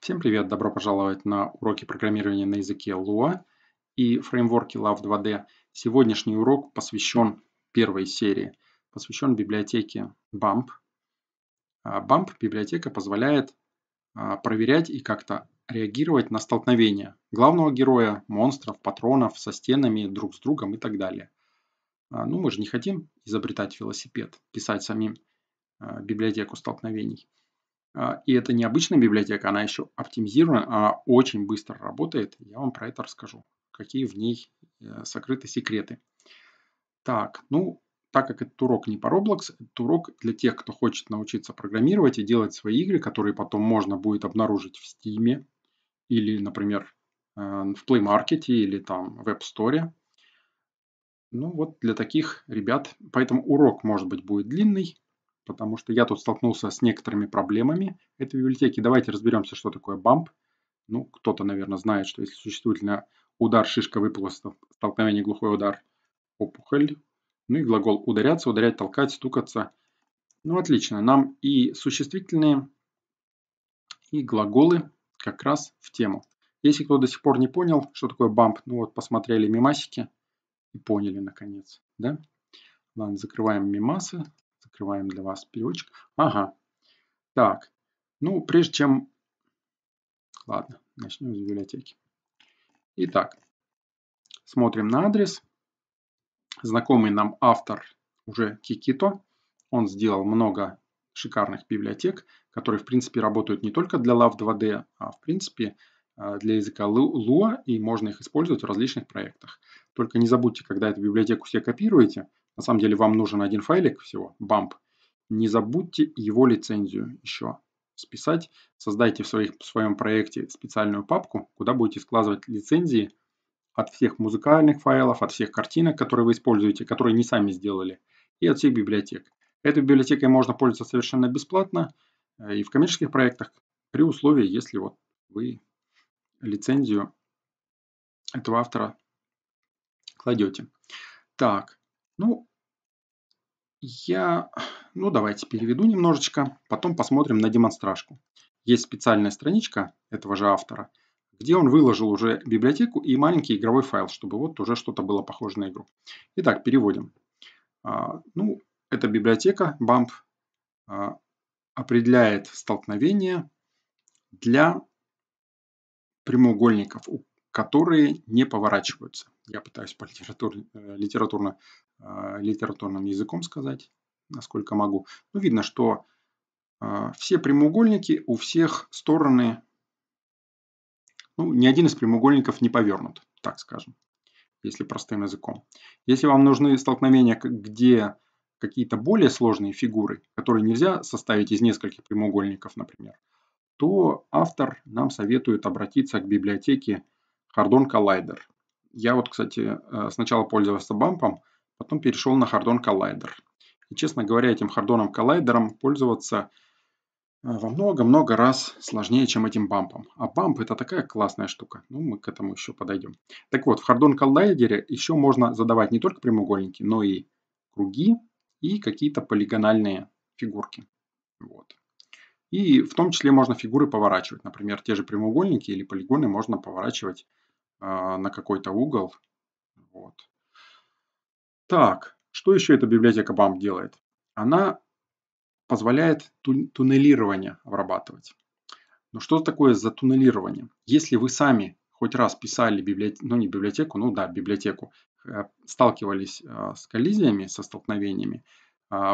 Всем привет! Добро пожаловать на уроки программирования на языке Lua и фреймворке Love 2D. Сегодняшний урок посвящен первой серии, посвящен библиотеке BAMP. А, BAMP библиотека позволяет а, проверять и как-то реагировать на столкновения главного героя, монстров, патронов со стенами, друг с другом и так далее. А, ну, мы же не хотим изобретать велосипед, писать самим библиотеку столкновений. А, и это не обычная библиотека, она еще оптимизирована, а очень быстро работает. Я вам про это расскажу, какие в ней э, сокрыты секреты. Так, ну, так как этот урок не по Roblox, этот урок для тех, кто хочет научиться программировать и делать свои игры, которые потом можно будет обнаружить в Steam или, например, э, в Play Market или там в App Store. Ну вот для таких ребят, поэтому урок, может быть, будет длинный, потому что я тут столкнулся с некоторыми проблемами этой библиотеки. Давайте разберемся, что такое бамп. Ну, кто-то, наверное, знает, что если существует удар, шишка, выплеск, столкновение, глухой удар, опухоль. Ну и глагол ударяться, ударять, толкать, стукаться. Ну, отлично. Нам и существительные, и глаголы как раз в тему. Если кто до сих пор не понял, что такое бамп, ну вот посмотрели мимасики и поняли наконец, да? Ладно, закрываем мимасы, открываем для вас переводчик. Ага. Так, ну, прежде чем... Ладно, начнем с библиотеки. Итак, смотрим на адрес. Знакомый нам автор уже Кикито. Он сделал много шикарных библиотек, которые, в принципе, работают не только для Love 2D, а, в принципе, а, для языка Lua, и можно их использовать в различных проектах. Только не забудьте, когда эту библиотеку все копируете, на самом деле вам нужен один файлик всего, бамп. Не забудьте его лицензию еще списать. Создайте в, своих, в своем проекте специальную папку, куда будете складывать лицензии от всех музыкальных файлов, от всех картинок, которые вы используете, которые не сами сделали, и от всех библиотек. Этой библиотекой можно пользоваться совершенно бесплатно э, и в коммерческих проектах, при условии, если вот вы лицензию этого автора кладете. Так, ну, я, ну давайте переведу немножечко, потом посмотрим на демонстрашку. Есть специальная страничка этого же автора, где он выложил уже библиотеку и маленький игровой файл, чтобы вот уже что-то было похоже на игру. Итак, переводим. А, ну, эта библиотека BAMP а, определяет столкновение для прямоугольников, которые не поворачиваются. Я пытаюсь по э, литературно а, литературным языком сказать, насколько могу. Ну, видно, что а, все прямоугольники, у всех стороны, ну, ни один из прямоугольников не повернут, так скажем, если простым языком. Если вам нужны столкновения, где какие-то более сложные фигуры, которые нельзя составить из нескольких прямоугольников, например, то автор нам советует обратиться к библиотеке Hardon Collider. Я вот, кстати, э, сначала пользовался бампом, Потом перешел на Hardon Collider. И, честно говоря, этим Hardon Collider пользоваться э, во много-много раз сложнее, чем этим бампом. А бамп это такая классная штука. Ну, мы к этому еще подойдем. Так вот, в Hardon Collider еще можно задавать не только прямоугольники, но и круги и какие-то полигональные фигурки. Вот. И в том числе можно фигуры поворачивать. Например, те же прямоугольники или полигоны можно поворачивать э, на какой-то угол. Вот. Так, что еще эта библиотека BAM делает? Она позволяет туннелирование обрабатывать. Но что такое за туннелирование? Если вы сами хоть раз писали библиотеку, ну не библиотеку, ну да, библиотеку, э, сталкивались э, с коллизиями, со столкновениями, э,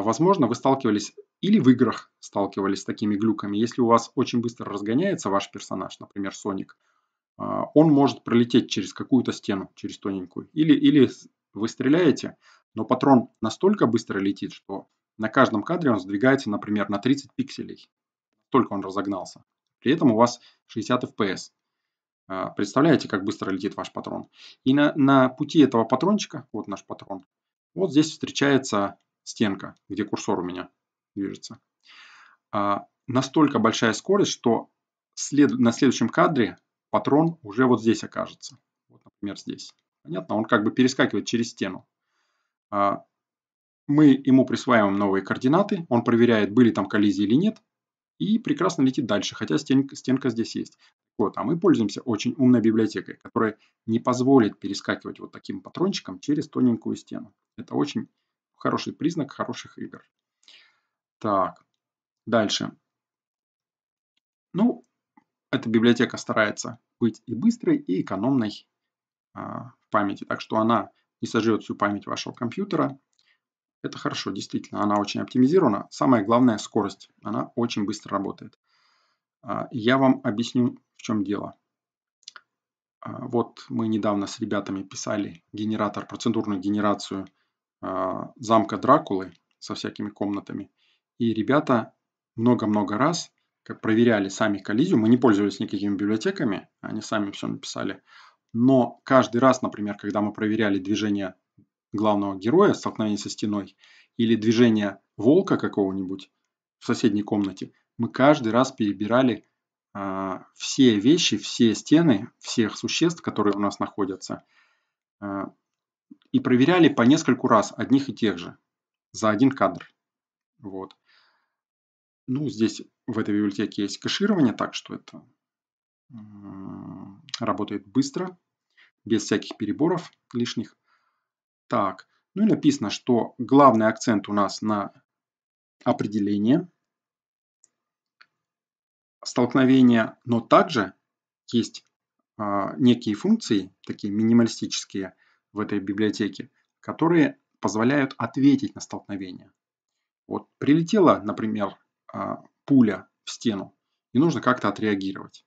возможно, вы сталкивались или в играх сталкивались с такими глюками. Если у вас очень быстро разгоняется ваш персонаж, например, Соник, он может пролететь через какую-то стену, через тоненькую. Или, или вы стреляете, но патрон настолько быстро летит, что на каждом кадре он сдвигается, например, на 30 пикселей. Только он разогнался. При этом у вас 60 FPS. А, представляете, как быстро летит ваш патрон. И на, на пути этого патрончика, вот наш патрон, вот здесь встречается стенка, где курсор у меня движется. А, настолько большая скорость, что след, на следующем кадре патрон уже вот здесь окажется. Вот, например, здесь. Понятно? Он как бы перескакивает через стену. А, мы ему присваиваем новые координаты, он проверяет, были там коллизии или нет, и прекрасно летит дальше, хотя стенка, стенка здесь есть. Вот, а мы пользуемся очень умной библиотекой, которая не позволит перескакивать вот таким патрончиком через тоненькую стену. Это очень хороший признак хороших игр. Так, дальше. Ну, эта библиотека старается быть и быстрой, и экономной а, в памяти, так что она не сожрет всю память вашего компьютера. Это хорошо, действительно, она очень оптимизирована. Самое главное – скорость. Она очень быстро работает. А, я вам объясню, в чем дело. А, вот мы недавно с ребятами писали генератор, процедурную генерацию а, замка Дракулы со всякими комнатами. И ребята много-много раз проверяли сами коллизию. Мы не пользовались никакими библиотеками, они сами все написали но каждый раз, например, когда мы проверяли движение главного героя, столкновение со стеной, или движение волка какого-нибудь в соседней комнате, мы каждый раз перебирали э, все вещи, все стены, всех существ, которые у нас находятся, э, и проверяли по нескольку раз одних и тех же за один кадр. Вот. Ну, здесь в этой библиотеке есть кэширование, так что это работает быстро без всяких переборов лишних. Так, ну и написано, что главный акцент у нас на определение, столкновения, но также есть э, некие функции, такие минималистические в этой библиотеке, которые позволяют ответить на столкновение. Вот прилетела, например, э, пуля в стену, и нужно как-то отреагировать.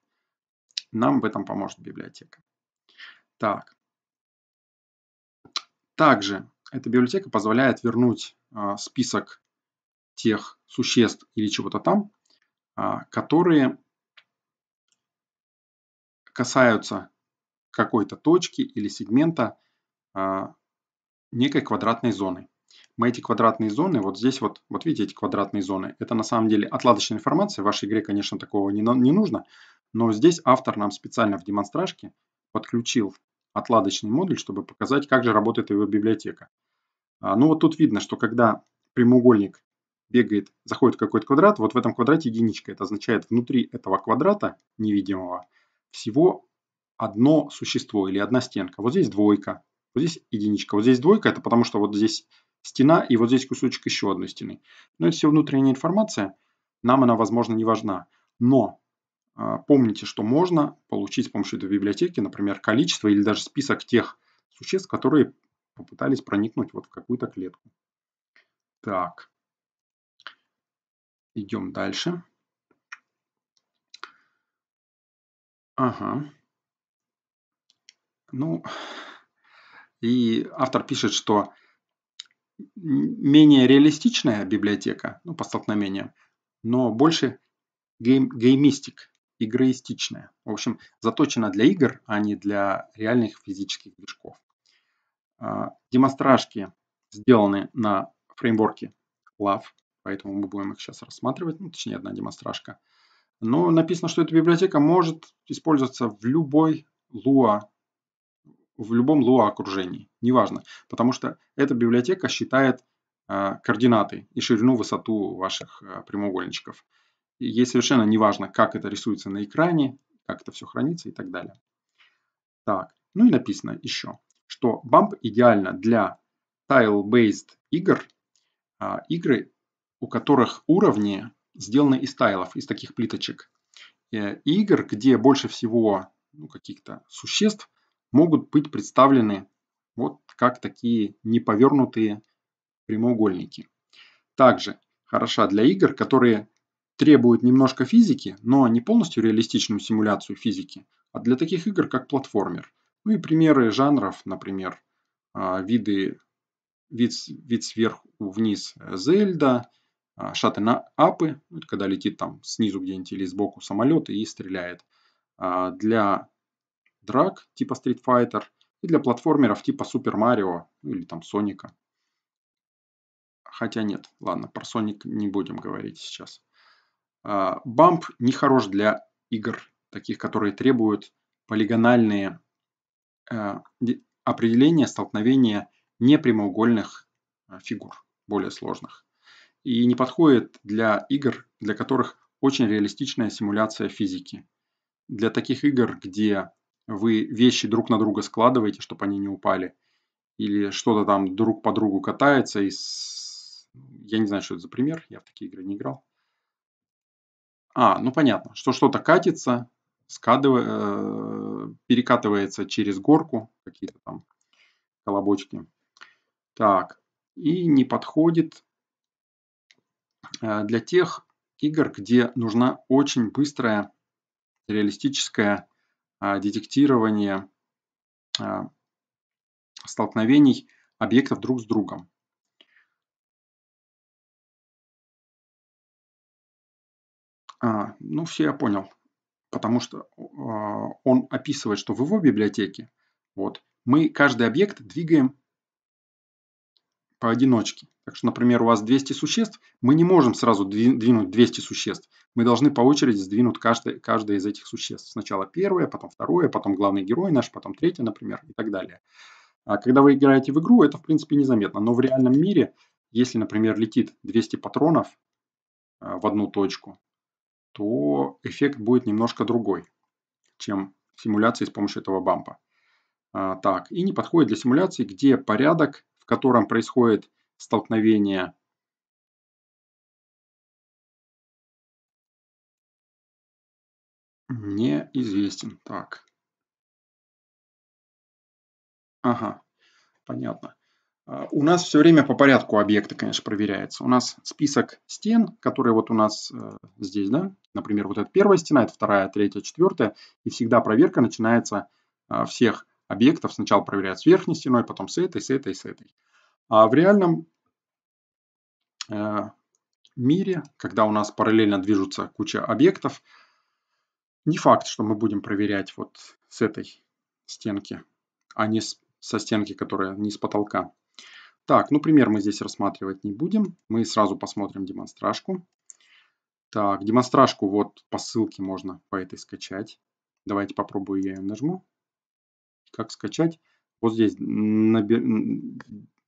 Нам в этом поможет библиотека. Так. Также эта библиотека позволяет вернуть а, список тех существ или чего-то там, а, которые касаются какой-то точки или сегмента а, некой квадратной зоны. Мы эти квадратные зоны, вот здесь вот, вот видите эти квадратные зоны, это на самом деле отладочная информация, в вашей игре, конечно, такого не, не нужно, но здесь автор нам специально в демонстражке подключил отладочный модуль, чтобы показать, как же работает его библиотека. А, ну вот тут видно, что когда прямоугольник бегает, заходит в какой-то квадрат, вот в этом квадрате единичка. Это означает, внутри этого квадрата невидимого всего одно существо или одна стенка. Вот здесь двойка, вот здесь единичка, вот здесь двойка, это потому что вот здесь стена и вот здесь кусочек еще одной стены. Но это все внутренняя информация, нам она, возможно, не важна. Но а, помните, что можно получить с помощью этой библиотеки, например, количество или даже список тех существ, которые попытались проникнуть вот в какую-то клетку. Так, идем дальше. Ага. Ну, и автор пишет, что менее реалистичная библиотека, ну, по столкновениям, но больше гейм, геймистик, игроистичная. В общем, заточена для игр, а не для реальных физических движков. А, демонстражки сделаны на фреймворке Love, поэтому мы будем их сейчас рассматривать, ну, точнее одна демонстражка. Но написано, что эта библиотека может использоваться в любой Lua, в любом Lua окружении, неважно, потому что эта библиотека считает а, координаты и ширину, высоту ваших а, прямоугольничков ей совершенно не важно, как это рисуется на экране, как это все хранится и так далее. Так, ну и написано еще, что BAMP идеально для tile-based игр, а, игры, у которых уровни сделаны из тайлов, из таких плиточек. Э, и игр, где больше всего ну, каких-то существ, могут быть представлены вот как такие неповернутые прямоугольники. Также хороша для игр, которые требует немножко физики, но не полностью реалистичную симуляцию физики, а для таких игр, как платформер. Ну и примеры жанров, например, а, виды, вид, вид сверху вниз э, Зельда, а, шаты на апы, когда летит там снизу где-нибудь или сбоку самолет и стреляет. А, для драк типа Street Fighter и для платформеров типа Super Mario ну или там Соника. Хотя нет, ладно, про Соник не будем говорить сейчас. А, бамп не хорош для игр, таких, которые требуют полигональные э, определения столкновения непрямоугольных э, фигур, более сложных. И не подходит для игр, для которых очень реалистичная симуляция физики. Для таких игр, где вы вещи друг на друга складываете, чтобы они не упали, или что-то там друг по другу катается, и с... я не знаю, что это за пример, я в такие игры не играл. А, ну понятно, что что-то катится, скадыв... Э, перекатывается через горку, какие-то там колобочки. Так, и не подходит э, для тех игр, где нужна очень быстрая реалистическое э, детектирование столкновений объектов друг с другом. А, ну, все я понял. Потому что а, он описывает, что в его библиотеке вот, мы каждый объект двигаем поодиночке. Так что, например, у вас 200 существ, мы не можем сразу двинуть 200 существ. Мы должны по очереди сдвинуть каждое, каждое из этих существ. Сначала первое, потом второе, потом главный герой наш, потом третий, например, и так далее. А когда вы играете в игру, это, в принципе, незаметно. Но в реальном мире, если, например, летит 200 патронов а, в одну точку, то эффект будет немножко другой, чем симуляции с помощью этого бампа. А, так, и не подходит для симуляции, где порядок, в котором происходит столкновение неизвестен. Так. Ага, понятно. А, у нас все время по порядку объекты, конечно, проверяется. У нас список стен, которые вот у нас э, здесь, да, например, вот эта первая стена, это вторая, третья, четвертая, и всегда проверка начинается а, всех объектов. Сначала проверяют с верхней стеной, потом с этой, с этой, с этой. А в реальном э, мире, когда у нас параллельно движутся куча объектов, не факт, что мы будем проверять вот с этой стенки, а не с, со стенки, которая не с потолка. Так, ну пример мы здесь рассматривать не будем. Мы сразу посмотрим демонстражку. Так, демонстражку вот по ссылке можно по этой скачать. Давайте попробую я ее нажму. Как скачать? Вот здесь набер...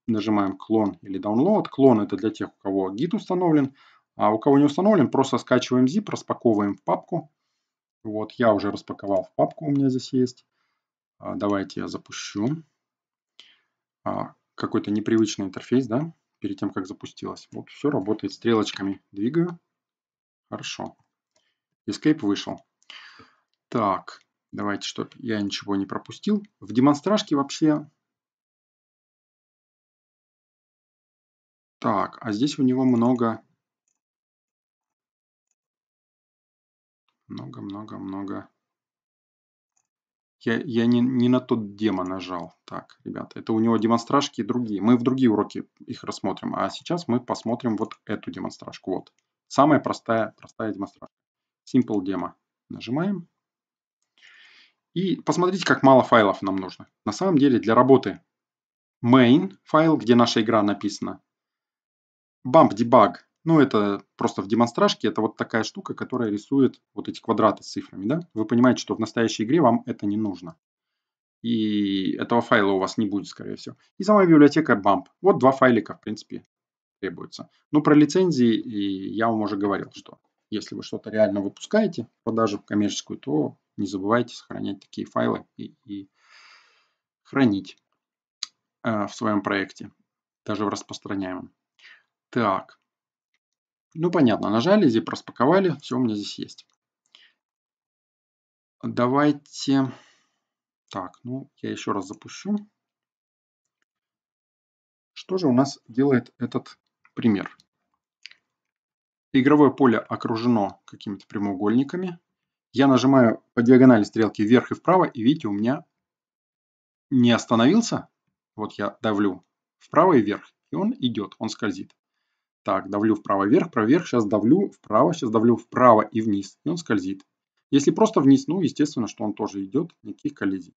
нажимаем клон или download. Клон это для тех, у кого гид установлен. А у кого не установлен, просто скачиваем zip, распаковываем в папку. Вот я уже распаковал в папку, у меня здесь есть. А, давайте я запущу. А, какой-то непривычный интерфейс, да, перед тем, как запустилась. Вот все работает стрелочками. Двигаю. Хорошо. Escape вышел. Так, давайте, чтобы я ничего не пропустил. В демонстражке вообще... Так, а здесь у него много... Много-много-много я, я не, не на тот демо нажал. Так, ребята, это у него демонстражки и другие. Мы в другие уроки их рассмотрим. А сейчас мы посмотрим вот эту демонстражку. Вот. Самая простая, простая демонстражка. Simple демо. Нажимаем. И посмотрите, как мало файлов нам нужно. На самом деле для работы main файл, где наша игра написана, bump debug ну, это просто в демонстражке, это вот такая штука, которая рисует вот эти квадраты с цифрами, да? Вы понимаете, что в настоящей игре вам это не нужно. И этого файла у вас не будет, скорее всего. И сама библиотека BAMP. Вот два файлика, в принципе, требуется. Ну, про лицензии и я вам уже говорил, что если вы что-то реально выпускаете, продажу коммерческую, то не забывайте сохранять такие файлы и, и хранить э, в своем проекте, даже в распространяемом. Так, ну, понятно, нажали, здесь распаковали, все у меня здесь есть. Давайте... Так, ну, я еще раз запущу. Что же у нас делает этот пример? Игровое поле окружено какими-то прямоугольниками. Я нажимаю по диагонали стрелки вверх и вправо, и видите, у меня не остановился. Вот я давлю вправо и вверх, и он идет, он скользит. Так, давлю вправо-вверх, вправо-вверх, сейчас давлю вправо, сейчас давлю вправо и вниз, и он скользит. Если просто вниз, ну, естественно, что он тоже идет, никаких коллизий.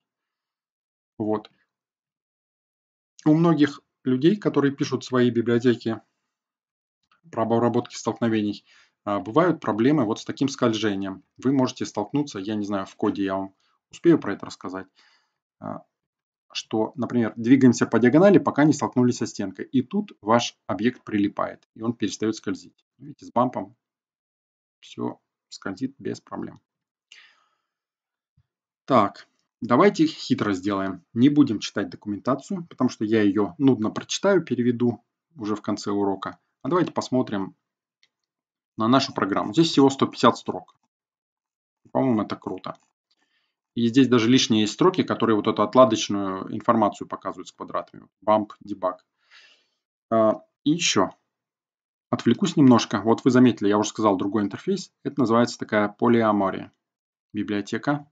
Вот. У многих людей, которые пишут свои библиотеки про обработки столкновений, а, бывают проблемы вот с таким скольжением. Вы можете столкнуться, я не знаю, в коде я вам успею про это рассказать. А, что, например, двигаемся по диагонали, пока не столкнулись со стенкой. И тут ваш объект прилипает, и он перестает скользить. Видите, с бампом все скользит без проблем. Так, давайте хитро сделаем. Не будем читать документацию, потому что я ее нудно прочитаю, переведу уже в конце урока. А давайте посмотрим на нашу программу. Здесь всего 150 строк. По-моему, это круто. И здесь даже лишние строки, которые вот эту отладочную информацию показывают с квадратами. Bump, debug. А, и еще. Отвлекусь немножко. Вот вы заметили, я уже сказал другой интерфейс. Это называется такая полиамория. Библиотека.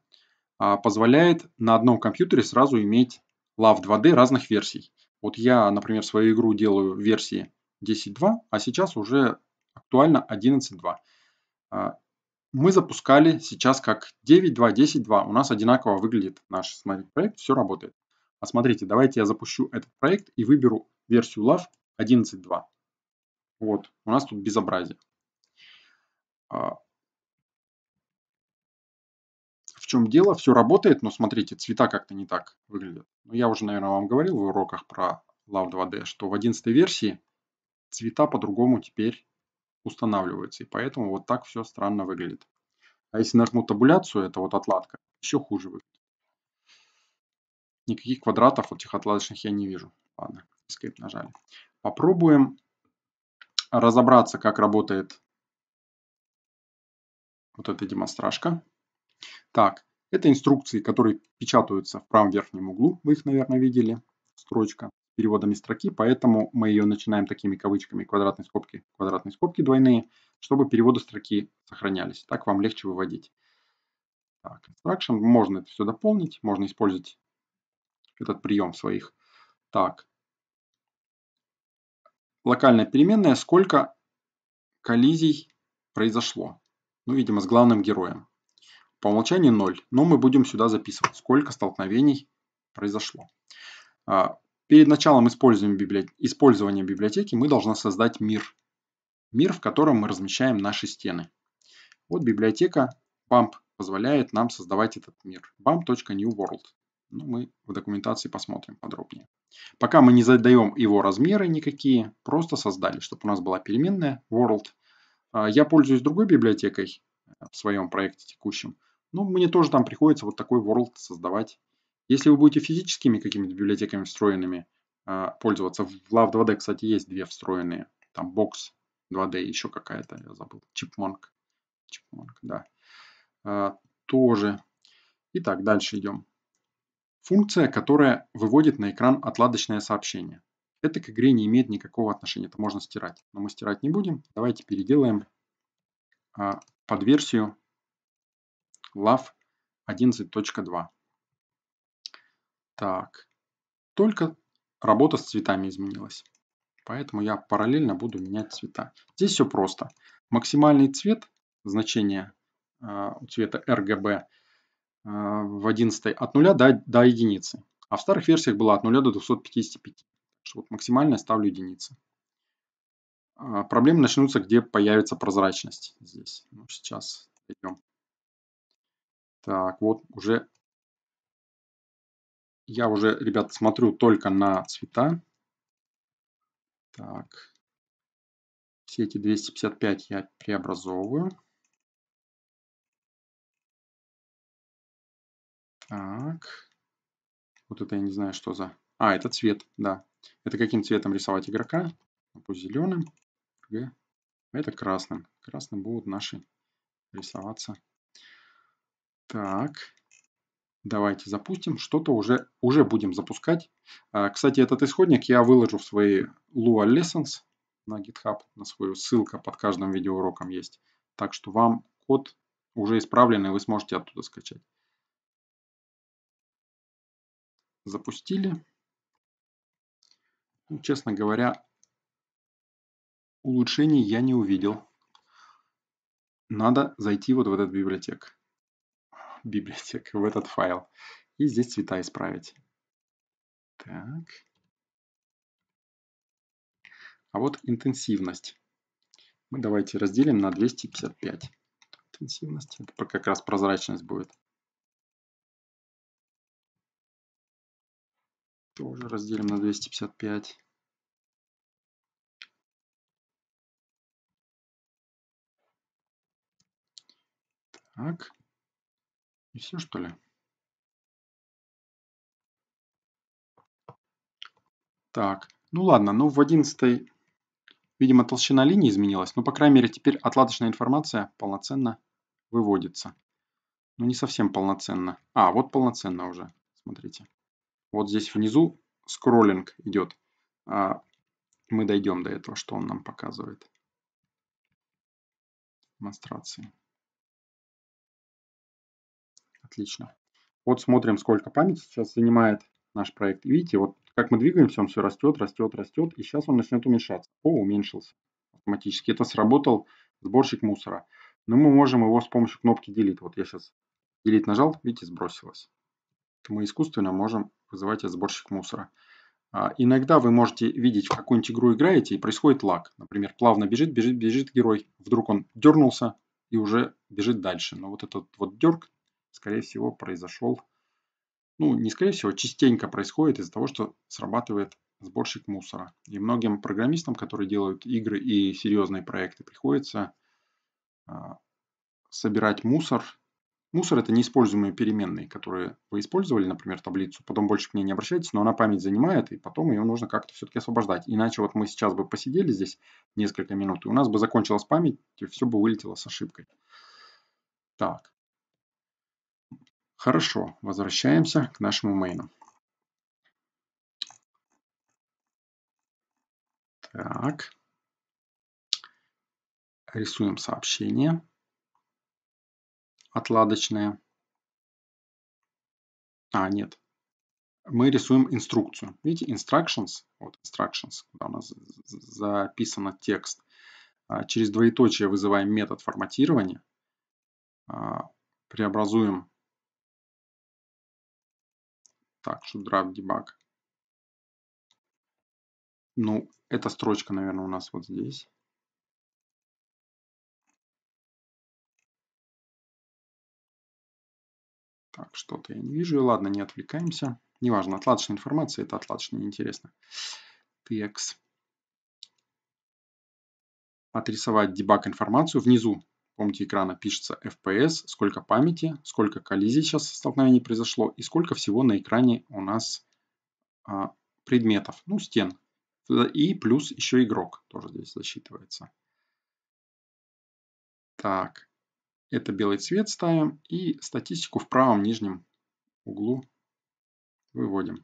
А, позволяет на одном компьютере сразу иметь love 2D разных версий. Вот я, например, свою игру делаю в версии 10.2, а сейчас уже актуально 11.2 мы запускали сейчас как 9.2.10.2. У нас одинаково выглядит наш смотрите, проект, все работает. А смотрите, давайте я запущу этот проект и выберу версию Love 11.2. Вот, у нас тут безобразие. А, в чем дело? Все работает, но смотрите, цвета как-то не так выглядят. Ну, я уже, наверное, вам говорил в уроках про Love 2D, что в 11 версии цвета по-другому теперь устанавливается. И поэтому вот так все странно выглядит. А если нажму табуляцию, это вот отладка, еще хуже выглядит. Никаких квадратов вот этих отладочных я не вижу. Ладно, escape нажали. Попробуем разобраться, как работает вот эта демонстрашка. Так, это инструкции, которые печатаются в правом верхнем углу. Вы их, наверное, видели. Строчка переводами строки, поэтому мы ее начинаем такими кавычками, квадратные скобки, квадратные скобки двойные, чтобы переводы строки сохранялись. Так вам легче выводить. Так, instruction, можно это все дополнить, можно использовать этот прием своих. Так, локальная переменная, сколько коллизий произошло. Ну, видимо, с главным героем. По умолчанию 0, но мы будем сюда записывать, сколько столкновений произошло. А, Перед началом использования библиотеки мы должны создать мир. Мир, в котором мы размещаем наши стены. Вот библиотека BAMP позволяет нам создавать этот мир. BAMP.NewWorld. Ну, мы в документации посмотрим подробнее. Пока мы не задаем его размеры никакие, просто создали, чтобы у нас была переменная world. А, я пользуюсь другой библиотекой э, в своем проекте текущем, но ну, мне тоже там приходится вот такой world создавать если вы будете физическими какими-то библиотеками встроенными а, пользоваться, в Love 2D, кстати, есть две встроенные, там Box 2D, еще какая-то, я забыл, Chipmunk, Chipmunk, да, а, тоже. Итак, дальше идем. Функция, которая выводит на экран отладочное сообщение. Это к игре не имеет никакого отношения, это можно стирать. Но мы стирать не будем. Давайте переделаем а, под версию love 11.2. Так. Только работа с цветами изменилась. Поэтому я параллельно буду менять цвета. Здесь все просто. Максимальный цвет, значение э, цвета RGB э, в 11 от 0 до, до единицы. А в старых версиях было от 0 до 255. Что вот максимальное ставлю единицы. А проблемы начнутся, где появится прозрачность. Здесь. Ну, сейчас идем. Так, вот уже я уже, ребят, смотрю только на цвета. Так. Все эти 255 я преобразовываю. Так. Вот это я не знаю, что за... А, это цвет, да. Это каким цветом рисовать игрока? Пусть зеленым. Г. А это красным. Красным будут наши рисоваться. Так. Давайте запустим, что-то уже, уже будем запускать. А, кстати, этот исходник я выложу в свои Lua Lessons на GitHub, на свою ссылка под каждым видеоуроком есть. Так что вам код уже исправленный, вы сможете оттуда скачать. Запустили. Ну, честно говоря, улучшений я не увидел. Надо зайти вот в этот библиотек. библиотек в этот файл. И здесь цвета исправить. Так. А вот интенсивность. Мы давайте разделим на 255. Интенсивность, это как раз прозрачность будет. Тоже разделим на 255. Так. И все, что ли? Так, ну ладно, ну в 11 видимо, толщина линии изменилась, но, по крайней мере, теперь отладочная информация полноценно выводится. Но ну, не совсем полноценно. А, вот полноценно уже, смотрите. Вот здесь внизу скроллинг идет. А, мы дойдем до этого, что он нам показывает. Демонстрации. Отлично. Вот смотрим, сколько памяти сейчас занимает наш проект. Видите, вот как мы двигаемся, он все растет, растет, растет, и сейчас он начнет уменьшаться. О, уменьшился автоматически. Это сработал сборщик мусора. Но мы можем его с помощью кнопки Delete. Вот я сейчас Delete нажал, видите, сбросилось. Мы искусственно можем вызывать сборщик мусора. А, иногда вы можете видеть, в какую-нибудь игру играете, и происходит лаг. Например, плавно бежит, бежит, бежит герой. Вдруг он дернулся и уже бежит дальше. Но вот этот вот дерг скорее всего, произошел, ну, не скорее всего, частенько происходит из-за того, что срабатывает сборщик мусора. И многим программистам, которые делают игры и серьезные проекты, приходится а, собирать мусор. Мусор – это неиспользуемые переменные, которые вы использовали, например, таблицу, потом больше к ней не обращайтесь, но она память занимает, и потом ее нужно как-то все-таки освобождать. Иначе вот мы сейчас бы посидели здесь несколько минут, и у нас бы закончилась память, и все бы вылетело с ошибкой. Так, Хорошо, возвращаемся к нашему мейну. Так. Рисуем сообщение отладочное. А, нет. Мы рисуем инструкцию. Видите, instructions, вот instructions, куда у нас записано текст. А, через двоеточие вызываем метод форматирования. А, преобразуем так, что драв дебаг. Ну, эта строчка, наверное, у нас вот здесь. Так, что-то я не вижу. ладно, не отвлекаемся. Неважно, отладочная информация, это отладочная, неинтересно. TX. Отрисовать дебаг информацию внизу помните экрана пишется FPS, сколько памяти, сколько коллизий сейчас столкновений произошло и сколько всего на экране у нас а, предметов, ну стен. И плюс еще игрок тоже здесь засчитывается. Так, это белый цвет ставим и статистику в правом нижнем углу выводим.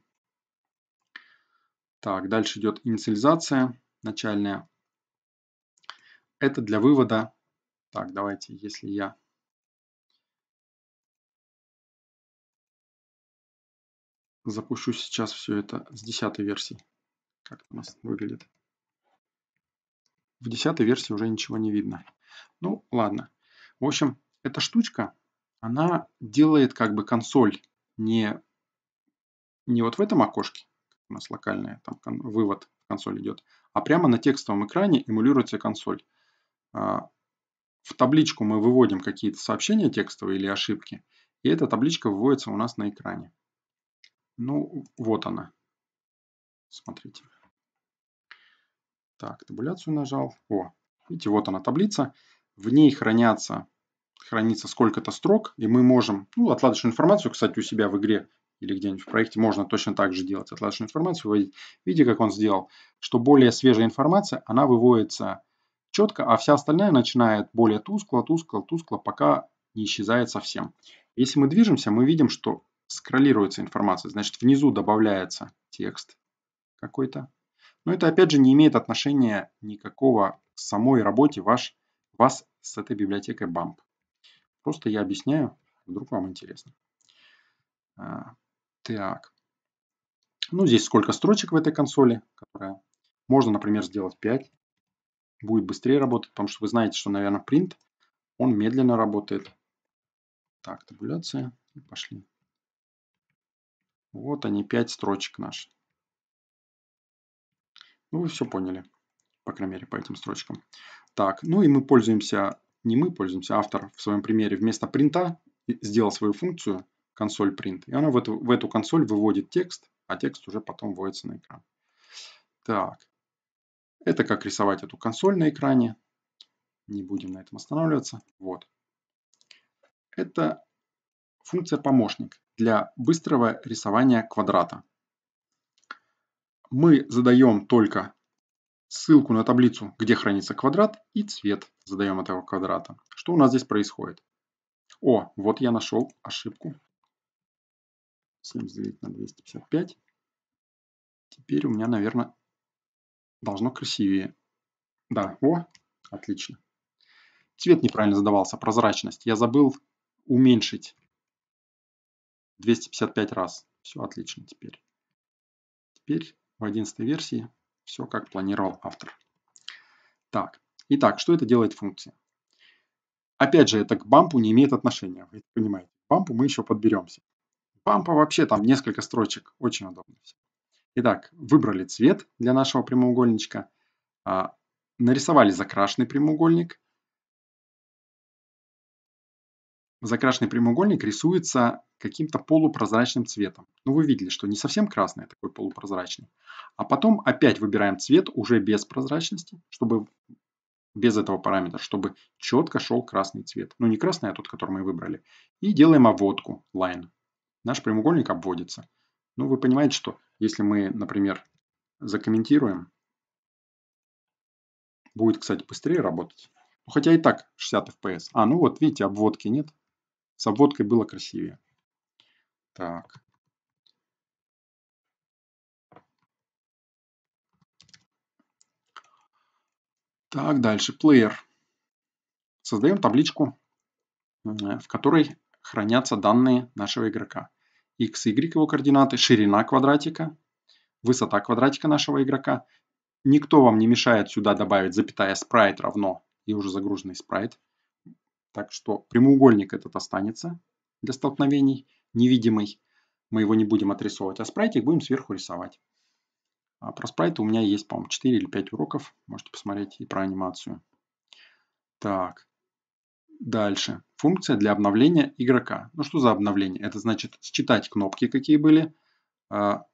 Так, дальше идет инициализация начальная. Это для вывода так, давайте, если я запущу сейчас все это с 10 версии, как у нас выглядит. В 10 версии уже ничего не видно. Ну, ладно. В общем, эта штучка, она делает как бы консоль не, не вот в этом окошке, у нас локальная, там вывод консоль идет, а прямо на текстовом экране эмулируется консоль. А, в табличку мы выводим какие-то сообщения текстовые или ошибки, и эта табличка выводится у нас на экране. Ну, вот она. Смотрите. Так, табуляцию нажал. О, видите, вот она таблица. В ней хранятся, хранится сколько-то строк, и мы можем, ну, отладочную информацию, кстати, у себя в игре или где-нибудь в проекте можно точно так же делать, отладочную информацию выводить. Видите, как он сделал, что более свежая информация, она выводится четко, а вся остальная начинает более тускло, тускло, тускло, пока не исчезает совсем. Если мы движемся, мы видим, что скроллируется информация. Значит, внизу добавляется текст какой-то. Но это, опять же, не имеет отношения никакого к самой работе ваш, вас с этой библиотекой BAMP. Просто я объясняю, вдруг вам интересно. А, так. Ну, здесь сколько строчек в этой консоли, которая... Можно, например, сделать 5 будет быстрее работать, потому что вы знаете, что, наверное, print, он медленно работает. Так, табуляция, пошли. Вот они, 5 строчек наши. Ну, вы все поняли, по крайней мере, по этим строчкам. Так, ну и мы пользуемся, не мы пользуемся, а автор в своем примере вместо принта сделал свою функцию, консоль print, и она в эту, в эту консоль выводит текст, а текст уже потом вводится на экран. Так, это как рисовать эту консоль на экране. Не будем на этом останавливаться. Вот. Это функция помощник для быстрого рисования квадрата. Мы задаем только ссылку на таблицу, где хранится квадрат, и цвет задаем этого квадрата. Что у нас здесь происходит? О, вот я нашел ошибку. 7 на 255. Теперь у меня, наверное, Должно красивее. Да, о, отлично. Цвет неправильно задавался, прозрачность. Я забыл уменьшить 255 раз. Все отлично теперь. Теперь в 11 версии все как планировал автор. Так, итак, что это делает функция? Опять же, это к бампу не имеет отношения, вы понимаете. К бампу мы еще подберемся. Бампа вообще там несколько строчек, очень удобно все. Итак, выбрали цвет для нашего прямоугольничка, а, нарисовали закрашенный прямоугольник. Закрашенный прямоугольник рисуется каким-то полупрозрачным цветом. Ну, вы видели, что не совсем красный, а такой полупрозрачный. А потом опять выбираем цвет уже без прозрачности, чтобы без этого параметра, чтобы четко шел красный цвет. Ну, не красный, а тот, который мы выбрали. И делаем обводку, line. Наш прямоугольник обводится. Ну, вы понимаете, что если мы, например, закомментируем, будет, кстати, быстрее работать. Ну, Хотя и так 60 FPS. А, ну вот, видите, обводки нет. С обводкой было красивее. Так. Так, дальше. Плеер. Создаем табличку, э, в которой хранятся данные нашего игрока x, y его координаты, ширина квадратика, высота квадратика нашего игрока. Никто вам не мешает сюда добавить запятая спрайт равно и уже загруженный спрайт. Так что прямоугольник этот останется для столкновений, невидимый. Мы его не будем отрисовывать, а спрайтик будем сверху рисовать. А про спрайты у меня есть, по-моему, 4 или 5 уроков. Можете посмотреть и про анимацию. Так, дальше функция для обновления игрока. Ну что за обновление? Это значит считать кнопки, какие были. А,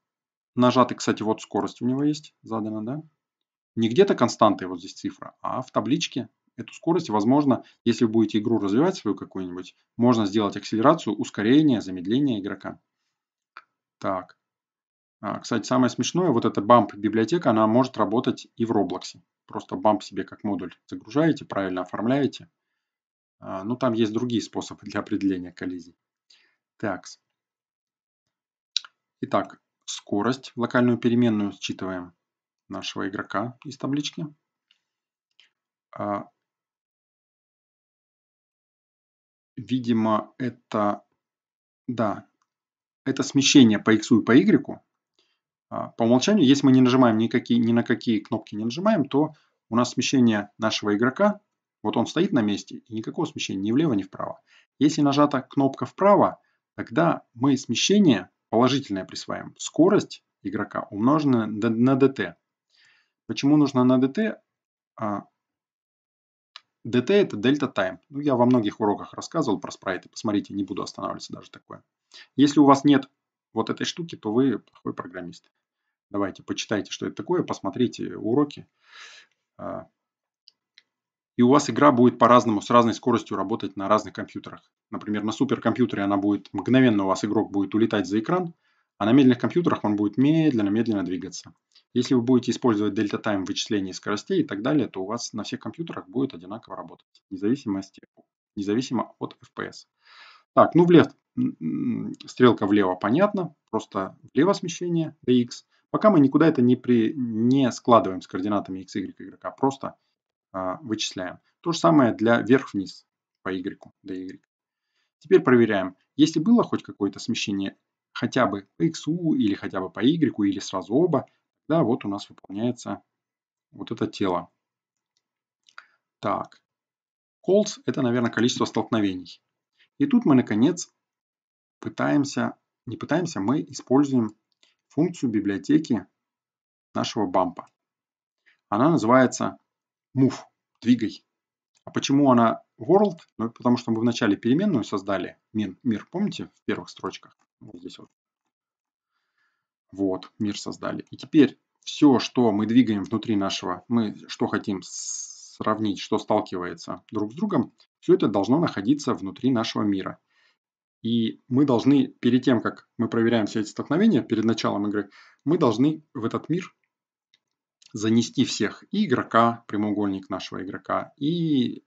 Нажаты, кстати, вот скорость у него есть задана, да? Не где-то константы вот здесь цифра, а в табличке эту скорость. Возможно, если вы будете игру развивать свою какую-нибудь, можно сделать акселерацию, ускорение, замедление игрока. Так. А, кстати, самое смешное, вот эта бамп-библиотека, она может работать и в Roblox. Просто бамп себе как модуль загружаете, правильно оформляете – а, ну, там есть другие способы для определения коллизий. Так. Итак, скорость локальную переменную считываем нашего игрока из таблички. А, видимо, это... Да, это смещение по x и по y. А, по умолчанию, если мы не нажимаем никакие, ни на какие кнопки не нажимаем, то у нас смещение нашего игрока вот он стоит на месте, и никакого смещения ни влево, ни вправо. Если нажата кнопка вправо, тогда мы смещение положительное присваиваем. Скорость игрока умноженная на dt. Почему нужно на dt? dt а, это delta time. Ну, я во многих уроках рассказывал про спрайты. Посмотрите, не буду останавливаться даже такое. Если у вас нет вот этой штуки, то вы плохой программист. Давайте почитайте, что это такое, посмотрите уроки. А, и у вас игра будет по-разному, с разной скоростью работать на разных компьютерах. Например, на суперкомпьютере она будет мгновенно, у вас игрок будет улетать за экран, а на медленных компьютерах он будет медленно-медленно двигаться. Если вы будете использовать Delta Time в скоростей и так далее, то у вас на всех компьютерах будет одинаково работать, независимо, от независимо от FPS. Так, ну влево, стрелка влево понятно, просто влево смещение dx. Пока мы никуда это не, при, не складываем с координатами x, y игрока, просто а, вычисляем. То же самое для вверх-вниз по y до y. Теперь проверяем, если было хоть какое-то смещение хотя бы по x или хотя бы по y или сразу оба, да, вот у нас выполняется вот это тело. Так, calls – это, наверное, количество столкновений. И тут мы, наконец, пытаемся, не пытаемся, мы используем функцию библиотеки нашего бампа. Она называется move, двигай. А почему она world? Ну, потому что мы вначале переменную создали, мир, мир помните, в первых строчках? Вот здесь вот. Вот, мир создали. И теперь все, что мы двигаем внутри нашего, мы что хотим сравнить, что сталкивается друг с другом, все это должно находиться внутри нашего мира. И мы должны, перед тем, как мы проверяем все эти столкновения, перед началом игры, мы должны в этот мир занести всех и игрока, прямоугольник нашего игрока, и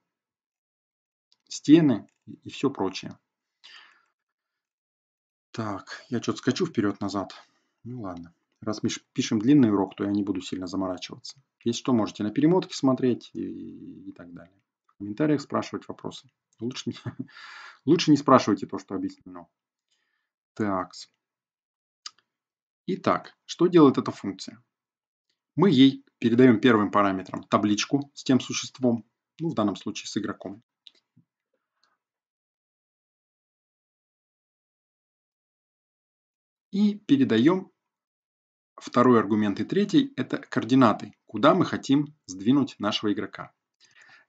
стены и все прочее. Так, я что-то скачу вперед-назад. Ну ладно. Раз мы пишем длинный урок, то я не буду сильно заморачиваться. Если что, можете на перемотке смотреть и, и, так далее. В комментариях спрашивать вопросы. Лучше, лучше не спрашивайте то, что объяснено. Так. Итак, что делает эта функция? Мы ей передаем первым параметром табличку с тем существом, ну в данном случае с игроком. И передаем второй аргумент и третий – это координаты, куда мы хотим сдвинуть нашего игрока.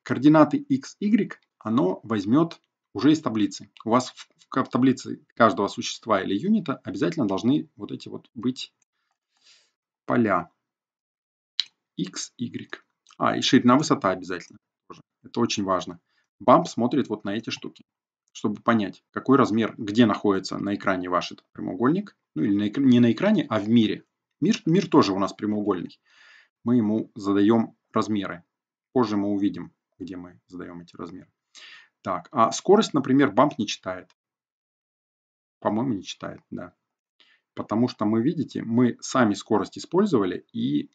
Координаты x, y оно возьмет уже из таблицы. У вас в, таблице каждого существа или юнита обязательно должны вот эти вот быть поля. X, Y. А, и ширина, высота обязательно. Это очень важно. Бамп смотрит вот на эти штуки, чтобы понять, какой размер, где находится на экране ваш этот прямоугольник. Ну или на экране, не на экране, а в мире. Мир, мир тоже у нас прямоугольный. Мы ему задаем размеры. Позже мы увидим, где мы задаем эти размеры. Так, а скорость, например, бамп не читает. По-моему, не читает, да. Потому что мы, видите, мы сами скорость использовали и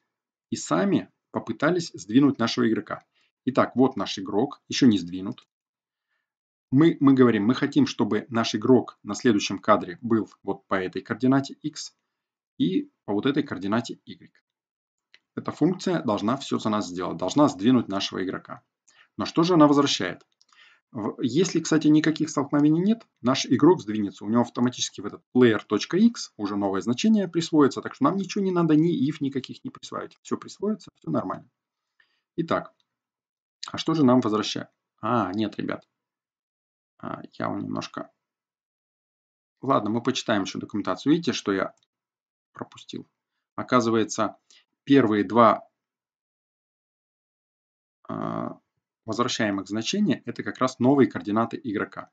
и сами попытались сдвинуть нашего игрока. Итак, вот наш игрок, еще не сдвинут. Мы, мы говорим, мы хотим, чтобы наш игрок на следующем кадре был вот по этой координате x и по вот этой координате y. Эта функция должна все за нас сделать, должна сдвинуть нашего игрока. Но что же она возвращает? Если, кстати, никаких столкновений нет, наш игрок сдвинется, у него автоматически в этот player.x уже новое значение присвоится, так что нам ничего не надо, ни if никаких не присваивать. Все присвоится, все нормально. Итак, а что же нам возвращает? А, нет, ребят, а, я немножко... Ладно, мы почитаем еще документацию. Видите, что я пропустил? Оказывается, первые два а, возвращаемых значения – это как раз новые координаты игрока.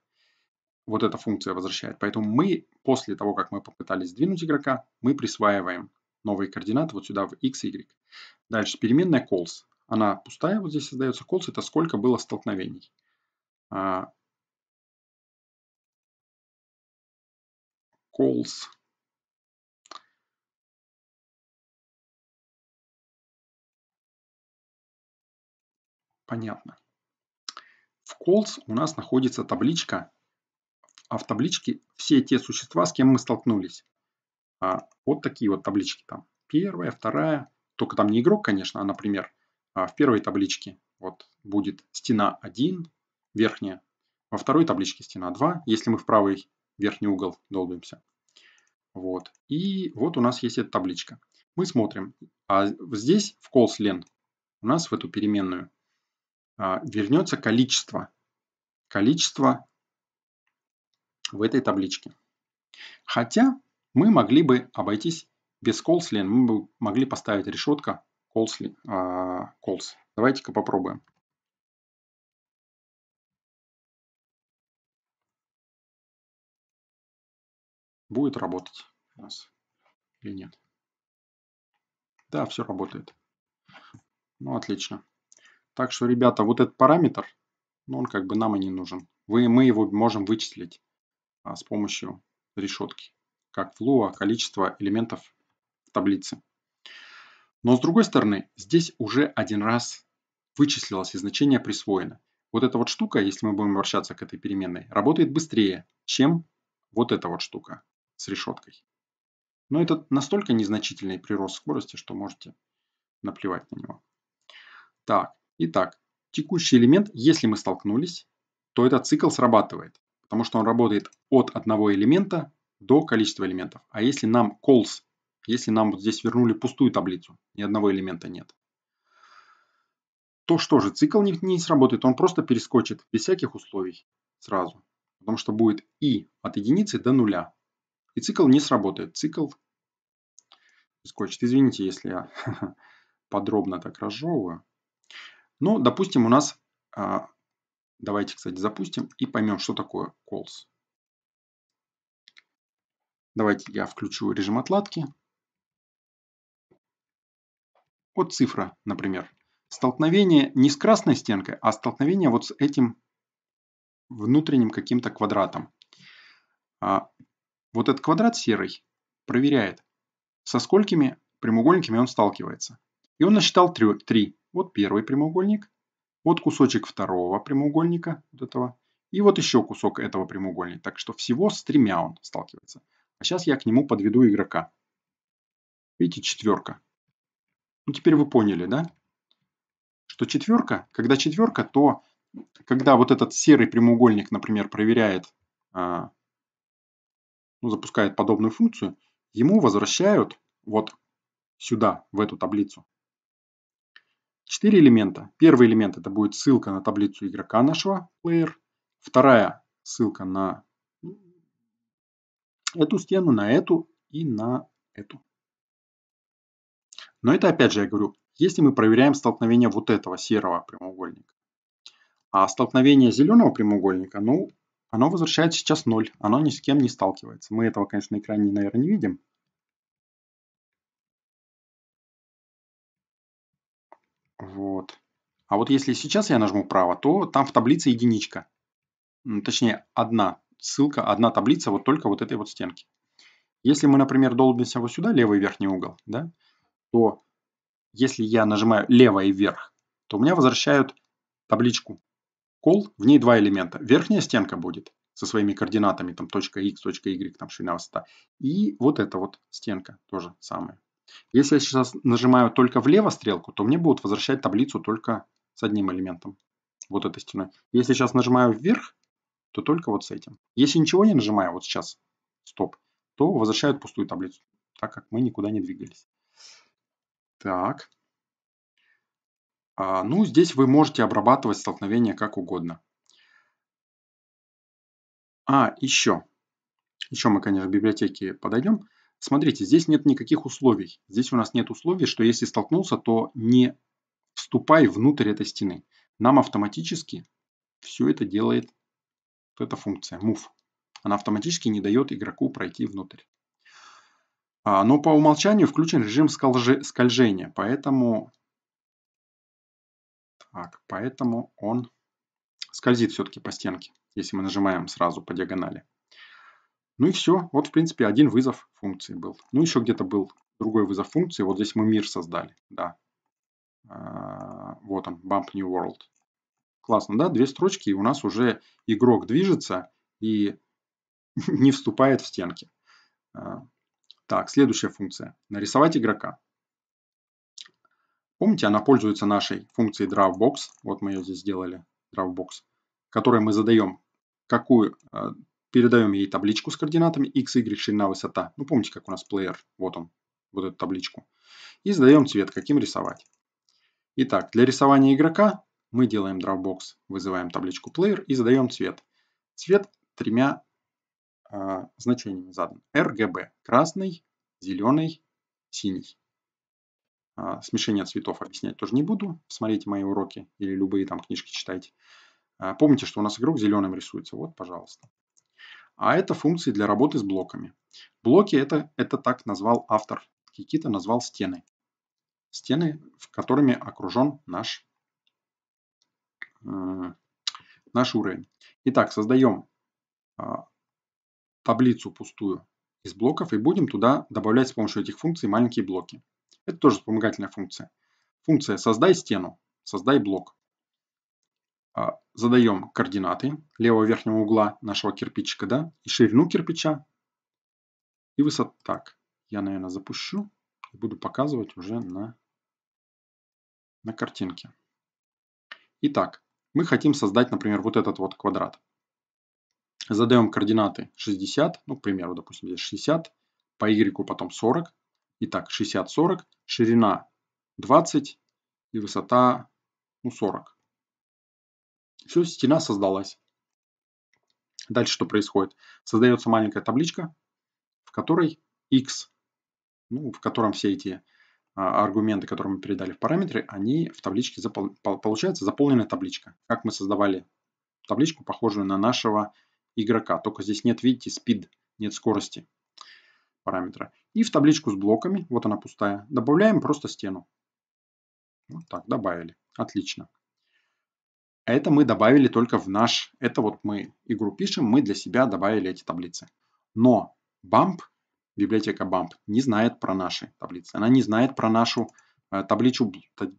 Вот эта функция возвращает. Поэтому мы, после того, как мы попытались сдвинуть игрока, мы присваиваем новые координаты вот сюда в x, y. Дальше переменная calls. Она пустая, вот здесь создается calls. Это сколько было столкновений. А, calls. Понятно. В calls у нас находится табличка, а в табличке все те существа, с кем мы столкнулись. А, вот такие вот таблички там. Первая, вторая. Только там не игрок, конечно, а, например, а, в первой табличке вот будет стена 1, верхняя. Во второй табличке стена 2, если мы в правый верхний угол долбимся. Вот. И вот у нас есть эта табличка. Мы смотрим. А здесь в calls len у нас в эту переменную а, вернется количество. Количество в этой табличке. Хотя мы могли бы обойтись без колслин, мы бы могли поставить решетка колсли, колс. А, Давайте-ка попробуем. Будет работать у нас или нет? Да, все работает. Ну, отлично. Так что, ребята, вот этот параметр, ну, он как бы нам и не нужен. Вы, мы его можем вычислить а, с помощью решетки, как флуа, количество элементов в таблице. Но с другой стороны, здесь уже один раз вычислилось и значение присвоено. Вот эта вот штука, если мы будем обращаться к этой переменной, работает быстрее, чем вот эта вот штука с решеткой. Но это настолько незначительный прирост скорости, что можете наплевать на него. Так, Итак, текущий элемент, если мы столкнулись, то этот цикл срабатывает, потому что он работает от одного элемента до количества элементов. А если нам calls, если нам вот здесь вернули пустую таблицу, ни одного элемента нет, то что же, цикл не, не сработает, он просто перескочит без всяких условий сразу. Потому что будет и от единицы до нуля. И цикл не сработает. Цикл перескочит. Извините, если я подробно так разжевываю. Ну, допустим, у нас... А, давайте, кстати, запустим и поймем, что такое calls. Давайте я включу режим отладки. Вот цифра, например. Столкновение не с красной стенкой, а столкновение вот с этим внутренним каким-то квадратом. А, вот этот квадрат серый проверяет, со сколькими прямоугольниками он сталкивается. И он насчитал 3. Вот первый прямоугольник. Вот кусочек второго прямоугольника, вот этого. И вот еще кусок этого прямоугольника. Так что всего с тремя он сталкивается. А сейчас я к нему подведу игрока. Видите, четверка. Ну, теперь вы поняли, да? Что четверка, когда четверка, то когда вот этот серый прямоугольник, например, проверяет, а, ну, запускает подобную функцию, ему возвращают вот сюда, в эту таблицу, Четыре элемента. Первый элемент это будет ссылка на таблицу игрока нашего, player. Вторая ссылка на эту стену, на эту и на эту. Но это опять же я говорю, если мы проверяем столкновение вот этого серого прямоугольника. А столкновение зеленого прямоугольника, ну, оно возвращает сейчас 0. Оно ни с кем не сталкивается. Мы этого, конечно, на экране, наверное, не видим. Вот. А вот если сейчас я нажму право, то там в таблице единичка. Точнее, одна ссылка, одна таблица вот только вот этой вот стенки. Если мы, например, долбимся вот сюда, левый верхний угол, да, то если я нажимаю лево и вверх, то у меня возвращают табличку кол, в ней два элемента. Верхняя стенка будет со своими координатами, там, точка x, точка y, там, ширина, высота. И вот эта вот стенка тоже самая. Если я сейчас нажимаю только влево стрелку, то мне будут возвращать таблицу только с одним элементом, вот этой стеной. Если сейчас нажимаю вверх, то только вот с этим. Если ничего не нажимаю, вот сейчас, стоп, то возвращают пустую таблицу, так как мы никуда не двигались. Так. А, ну, здесь вы можете обрабатывать столкновение как угодно. А, еще. Еще мы, конечно, в библиотеке подойдем. Смотрите, здесь нет никаких условий. Здесь у нас нет условий, что если столкнулся, то не вступай внутрь этой стены. Нам автоматически все это делает вот эта функция move. Она автоматически не дает игроку пройти внутрь. А, но по умолчанию включен режим скольжения, поэтому, так, поэтому он скользит все-таки по стенке, если мы нажимаем сразу по диагонали. Ну и все. Вот, в принципе, один вызов функции был. Ну, еще где-то был другой вызов функции. Вот здесь мы мир создали. Да. А, вот он, Bump New World. Классно, да? Две строчки, и у нас уже игрок движется и не вступает в стенки. А, так, следующая функция. Нарисовать игрока. Помните, она пользуется нашей функцией DrawBox. Вот мы ее здесь сделали, DrawBox, которой мы задаем, какую а, Передаем ей табличку с координатами x, y, ширина, высота. Ну, помните, как у нас плеер. Вот он, вот эту табличку. И задаем цвет, каким рисовать. Итак, для рисования игрока мы делаем Dropbox, вызываем табличку player и задаем цвет. Цвет тремя э, значениями задан. RGB – красный, зеленый, синий. Э, смешение цветов объяснять тоже не буду. Смотрите мои уроки или любые там книжки читайте. Э, помните, что у нас игрок зеленым рисуется. Вот, пожалуйста. А это функции для работы с блоками. Блоки это, это так назвал автор. Кикита назвал стены. Стены, в которыми окружен наш, э, наш уровень. Итак, создаем э, таблицу пустую из блоков и будем туда добавлять с помощью этих функций маленькие блоки. Это тоже вспомогательная функция. Функция «создай стену», «создай блок». А, задаем координаты левого верхнего угла нашего кирпичика, да, и ширину кирпича, и высоту. Так, я, наверное, запущу и буду показывать уже на, на картинке. Итак, мы хотим создать, например, вот этот вот квадрат. Задаем координаты 60, ну, к примеру, допустим, здесь 60, по y потом 40. Итак, 60, 40, ширина 20 и высота ну, 40. Все, стена создалась. Дальше что происходит? Создается маленькая табличка, в которой x, ну, в котором все эти а, аргументы, которые мы передали в параметры, они в табличке, запол получается заполненная табличка. Как мы создавали табличку, похожую на нашего игрока. Только здесь нет, видите, speed, нет скорости параметра. И в табличку с блоками, вот она пустая, добавляем просто стену. Вот так, добавили. Отлично. Это мы добавили только в наш, это вот мы игру пишем, мы для себя добавили эти таблицы. Но BAMP, библиотека BAMP, не знает про наши таблицы. Она не знает про нашу э, табличу,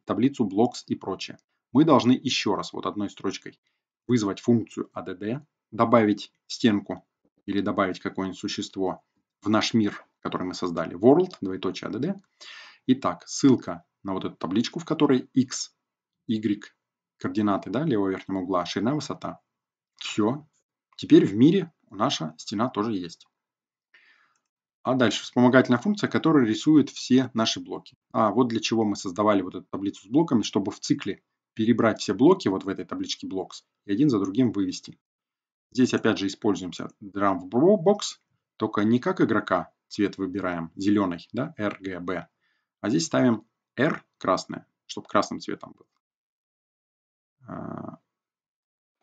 таблицу blocks и прочее. Мы должны еще раз вот одной строчкой вызвать функцию add, добавить стенку или добавить какое-нибудь существо в наш мир, который мы создали, world, двоеточие add. Итак, ссылка на вот эту табличку, в которой x, y, координаты да, левого верхнего угла, ширина, высота. Все. Теперь в мире наша стена тоже есть. А дальше вспомогательная функция, которая рисует все наши блоки. А вот для чего мы создавали вот эту таблицу с блоками, чтобы в цикле перебрать все блоки вот в этой табличке blocks и один за другим вывести. Здесь опять же используемся drum box, только не как игрока цвет выбираем, зеленый, да, RGB, а здесь ставим R красное, чтобы красным цветом был. А,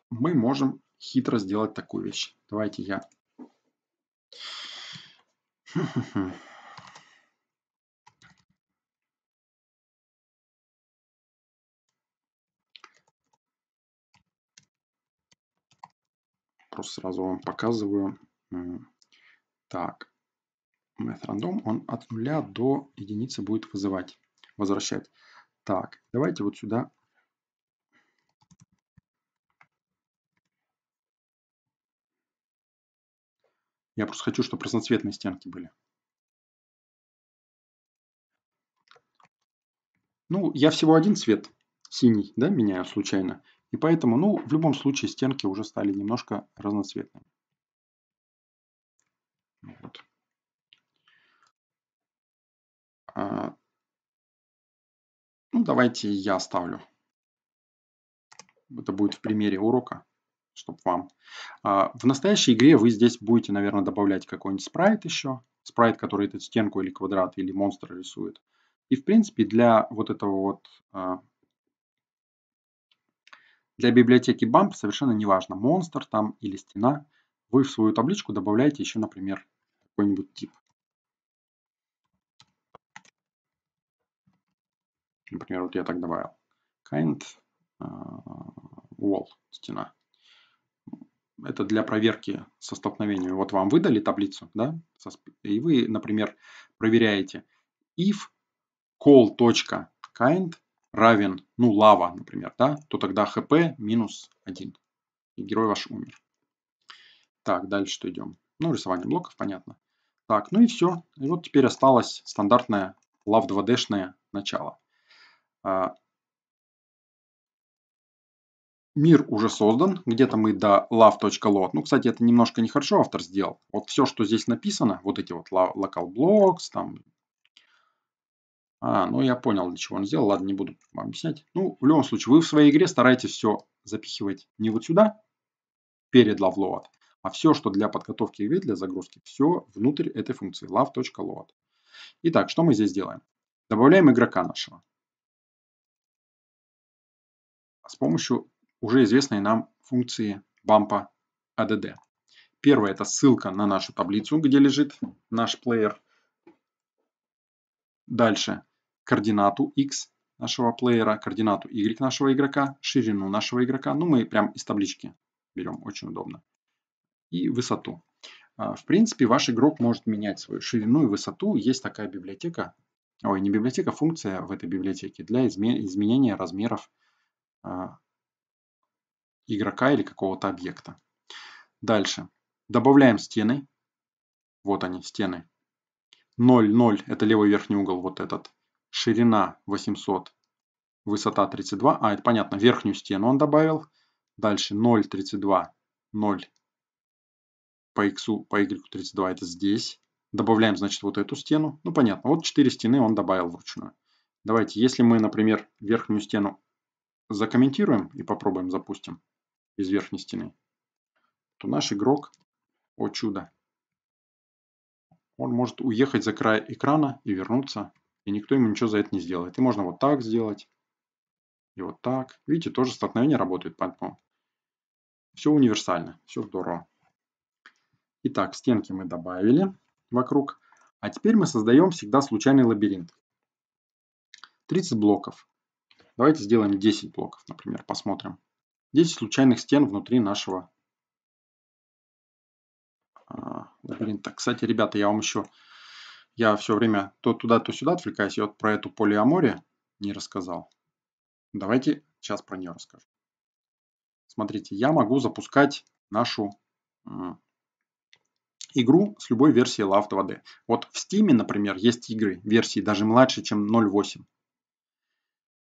мы можем хитро сделать такую вещь. Давайте я... Просто сразу вам показываю. Так. Math random, он от нуля до единицы будет вызывать, возвращать. Так, давайте вот сюда Я просто хочу, чтобы разноцветные стенки были. Ну, я всего один цвет синий, да, меняю случайно. И поэтому, ну, в любом случае стенки уже стали немножко разноцветными. Ну вот. А, ну, давайте я оставлю. Это будет в примере урока чтобы вам. А, в настоящей игре вы здесь будете, наверное, добавлять какой-нибудь спрайт еще. Спрайт, который эту стенку или квадрат, или монстра рисует. И, в принципе, для вот этого вот... А, для библиотеки BAMP совершенно неважно монстр там или стена. Вы в свою табличку добавляете еще, например, какой-нибудь тип. Например, вот я так добавил. Kind uh, wall, стена это для проверки со столкновениями. Вот вам выдали таблицу, да, и вы, например, проверяете if call.kind равен, ну, лава, например, да, то тогда хп минус 1, и герой ваш умер. Так, дальше что идем? Ну, рисование блоков, понятно. Так, ну и все. И вот теперь осталось стандартное лав 2 d начало. А, мир уже создан, где-то мы до love.lot, ну, кстати, это немножко нехорошо автор сделал. Вот все, что здесь написано, вот эти вот local blocks, там... А, ну я понял, для чего он сделал, ладно, не буду вам объяснять. Ну, в любом случае, вы в своей игре стараетесь все запихивать не вот сюда, перед loveload, а все, что для подготовки игры, для загрузки, все внутрь этой функции love.load. Итак, что мы здесь делаем? Добавляем игрока нашего. А с помощью уже известные нам функции бампа ADD. А первая это ссылка на нашу таблицу, где лежит наш плеер. Дальше – координату x нашего плеера, координату y нашего игрока, ширину нашего игрока. Ну, мы прям из таблички берем, очень удобно. И высоту. А, в принципе, ваш игрок может менять свою ширину и высоту. Есть такая библиотека, ой, не библиотека, а функция в этой библиотеке для изменения размеров игрока или какого-то объекта. Дальше. Добавляем стены. Вот они, стены. 0, 0 – это левый верхний угол, вот этот. Ширина 800, высота 32. А, это понятно, верхнюю стену он добавил. Дальше 0, 32, 0 по x, по y 32 – это здесь. Добавляем, значит, вот эту стену. Ну, понятно, вот 4 стены он добавил вручную. Давайте, если мы, например, верхнюю стену закомментируем и попробуем запустим из верхней стены, то наш игрок, о чудо, он может уехать за край экрана и вернуться, и никто ему ничего за это не сделает. И можно вот так сделать, и вот так. Видите, тоже столкновение работает, поэтому все универсально, все здорово. Итак, стенки мы добавили вокруг. А теперь мы создаем всегда случайный лабиринт. 30 блоков. Давайте сделаем 10 блоков, например, посмотрим. 10 случайных стен внутри нашего а, лабиринта. Кстати, ребята, я вам еще... Я все время то туда, то сюда отвлекаюсь. Я вот про эту полиаморе не рассказал. Давайте сейчас про нее расскажу. Смотрите, я могу запускать нашу игру с любой версии Love 2D. Вот в Steam, например, есть игры версии даже младше, чем 0.8.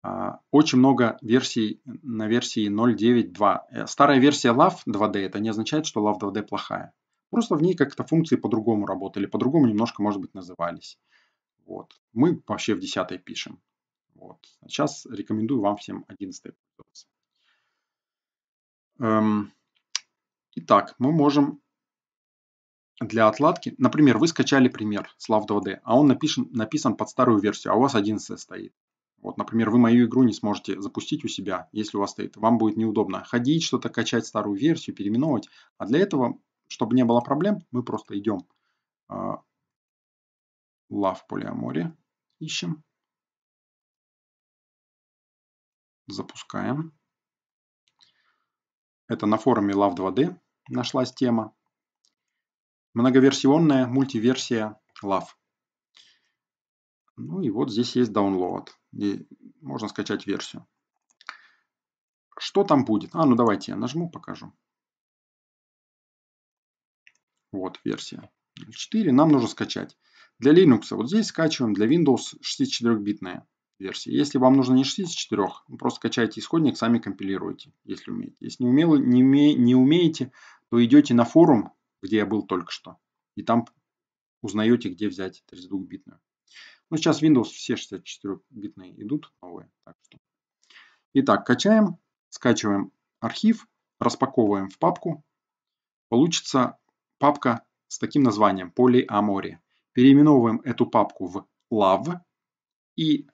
А, очень много версий на версии 0.9.2. Э, старая версия Love 2D это не означает, что Love 2D плохая. Просто в ней как-то функции по-другому работали, по-другому немножко, может быть, назывались. Вот. Мы вообще в 10 пишем. Вот. Сейчас рекомендую вам всем 11 эм, Итак, мы можем для отладки, например, вы скачали пример с LAV 2D, а он написан, написан под старую версию, а у вас 11 стоит. Вот, например, вы мою игру не сможете запустить у себя, если у вас стоит. Вам будет неудобно ходить, что-то качать старую версию, переименовывать. А для этого, чтобы не было проблем, мы просто идем э, лав полиаморе, ищем, запускаем. Это на форуме Love2D нашлась тема. Многоверсионная мультиверсия Love. Ну и вот здесь есть download. И можно скачать версию. Что там будет? А, ну давайте я нажму, покажу. Вот версия 4. Нам нужно скачать. Для Linux вот здесь скачиваем, для Windows 64-битная версия. Если вам нужно не 64, просто качайте исходник, сами компилируйте, если умеете. Если не, умел, не, уме, не умеете, то идете на форум, где я был только что, и там узнаете, где взять 32-битную. Ну, сейчас Windows все 64-битные идут новые. Так что. Итак, качаем, скачиваем архив, распаковываем в папку. Получится папка с таким названием «Полиаморе». Переименовываем эту папку в «Love» и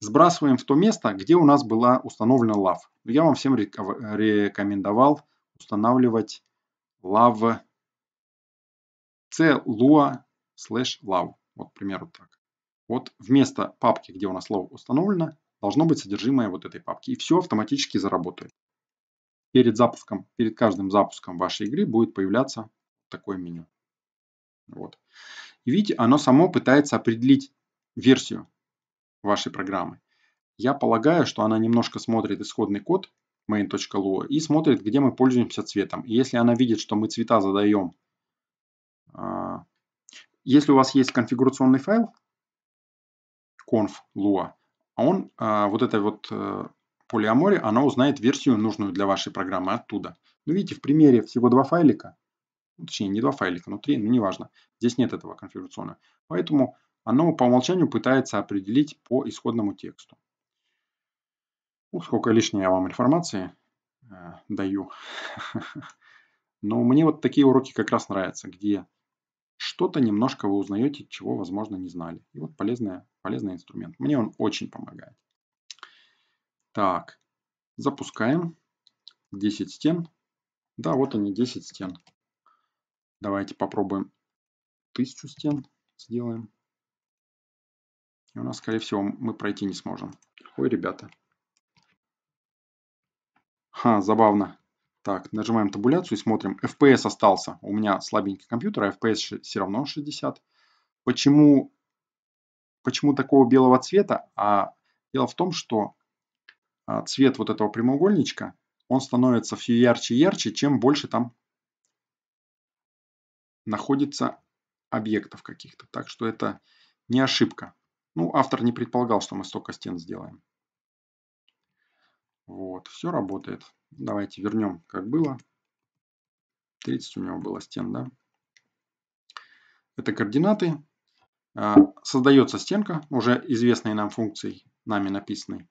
сбрасываем в то место, где у нас была установлена Love. Я вам всем рекомендовал устанавливать Love C Lua slash Love. Вот, к примеру, так. Вот вместо папки, где у нас слово установлено, должно быть содержимое вот этой папки. И все автоматически заработает. Перед запуском, перед каждым запуском вашей игры будет появляться такое меню. Вот. И видите, оно само пытается определить версию вашей программы. Я полагаю, что она немножко смотрит исходный код main.lua и смотрит, где мы пользуемся цветом. И если она видит, что мы цвета задаем... А, если у вас есть конфигурационный файл, конф Lua, а он, а, вот это вот э, полиаморе, она узнает версию, нужную для вашей программы оттуда. Ну, видите, в примере всего два файлика, ну, точнее, не два файлика, но три, ну, неважно. Здесь нет этого конфигурационного. Поэтому оно по умолчанию пытается определить по исходному тексту. Ну, сколько лишней я вам информации э, даю. Но мне вот такие уроки как раз нравятся, где что-то немножко вы узнаете, чего, возможно, не знали. И вот полезный полезный инструмент. Мне он очень помогает. Так, запускаем. 10 стен. Да, вот они, 10 стен. Давайте попробуем 1000 стен сделаем. И у нас, скорее всего, мы пройти не сможем. Ой, ребята. Ха, забавно. Так, нажимаем табуляцию и смотрим. FPS остался. У меня слабенький компьютер, а FPS все равно 60. Почему, почему такого белого цвета? А дело в том, что а, цвет вот этого прямоугольничка, он становится все ярче и ярче, чем больше там находится объектов каких-то. Так что это не ошибка. Ну, автор не предполагал, что мы столько стен сделаем. Вот, все работает. Давайте вернем, как было. 30 у него было стен, да? Это координаты. А, создается стенка, уже известной нам функцией, нами написанной.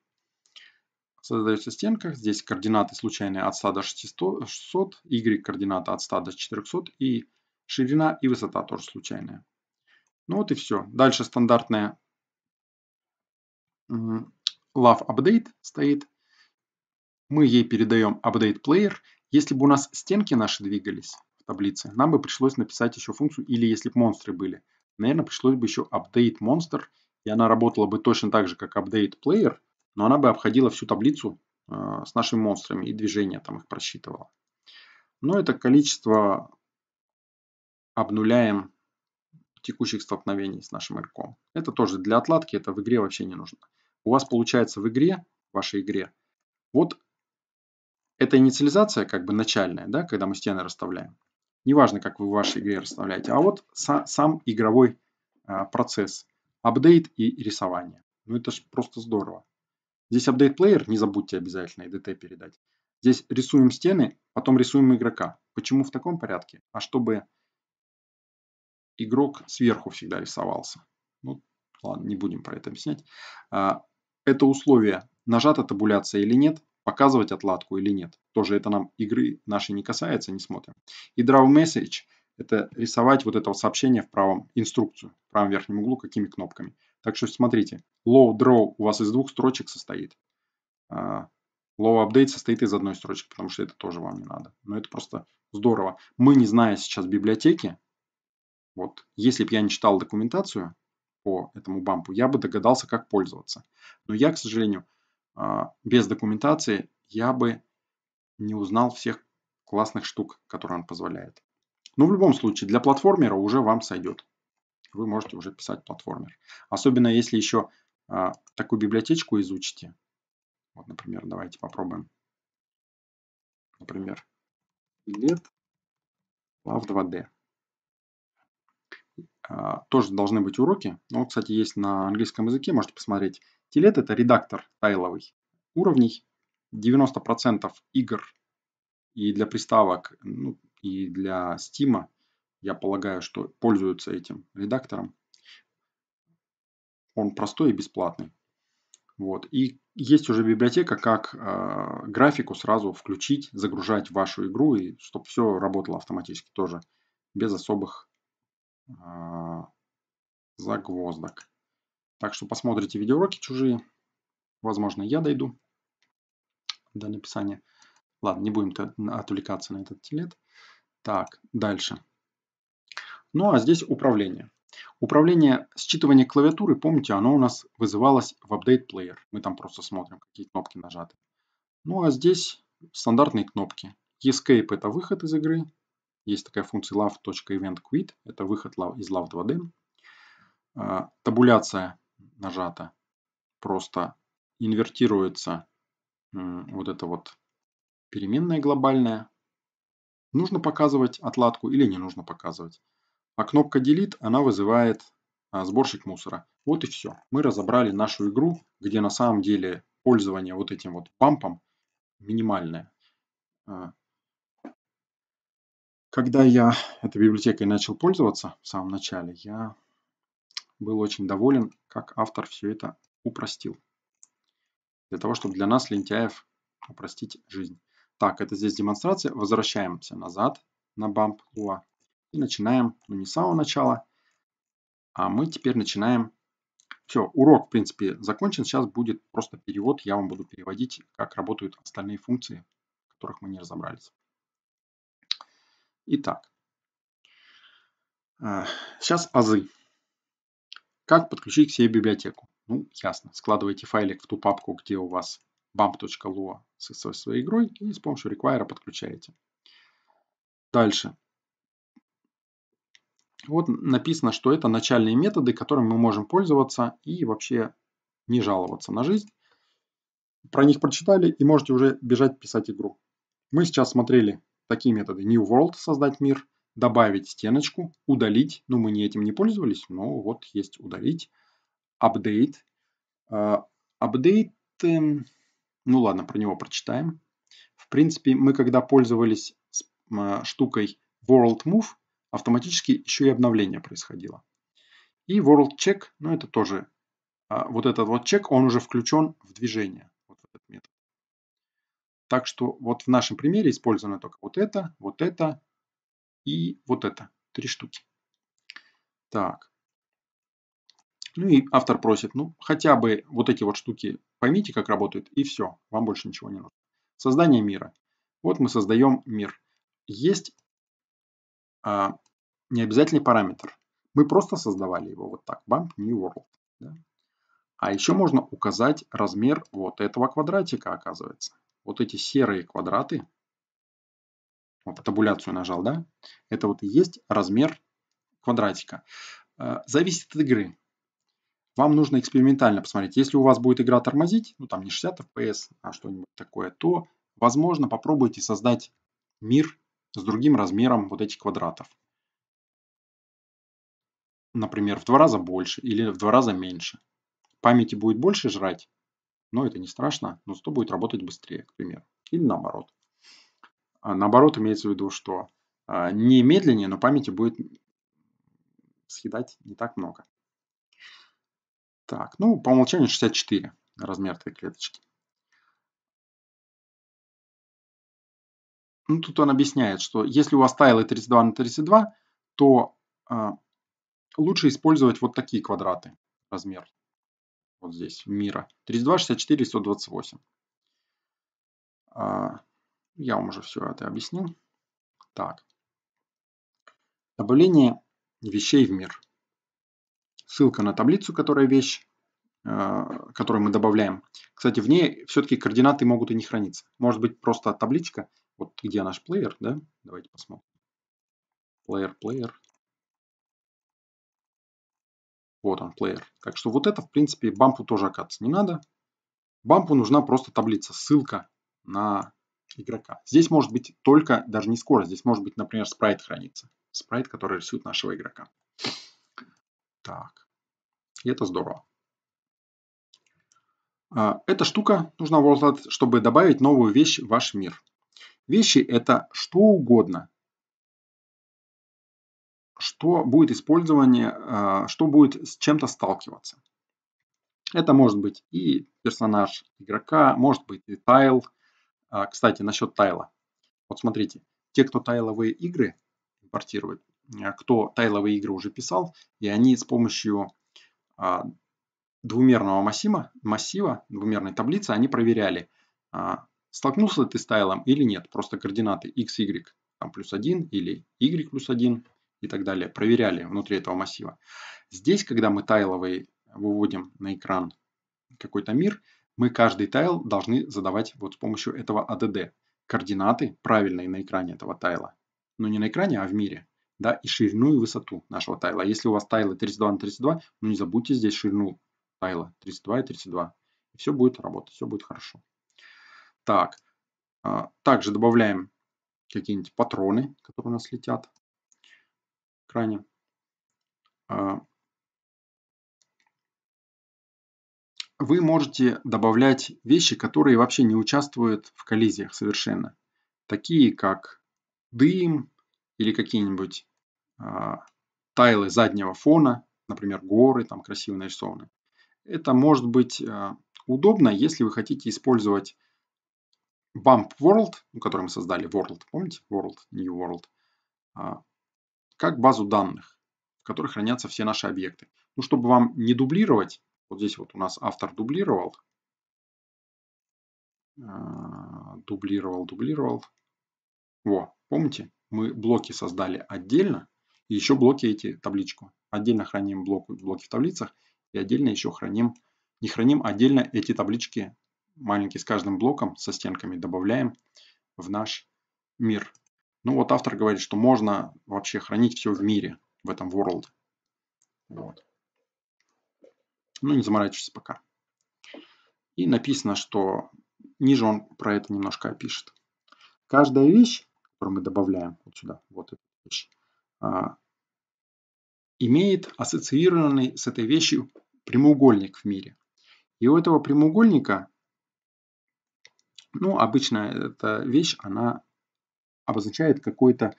Создается стенка. Здесь координаты случайные от 100 до 600, y координата от 100 до 400 и ширина и высота тоже случайные. Ну вот и все. Дальше стандартная love update стоит мы ей передаем update player. Если бы у нас стенки наши двигались в таблице, нам бы пришлось написать еще функцию, или если бы монстры были, наверное, пришлось бы еще update monster, и она работала бы точно так же, как update player, но она бы обходила всю таблицу э, с нашими монстрами и движения там их просчитывала. Но это количество обнуляем текущих столкновений с нашим игроком. Это тоже для отладки, это в игре вообще не нужно. У вас получается в игре, в вашей игре, вот это инициализация как бы начальная, да, когда мы стены расставляем. Неважно, как вы в вашей игре расставляете. А вот са сам игровой а, процесс. Апдейт и рисование. Ну это же просто здорово. Здесь апдейт плеер, не забудьте обязательно и ДТ передать. Здесь рисуем стены, потом рисуем игрока. Почему в таком порядке? А чтобы игрок сверху всегда рисовался. Ну, ладно, не будем про это объяснять. А, это условие, нажата табуляция или нет, показывать отладку или нет. Тоже это нам игры наши не касается, не смотрим. И draw message – это рисовать вот это вот сообщение в правом, инструкцию, в правом верхнем углу, какими кнопками. Так что смотрите, low draw у вас из двух строчек состоит. А, low update состоит из одной строчки, потому что это тоже вам не надо. Но это просто здорово. Мы, не зная сейчас библиотеки, вот, если бы я не читал документацию по этому бампу, я бы догадался, как пользоваться. Но я, к сожалению, а, без документации я бы не узнал всех классных штук, которые он позволяет. Но ну, в любом случае, для платформера уже вам сойдет. Вы можете уже писать платформер. Особенно если еще а, такую библиотечку изучите. Вот, например, давайте попробуем. Например, билет Love 2D. А, тоже должны быть уроки. Ну, кстати, есть на английском языке, можете посмотреть Телет — это редактор тайловый уровней. 90% игр и для приставок, ну, и для Steam, я полагаю, что пользуются этим редактором. Он простой и бесплатный. Вот. И есть уже библиотека, как э, графику сразу включить, загружать в вашу игру, и чтобы все работало автоматически тоже, без особых э, загвоздок. Так что посмотрите видеоуроки чужие. Возможно, я дойду до написания. Ладно, не будем отвлекаться на этот телет. Так, дальше. Ну а здесь управление. Управление считывания клавиатуры, помните, оно у нас вызывалось в Update Player. Мы там просто смотрим, какие кнопки нажаты. Ну а здесь стандартные кнопки. Escape – это выход из игры. Есть такая функция love.eventQuit – это выход из Love 2D. А, табуляция нажата, просто инвертируется вот эта вот переменная глобальная. Нужно показывать отладку или не нужно показывать. А кнопка Delete, она вызывает а, сборщик мусора. Вот и все. Мы разобрали нашу игру, где на самом деле пользование вот этим вот пампом минимальное. А, когда я этой библиотекой начал пользоваться в самом начале, я был очень доволен, как автор все это упростил. Для того, чтобы для нас, лентяев, упростить жизнь. Так, это здесь демонстрация. Возвращаемся назад на бамп луа. И начинаем, ну не с самого начала, а мы теперь начинаем. Все, урок, в принципе, закончен. Сейчас будет просто перевод. Я вам буду переводить, как работают остальные функции, которых мы не разобрались. Итак, э, сейчас азы. Как подключить к себе библиотеку? Ну, ясно. Складываете файлик в ту папку, где у вас bump.lua со своей игрой, и с помощью require подключаете. Дальше. Вот написано, что это начальные методы, которыми мы можем пользоваться и вообще не жаловаться на жизнь. Про них прочитали и можете уже бежать писать игру. Мы сейчас смотрели такие методы. New World – создать мир добавить стеночку, удалить. Ну, мы не этим не пользовались, но вот есть удалить. Апдейт. А, апдейт, эм, ну ладно, про него прочитаем. В принципе, мы когда пользовались а, штукой World Move, автоматически еще и обновление происходило. И World Check, ну это тоже, а, вот этот вот чек, он уже включен в движение, вот этот метод. Так что вот в нашем примере использовано только вот это, вот это, и вот это, три штуки. Так. Ну и автор просит, ну, хотя бы вот эти вот штуки поймите, как работают, и все, вам больше ничего не нужно. Создание мира. Вот мы создаем мир. Есть а, необязательный параметр. Мы просто создавали его вот так, bump new world. Да? А еще можно указать размер вот этого квадратика, оказывается. Вот эти серые квадраты, вот табуляцию нажал, да, это вот и есть размер квадратика. Э, зависит от игры. Вам нужно экспериментально посмотреть. Если у вас будет игра тормозить, ну там не 60 FPS, а что-нибудь такое, то, возможно, попробуйте создать мир с другим размером вот этих квадратов. Например, в два раза больше или в два раза меньше. Памяти будет больше жрать, но это не страшно, но зато будет работать быстрее, к примеру. Или наоборот. А наоборот, имеется в виду, что а, не медленнее, но памяти будет съедать не так много. Так, ну, по умолчанию 64 размер этой клеточки. Ну, тут он объясняет, что если у вас тайлы 32 на 32, то э, лучше использовать вот такие квадраты размер. Вот здесь, мира. 32, 64 и 128. Я вам уже все это объяснил. Так. Добавление вещей в мир. Ссылка на таблицу, которая вещь, э, которую мы добавляем. Кстати, в ней все-таки координаты могут и не храниться. Может быть просто табличка. Вот где наш плеер, да? Давайте посмотрим. Плеер, плеер. Вот он, плеер. Так что вот это, в принципе, бампу тоже, оказывается, не надо. Бампу нужна просто таблица, ссылка на игрока. Здесь может быть только, даже не скорость, здесь может быть, например, спрайт хранится. Спрайт, который рисует нашего игрока. Так. И это здорово. А, эта штука нужна WorldLat, чтобы добавить новую вещь в ваш мир. Вещи – это что угодно, что будет использование, а, что будет с чем-то сталкиваться. Это может быть и персонаж игрока, может быть и тайл, а, кстати, насчет тайла. Вот смотрите, те, кто тайловые игры импортирует, а, кто тайловые игры уже писал, и они с помощью а, двумерного массива, массива, двумерной таблицы, они проверяли, а, столкнулся ты с тайлом или нет, просто координаты x, y там, плюс 1 или y плюс 1 и так далее, проверяли внутри этого массива. Здесь, когда мы тайловые выводим на экран какой-то мир, мы каждый тайл должны задавать вот с помощью этого ADD. Координаты правильные на экране этого тайла. Но ну, не на экране, а в мире. Да, и ширину и высоту нашего тайла. Если у вас тайлы 32 на 32, ну не забудьте здесь ширину тайла 32 и 32. И все будет работать, все будет хорошо. Так, а, также добавляем какие-нибудь патроны, которые у нас летят в экране. А, вы можете добавлять вещи, которые вообще не участвуют в коллизиях совершенно. Такие как дым или какие-нибудь а, тайлы заднего фона, например, горы там красиво нарисованы. Это может быть а, удобно, если вы хотите использовать Bump World, ну, который мы создали, World, помните? World, New World, а, как базу данных, в которой хранятся все наши объекты. Ну, чтобы вам не дублировать вот здесь вот у нас автор дублировал. А, дублировал, дублировал. Во, помните, мы блоки создали отдельно. И еще блоки эти, табличку. Отдельно храним блок, блоки в таблицах. И отдельно еще храним, не храним, отдельно эти таблички маленькие с каждым блоком, со стенками добавляем в наш мир. Ну вот автор говорит, что можно вообще хранить все в мире, в этом world. Вот. Ну не заморачивайся пока. И написано, что ниже он про это немножко опишет. Каждая вещь, которую мы добавляем вот сюда, вот эта вещь, а, имеет ассоциированный с этой вещью прямоугольник в мире. И у этого прямоугольника, ну, обычно эта вещь, она обозначает какой-то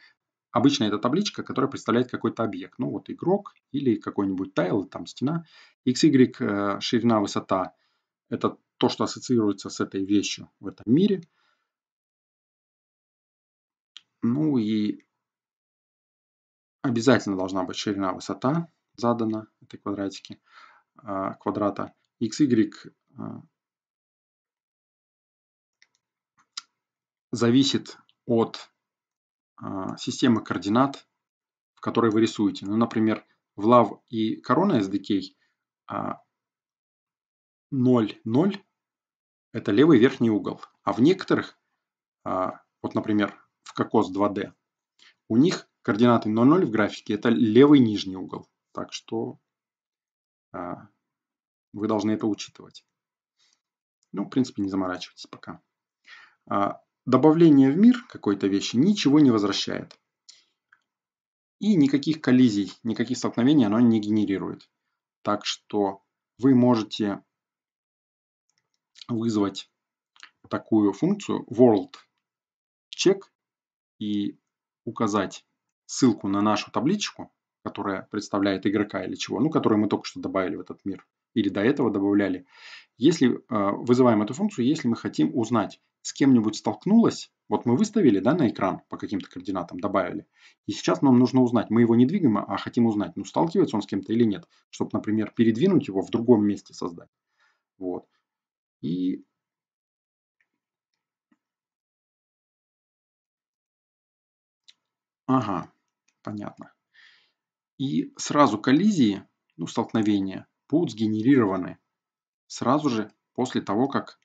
Обычно это табличка, которая представляет какой-то объект. Ну вот игрок или какой-нибудь тайл, там стена. X, Y, э, ширина, высота – это то, что ассоциируется с этой вещью в этом мире. Ну и обязательно должна быть ширина, высота задана этой квадратики, э, квадрата. X, Y э, зависит от а, система координат, в которой вы рисуете. Ну, например, в Love и корона SDK 0, 0 – это левый верхний угол. А в некоторых, а, вот, например, в Кокос 2D, у них координаты 0, 0 в графике – это левый нижний угол. Так что а, вы должны это учитывать. Ну, в принципе, не заморачивайтесь пока добавление в мир какой-то вещи ничего не возвращает. И никаких коллизий, никаких столкновений оно не генерирует. Так что вы можете вызвать такую функцию world check и указать ссылку на нашу табличку, которая представляет игрока или чего, ну, которую мы только что добавили в этот мир или до этого добавляли. Если э, вызываем эту функцию, если мы хотим узнать, с кем-нибудь столкнулась, вот мы выставили да, на экран по каким-то координатам, добавили. И сейчас нам нужно узнать, мы его не двигаем, а хотим узнать, ну сталкивается он с кем-то или нет, чтобы, например, передвинуть его в другом месте создать. Вот. И Ага, понятно. И сразу коллизии, ну столкновения, будут сгенерированы сразу же после того, как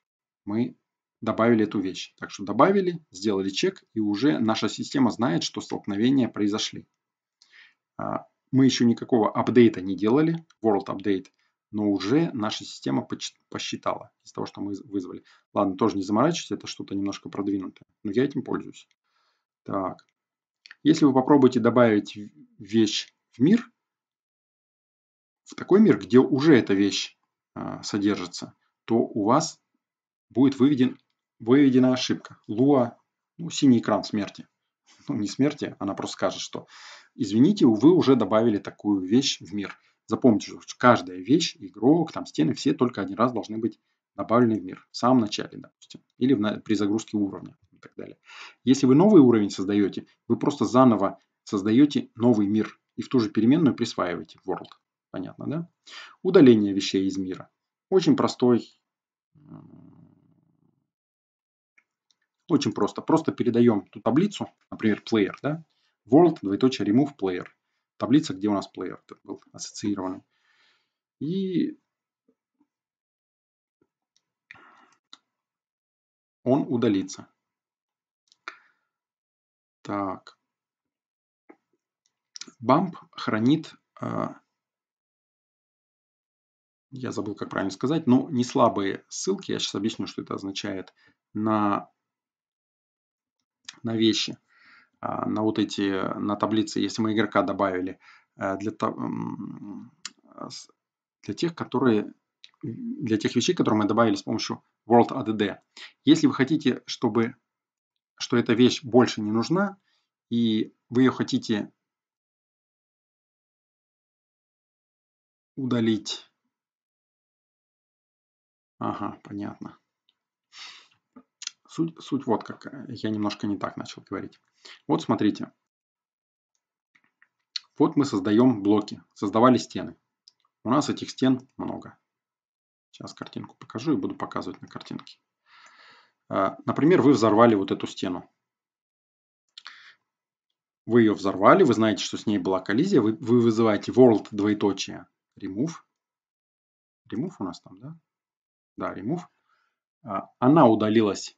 мы добавили эту вещь. Так что добавили, сделали чек, и уже наша система знает, что столкновения произошли. А, мы еще никакого апдейта не делали, World Update, но уже наша система посчитала из того, что мы вызвали. Ладно, тоже не заморачивайтесь, это что-то немножко продвинутое, но я этим пользуюсь. Так. Если вы попробуете добавить вещь в мир, в такой мир, где уже эта вещь э, содержится, то у вас будет выведен Выведена ошибка. Луа, ну, синий экран смерти. Ну, не смерти, она просто скажет, что извините, вы уже добавили такую вещь в мир. Запомните, что каждая вещь, игрок, там стены, все только один раз должны быть добавлены в мир. В самом начале, допустим. Или в, при загрузке уровня и так далее. Если вы новый уровень создаете, вы просто заново создаете новый мир и в ту же переменную присваиваете world. Понятно, да? Удаление вещей из мира. Очень простой очень просто. Просто передаем ту таблицу, например, player, да, world, двоеточие, remove player. Таблица, где у нас player был ассоциированный. И он удалится. Так. bump хранит, а, я забыл, как правильно сказать, но не слабые ссылки, я сейчас объясню, что это означает, на на вещи, а, на вот эти, на таблицы, если мы игрока добавили, э, для, для тех, которые для тех вещей, которые мы добавили с помощью World ADD. Если вы хотите, чтобы что эта вещь больше не нужна, и вы ее хотите удалить. Ага, понятно. Суть, суть вот какая. Э, я немножко не так начал говорить. Вот смотрите. Вот мы создаем блоки. Создавали стены. У нас этих стен много. Сейчас картинку покажу и буду показывать на картинке. Э, например, вы взорвали вот эту стену. Вы ее взорвали, вы знаете, что с ней была коллизия. Вы, вы вызываете world двоеточие remove. Remove у нас там, да? Да, remove. Э, она удалилась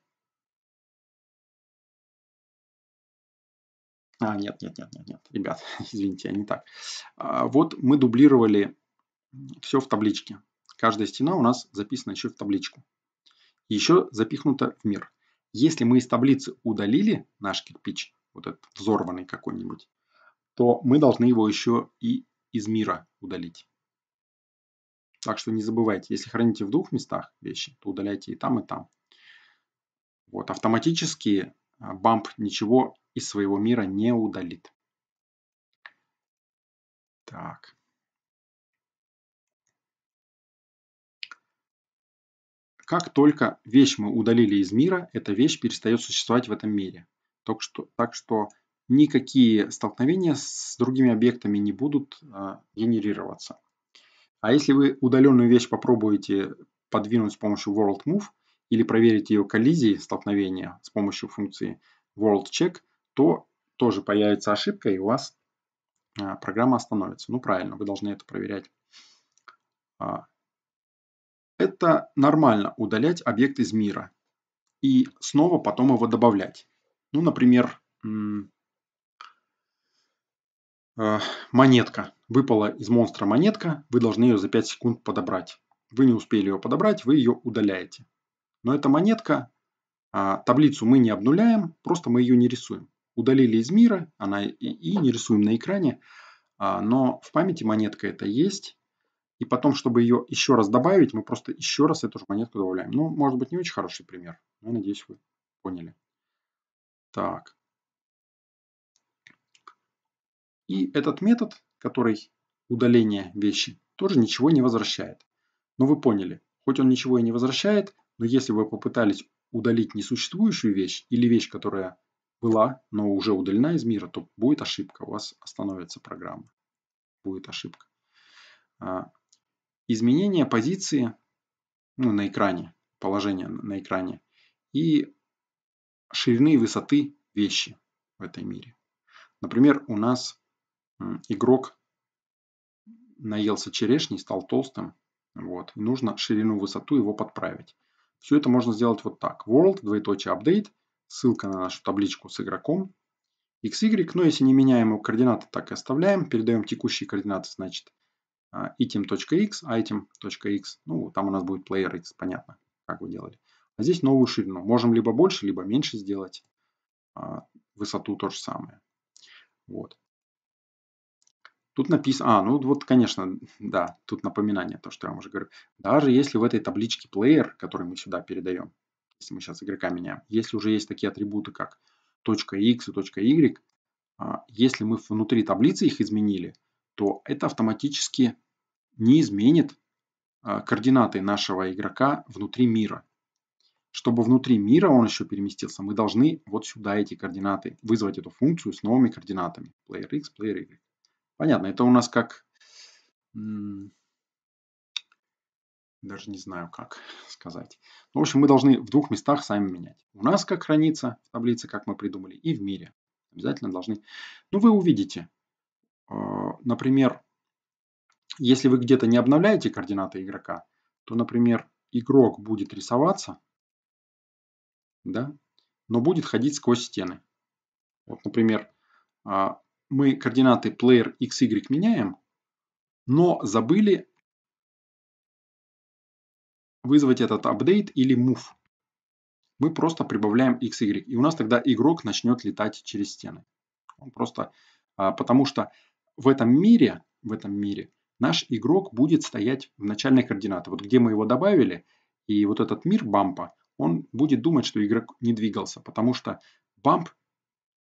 А, нет, нет, нет, нет, нет, ребят, извините, не так. А, вот мы дублировали все в табличке. Каждая стена у нас записана еще в табличку. Еще запихнута в мир. Если мы из таблицы удалили наш кирпич, вот этот взорванный какой-нибудь, то мы должны его еще и из мира удалить. Так что не забывайте, если храните в двух местах вещи, то удаляйте и там, и там. Вот автоматически а, бамп ничего из своего мира не удалит. Так. Как только вещь мы удалили из мира, эта вещь перестает существовать в этом мире. Так что, так что никакие столкновения с другими объектами не будут э, генерироваться. А если вы удаленную вещь попробуете подвинуть с помощью World Move или проверить ее коллизии, столкновения с помощью функции World Check – то тоже появится ошибка, и у вас а, программа остановится. Ну, правильно, вы должны это проверять. А, это нормально удалять объект из мира и снова потом его добавлять. Ну, например, а, монетка. Выпала из монстра монетка, вы должны ее за 5 секунд подобрать. Вы не успели ее подобрать, вы ее удаляете. Но эта монетка, таблицу мы не обнуляем, просто мы ее не рисуем удалили из мира, она и, и не рисуем на экране, а, но в памяти монетка это есть. И потом, чтобы ее еще раз добавить, мы просто еще раз эту же монетку добавляем. Ну, может быть, не очень хороший пример, но я надеюсь, вы поняли. Так. И этот метод, который удаление вещи, тоже ничего не возвращает. Но ну, вы поняли, хоть он ничего и не возвращает, но если вы попытались удалить несуществующую вещь или вещь, которая была, но уже удалена из мира, то будет ошибка, у вас остановится программа. Будет ошибка. А, изменение позиции ну, на экране, положение на экране и ширины и высоты вещи в этой мире. Например, у нас игрок наелся черешней, стал толстым. Вот. нужно ширину, высоту его подправить. Все это можно сделать вот так. World, двоеточие, update – ссылка на нашу табличку с игроком, x, y, но если не меняем его координаты, так и оставляем, передаем текущие координаты, значит, а, item.x, item.x, ну, там у нас будет player x, понятно, как вы делали. А здесь новую ширину, можем либо больше, либо меньше сделать, а, высоту то же самое. Вот. Тут написано, а, ну вот, конечно, да, тут напоминание, то, что я вам уже говорю. Даже если в этой табличке player, который мы сюда передаем, если мы сейчас игрока меняем, если уже есть такие атрибуты, как точка .x и .y, а, если мы внутри таблицы их изменили, то это автоматически не изменит а, координаты нашего игрока внутри мира. Чтобы внутри мира он еще переместился, мы должны вот сюда эти координаты, вызвать эту функцию с новыми координатами. Player x, player y. Понятно, это у нас как даже не знаю, как сказать. Ну, в общем, мы должны в двух местах сами менять. У нас как хранится в таблице, как мы придумали, и в мире. Обязательно должны. Ну, вы увидите. Э, например, если вы где-то не обновляете координаты игрока, то, например, игрок будет рисоваться, да, но будет ходить сквозь стены. Вот, например, а, мы координаты player x y меняем, но забыли вызвать этот апдейт или move. Мы просто прибавляем XY, и у нас тогда игрок начнет летать через стены. Он просто, а, потому что в этом мире, в этом мире наш игрок будет стоять в начальной координате. Вот где мы его добавили, и вот этот мир бампа, он будет думать, что игрок не двигался, потому что бамп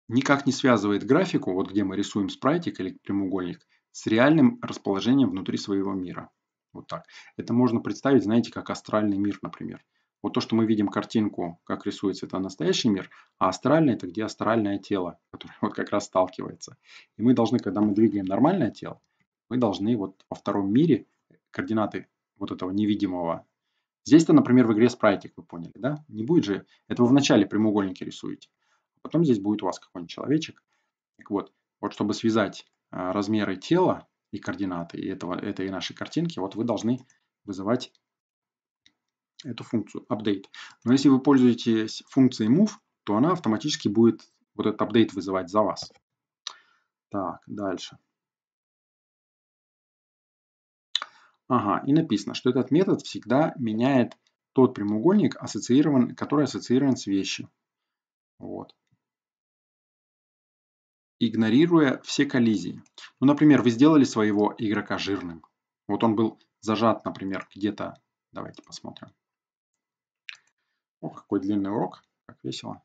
никак не связывает графику, вот где мы рисуем спрайтик или прямоугольник, с реальным расположением внутри своего мира. Вот так. Это можно представить, знаете, как астральный мир, например. Вот то, что мы видим картинку, как рисуется, это настоящий мир, а астральный – это где астральное тело, которое вот как раз сталкивается. И мы должны, когда мы двигаем нормальное тело, мы должны вот во втором мире координаты вот этого невидимого. Здесь-то, например, в игре спрайтик, вы поняли, да? Не будет же, это вы вначале прямоугольники рисуете, а потом здесь будет у вас какой-нибудь человечек. Так вот, вот чтобы связать а, размеры тела и координаты и этого, этой и нашей картинки, вот вы должны вызывать эту функцию update. Но если вы пользуетесь функцией move, то она автоматически будет вот этот update вызывать за вас. Так, дальше. Ага, и написано, что этот метод всегда меняет тот прямоугольник, ассоциирован, который ассоциирован с вещью. Вот игнорируя все коллизии. Ну, например, вы сделали своего игрока жирным. Вот он был зажат, например, где-то. Давайте посмотрим. О, какой длинный урок, как весело.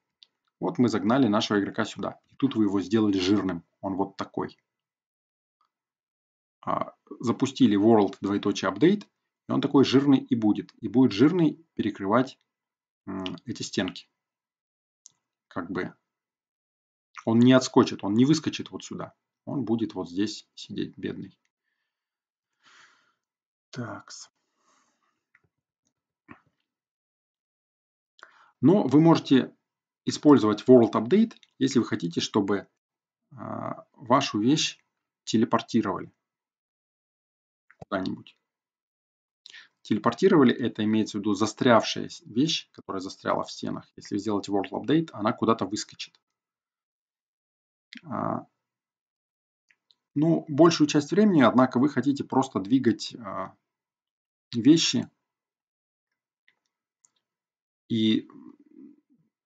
Вот мы загнали нашего игрока сюда. И тут вы его сделали жирным. Он вот такой. А, запустили world двоеточие update. И он такой жирный и будет. И будет жирный перекрывать эти стенки. Как бы он не отскочит, он не выскочит вот сюда. Он будет вот здесь сидеть, бедный. Так. Но вы можете использовать World Update, если вы хотите, чтобы э, вашу вещь телепортировали куда-нибудь. Телепортировали, это имеется в виду застрявшая вещь, которая застряла в стенах. Если вы сделаете World Update, она куда-то выскочит. А, ну, большую часть времени, однако, вы хотите просто двигать а, вещи и,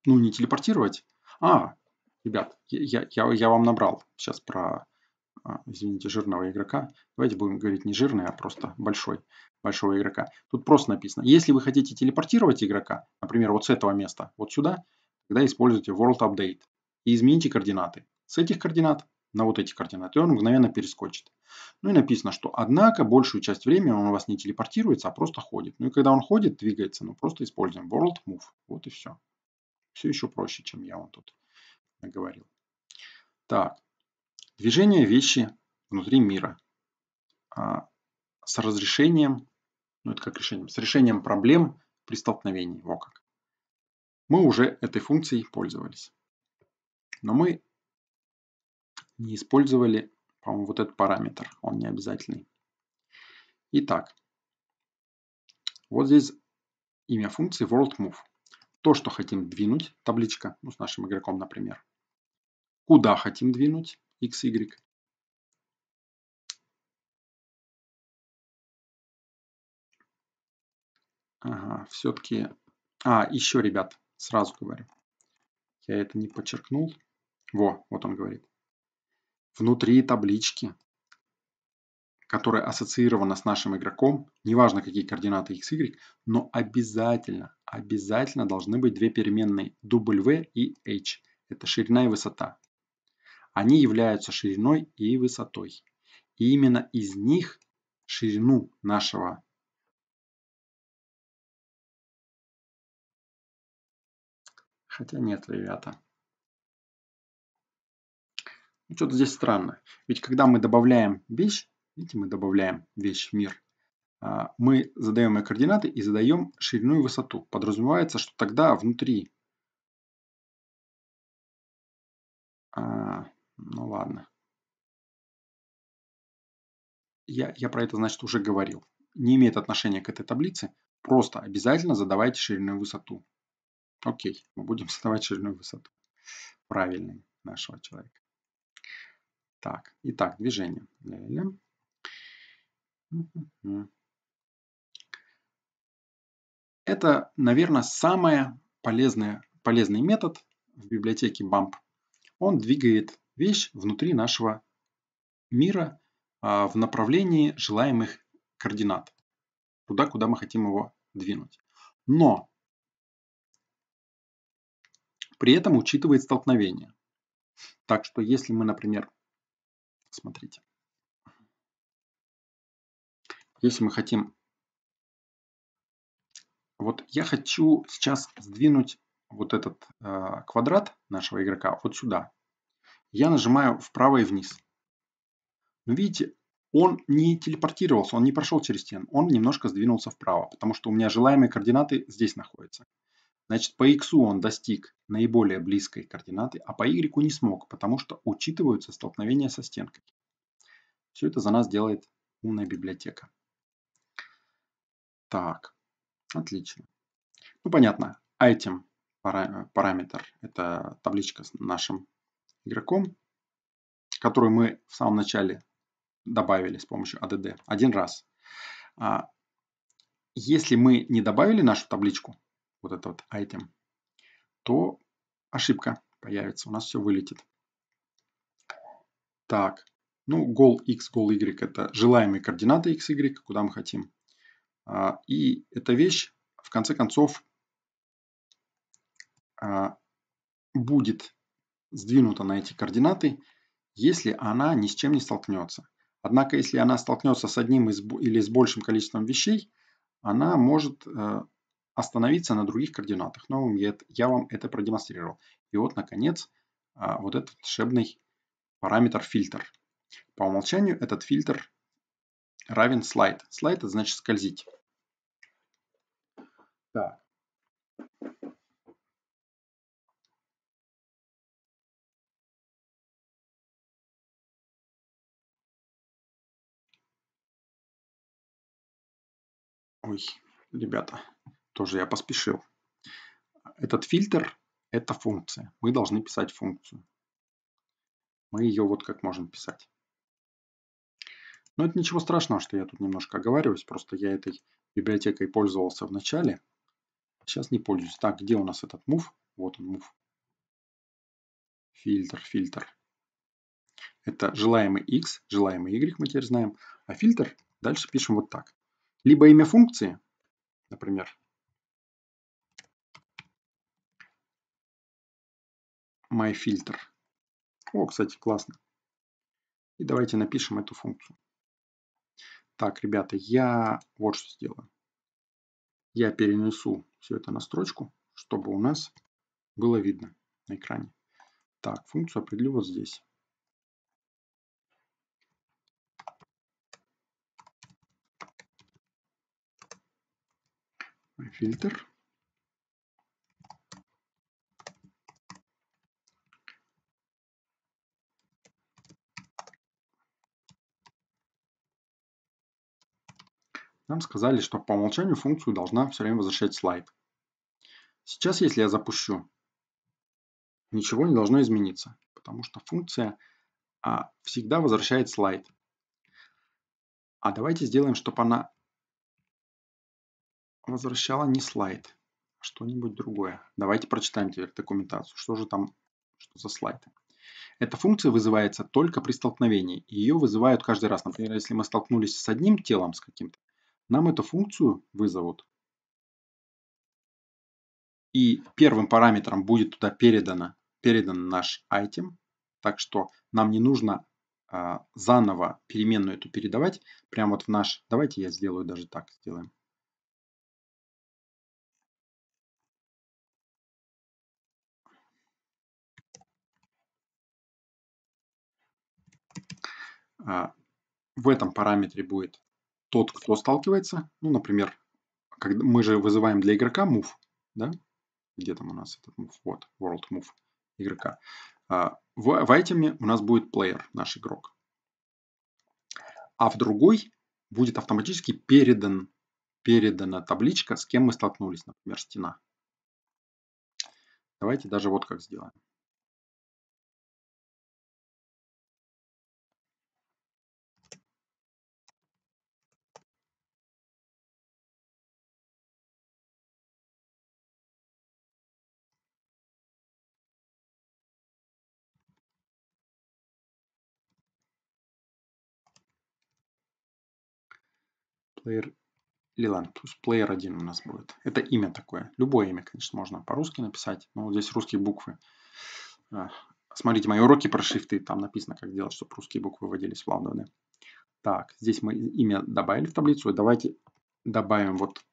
ну, не телепортировать. А, ребят, я, я, я вам набрал сейчас про, а, извините, жирного игрока. Давайте будем говорить не жирный, а просто большой, большого игрока. Тут просто написано, если вы хотите телепортировать игрока, например, вот с этого места, вот сюда, тогда используйте World Update и измените координаты с этих координат на вот эти координаты, и он мгновенно перескочит. Ну и написано, что однако большую часть времени он у вас не телепортируется, а просто ходит. Ну и когда он ходит, двигается, ну просто используем world move. Вот и все. Все еще проще, чем я вам тут говорил. Так. Движение вещи внутри мира. А, с разрешением, ну это как решением, с решением проблем при столкновении. Во как. Мы уже этой функцией пользовались. Но мы не использовали, по-моему, вот этот параметр, он не обязательный. Итак, вот здесь имя функции worldMove. То, что хотим двинуть, табличка, ну, с нашим игроком, например. Куда хотим двинуть, x, y. Ага, все-таки... А, еще, ребят, сразу говорю. Я это не подчеркнул. Во, вот он говорит внутри таблички, которая ассоциирована с нашим игроком, неважно какие координаты x, y, но обязательно, обязательно должны быть две переменные W и H. Это ширина и высота. Они являются шириной и высотой. И именно из них ширину нашего Хотя нет, ребята. И ну, что-то здесь странно. Ведь когда мы добавляем вещь, видите, мы добавляем вещь в мир, а, мы задаем ее координаты и задаем ширину и высоту. Подразумевается, что тогда внутри... А, ну ладно. Я, я про это, значит, уже говорил. Не имеет отношения к этой таблице. Просто обязательно задавайте ширину и высоту. Окей, мы будем задавать ширину и высоту. Правильный нашего человека. Так, итак, движение. Это, наверное, самый полезный, полезный метод в библиотеке BAMP. Он двигает вещь внутри нашего мира а, в направлении желаемых координат, туда, куда мы хотим его двинуть. Но при этом учитывает столкновение. Так что если мы, например, Смотрите. Если мы хотим... Вот я хочу сейчас сдвинуть вот этот э, квадрат нашего игрока вот сюда. Я нажимаю вправо и вниз. Ну, видите, он не телепортировался, он не прошел через стену, он немножко сдвинулся вправо, потому что у меня желаемые координаты здесь находятся. Значит, по x он достиг наиболее близкой координаты, а по y не смог, потому что учитываются столкновения со стенкой. Все это за нас делает умная библиотека. Так, отлично. Ну, понятно, item параметр – это табличка с нашим игроком, которую мы в самом начале добавили с помощью add один раз. А если мы не добавили нашу табличку, вот это вот item, то ошибка появится, у нас все вылетит. Так, ну, goal x, goal y – это желаемые координаты x, y, куда мы хотим. А, и эта вещь, в конце концов, а, будет сдвинута на эти координаты, если она ни с чем не столкнется. Однако, если она столкнется с одним из, или с большим количеством вещей, она может э, остановиться на других координатах. Но я вам это продемонстрировал. И вот, наконец, а, вот этот волшебный параметр фильтр. По умолчанию этот фильтр равен слайд. Слайд это значит скользить. Так. Ой, ребята, тоже я поспешил. Этот фильтр – это функция. Мы должны писать функцию. Мы ее вот как можем писать. Но это ничего страшного, что я тут немножко оговариваюсь. Просто я этой библиотекой пользовался в начале. Сейчас а не пользуюсь. Так, где у нас этот мув? Вот он мув. Фильтр, фильтр. Это желаемый x, желаемый y мы теперь знаем. А фильтр дальше пишем вот так. Либо имя функции, например, myFilter. О, кстати, классно. И давайте напишем эту функцию. Так, ребята, я вот что сделаю. Я перенесу все это на строчку, чтобы у нас было видно на экране. Так, функцию определю вот здесь. Фильтр. Нам сказали, что по умолчанию функцию должна все время возвращать слайд. Сейчас, если я запущу, ничего не должно измениться, потому что функция а, всегда возвращает слайд. А давайте сделаем, чтобы она возвращала не слайд, а что-нибудь другое. Давайте прочитаем теперь документацию. Что же там, что за слайды? Эта функция вызывается только при столкновении. Ее вызывают каждый раз. Например, если мы столкнулись с одним телом, с каким-то, нам эту функцию вызовут. И первым параметром будет туда передано, передан наш item. Так что нам не нужно а, заново переменную эту передавать. Прямо вот в наш... Давайте я сделаю даже так. Сделаем. А, в этом параметре будет тот, кто сталкивается, ну, например, когда мы же вызываем для игрока move, да? Где там у нас этот move? Вот, world move игрока. А, в, в айтеме у нас будет player, наш игрок. А в другой будет автоматически передан, передана табличка, с кем мы столкнулись, например, стена. Давайте даже вот как сделаем. player Leland, то есть player 1 у нас будет. Это имя такое. Любое имя, конечно, можно по-русски написать, но здесь русские буквы. А, смотрите, мои уроки про шрифты, там написано, как делать, чтобы русские буквы выводились в лавдоны. Так, здесь мы имя добавили в таблицу. Давайте добавим вот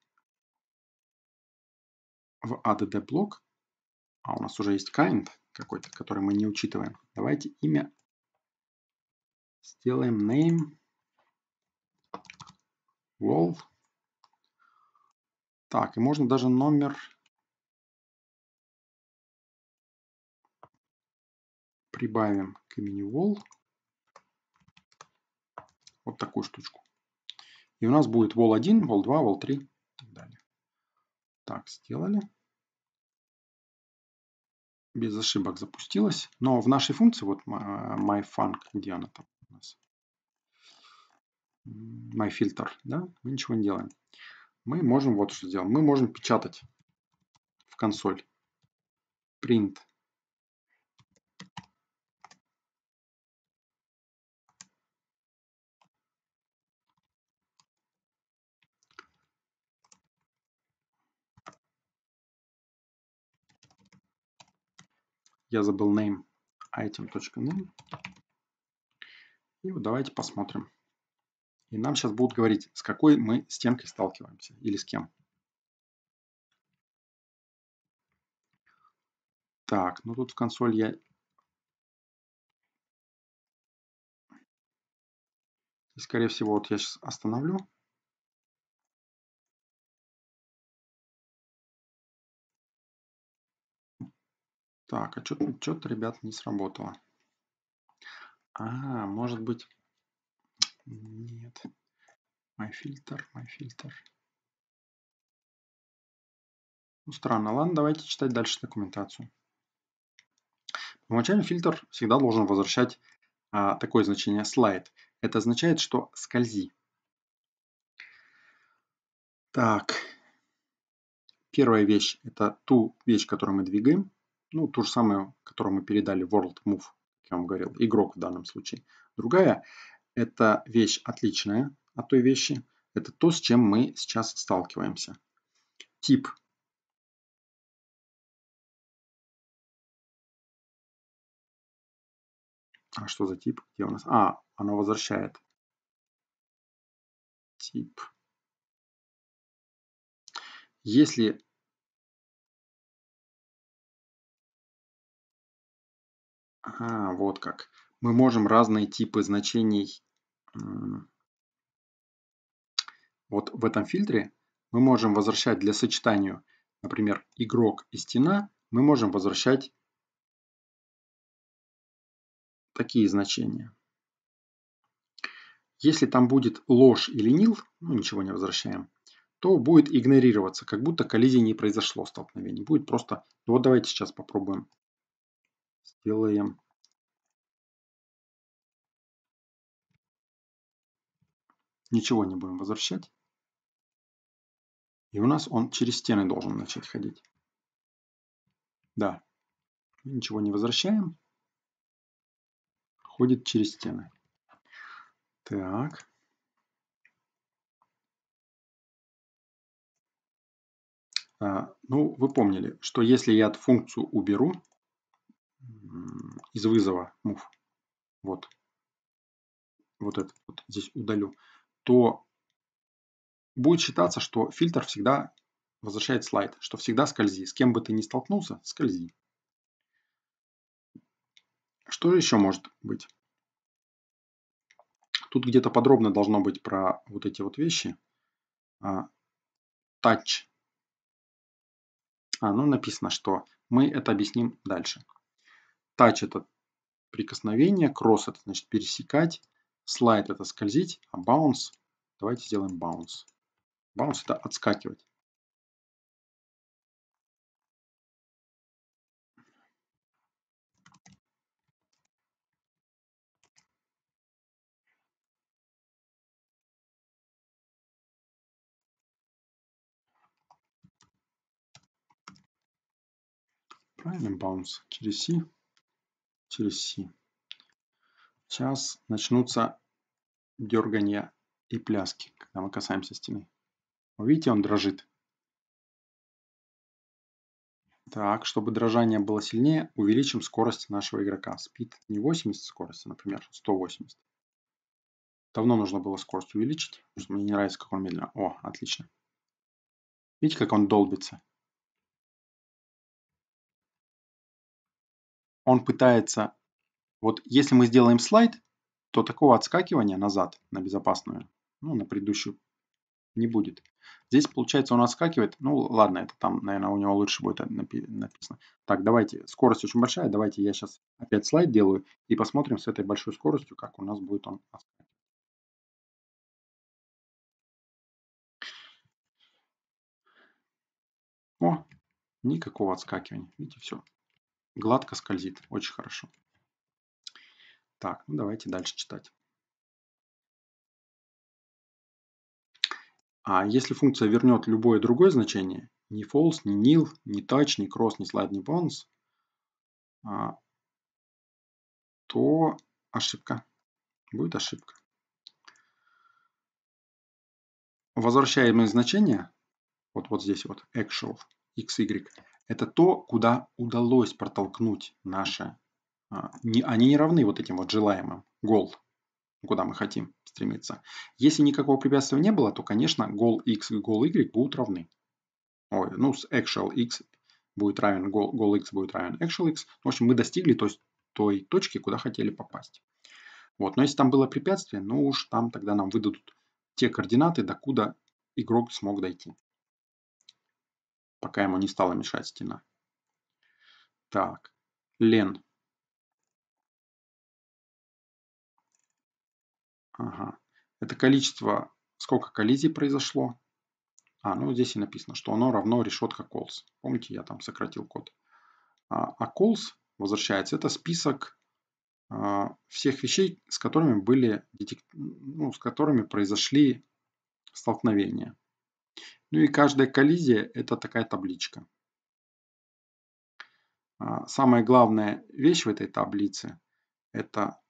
в add блок, а у нас уже есть kind какой-то, который мы не учитываем. Давайте имя сделаем name wall. Так, и можно даже номер прибавим к имени wall. Вот такую штучку. И у нас будет wall 1, wall 2, wall 3 и так далее. Так, сделали. Без ошибок запустилось. Но в нашей функции, вот а, myFunk, где она там? MyFilter, да, мы ничего не делаем. Мы можем вот что сделать. Мы можем печатать в консоль. Print. Я забыл name item.name. И вот давайте посмотрим. И нам сейчас будут говорить, с какой мы стенкой сталкиваемся или с кем. Так, ну тут в консоль я... И, скорее всего, вот я сейчас остановлю. Так, а что-то, ребят, не сработало. А, может быть... Нет. Мой фильтр, мой фильтр. Ну, странно. Ладно, давайте читать дальше документацию. По умолчанию фильтр всегда должен возвращать а, такое значение слайд. Это означает, что скользи. Так. Первая вещь – это ту вещь, которую мы двигаем. Ну, ту же самую, которую мы передали World Move, как я вам говорил, игрок в данном случае. Другая это вещь отличная от той вещи. Это то, с чем мы сейчас сталкиваемся. Тип. А что за тип? Где у нас? А, оно возвращает. Тип. Если А, вот как. Мы можем разные типы значений вот в этом фильтре мы можем возвращать для сочетания, например, игрок и стена, мы можем возвращать такие значения. Если там будет ложь или нил, ну ничего не возвращаем, то будет игнорироваться, как будто коллизии не произошло столкновение. Будет просто, «Ну вот давайте сейчас попробуем. Сделаем Ничего не будем возвращать. И у нас он через стены должен начать ходить. Да, ничего не возвращаем. Ходит через стены. Так. А, ну, вы помнили, что если я функцию уберу из вызова move, вот, вот это вот здесь удалю, то будет считаться, что фильтр всегда возвращает слайд, что всегда скользи. С кем бы ты ни столкнулся, скользи. Что же еще может быть? Тут где-то подробно должно быть про вот эти вот вещи. А, touch. А, ну написано, что мы это объясним дальше. Touch это прикосновение, cross это значит пересекать, Слайд это скользить, а bounce, давайте сделаем bounce. Bounce это отскакивать. Правильно, bounce через C, через C. Сейчас начнутся дергания и пляски, когда мы касаемся стены. Вы видите, он дрожит. Так, чтобы дрожание было сильнее, увеличим скорость нашего игрока. Спид не 80 скорости, а, например, 180. Давно нужно было скорость увеличить, потому что мне не нравится, как он медленно. О, отлично. Видите, как он долбится? Он пытается вот если мы сделаем слайд, то такого отскакивания назад на безопасную, ну, на предыдущую, не будет. Здесь, получается, он отскакивает. Ну, ладно, это там, наверное, у него лучше будет написано. Так, давайте, скорость очень большая. Давайте я сейчас опять слайд делаю и посмотрим с этой большой скоростью, как у нас будет он отскакивать. О, никакого отскакивания. Видите, все. Гладко скользит. Очень хорошо. Так, ну давайте дальше читать. А если функция вернет любое другое значение, не false, не nil, не touch, не cross, не slide, не bounce, а, то ошибка. Будет ошибка. Возвращаемое значение, вот, вот здесь вот, actual, x, y, это то, куда удалось протолкнуть наше а, не, они не равны вот этим вот желаемым, гол, куда мы хотим стремиться. Если никакого препятствия не было, то, конечно, гол x и гол y будут равны. Ой, ну, с actual x будет равен гол, гол x будет равен actual x. В общем, мы достигли то есть, той точки, куда хотели попасть. Вот, но если там было препятствие, ну уж там тогда нам выдадут те координаты, докуда игрок смог дойти. Пока ему не стала мешать стена. Так, Лен Ага. Это количество, сколько коллизий произошло. А, ну здесь и написано, что оно равно решетка calls. Помните, я там сократил код. А, а calls возвращается, это список а, всех вещей, с которыми были, детек ну, с которыми произошли столкновения. Ну и каждая коллизия это такая табличка. А, самая главная вещь в этой таблице это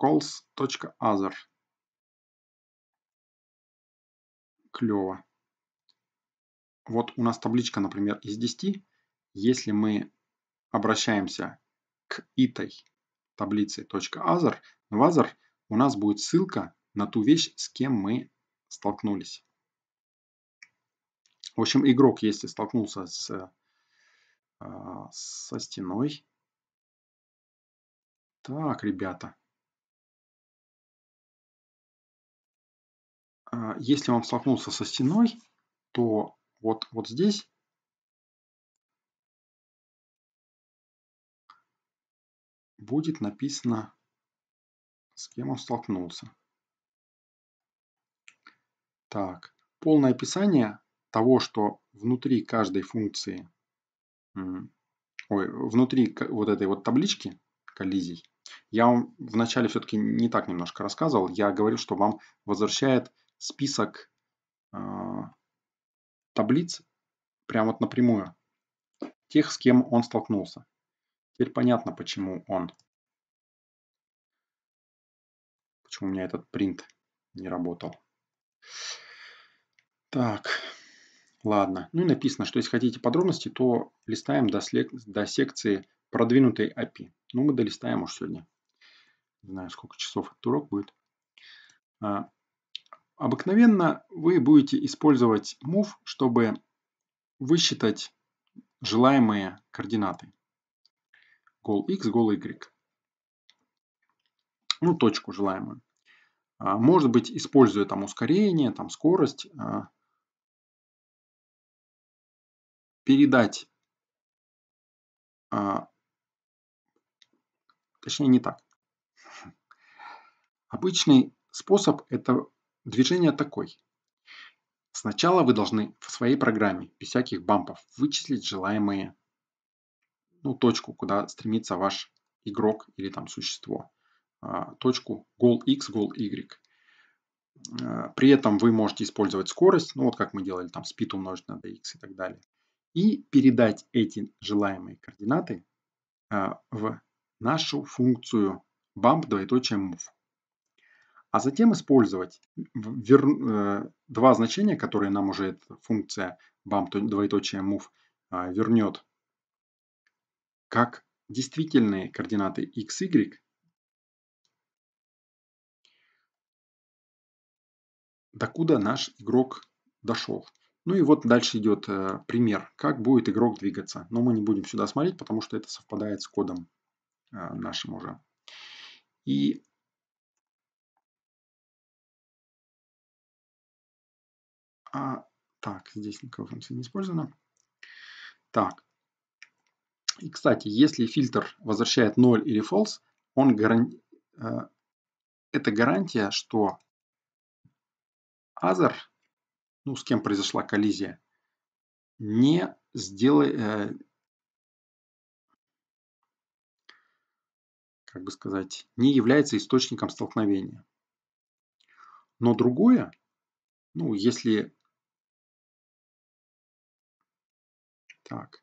calls.other. клево. Вот у нас табличка, например, из 10. Если мы обращаемся к итой таблице .other, в other у нас будет ссылка на ту вещь, с кем мы столкнулись. В общем, игрок, если столкнулся с, э, со стеной. Так, ребята, А, если он столкнулся со стеной, то вот, вот здесь будет написано, с кем он столкнулся. Так, полное описание того, что внутри каждой функции, ой, внутри вот этой вот таблички коллизий, я вам вначале все-таки не так немножко рассказывал, я говорил, что вам возвращает список а, таблиц прямо вот напрямую тех, с кем он столкнулся. Теперь понятно, почему он, почему у меня этот принт не работал. Так, ладно. Ну и написано, что если хотите подробности, то листаем до, слек... до секции продвинутой API. Ну мы долистаем уж сегодня. Не знаю, сколько часов этот урок будет. А, Обыкновенно вы будете использовать move, чтобы высчитать желаемые координаты. Гол x, гол y. Ну, точку желаемую. А, может быть, используя там ускорение, там скорость, а, передать, а, точнее не так. Обычный способ это Движение такое. Сначала вы должны в своей программе, без всяких бампов, вычислить желаемые, ну, точку, куда стремится ваш игрок или там существо. А, точку goal x, goal y. При этом вы можете использовать скорость, ну вот как мы делали там speed умножить на dx и так далее. И передать эти желаемые координаты а, в нашу функцию bump двоеточие move а затем использовать э, два значения, которые нам уже эта функция bump двоеточие move а, вернет, как действительные координаты x, y. Докуда наш игрок дошел. Ну и вот дальше идет э, пример, как будет игрок двигаться. Но мы не будем сюда смотреть, потому что это совпадает с кодом э, нашим уже. И А, так, здесь никакой функции не использовано. Так. И, кстати, если фильтр возвращает 0 или false, он гаран... Э, это гарантия, что other, ну, с кем произошла коллизия, не сделает, э, как бы сказать, не является источником столкновения. Но другое, ну, если так.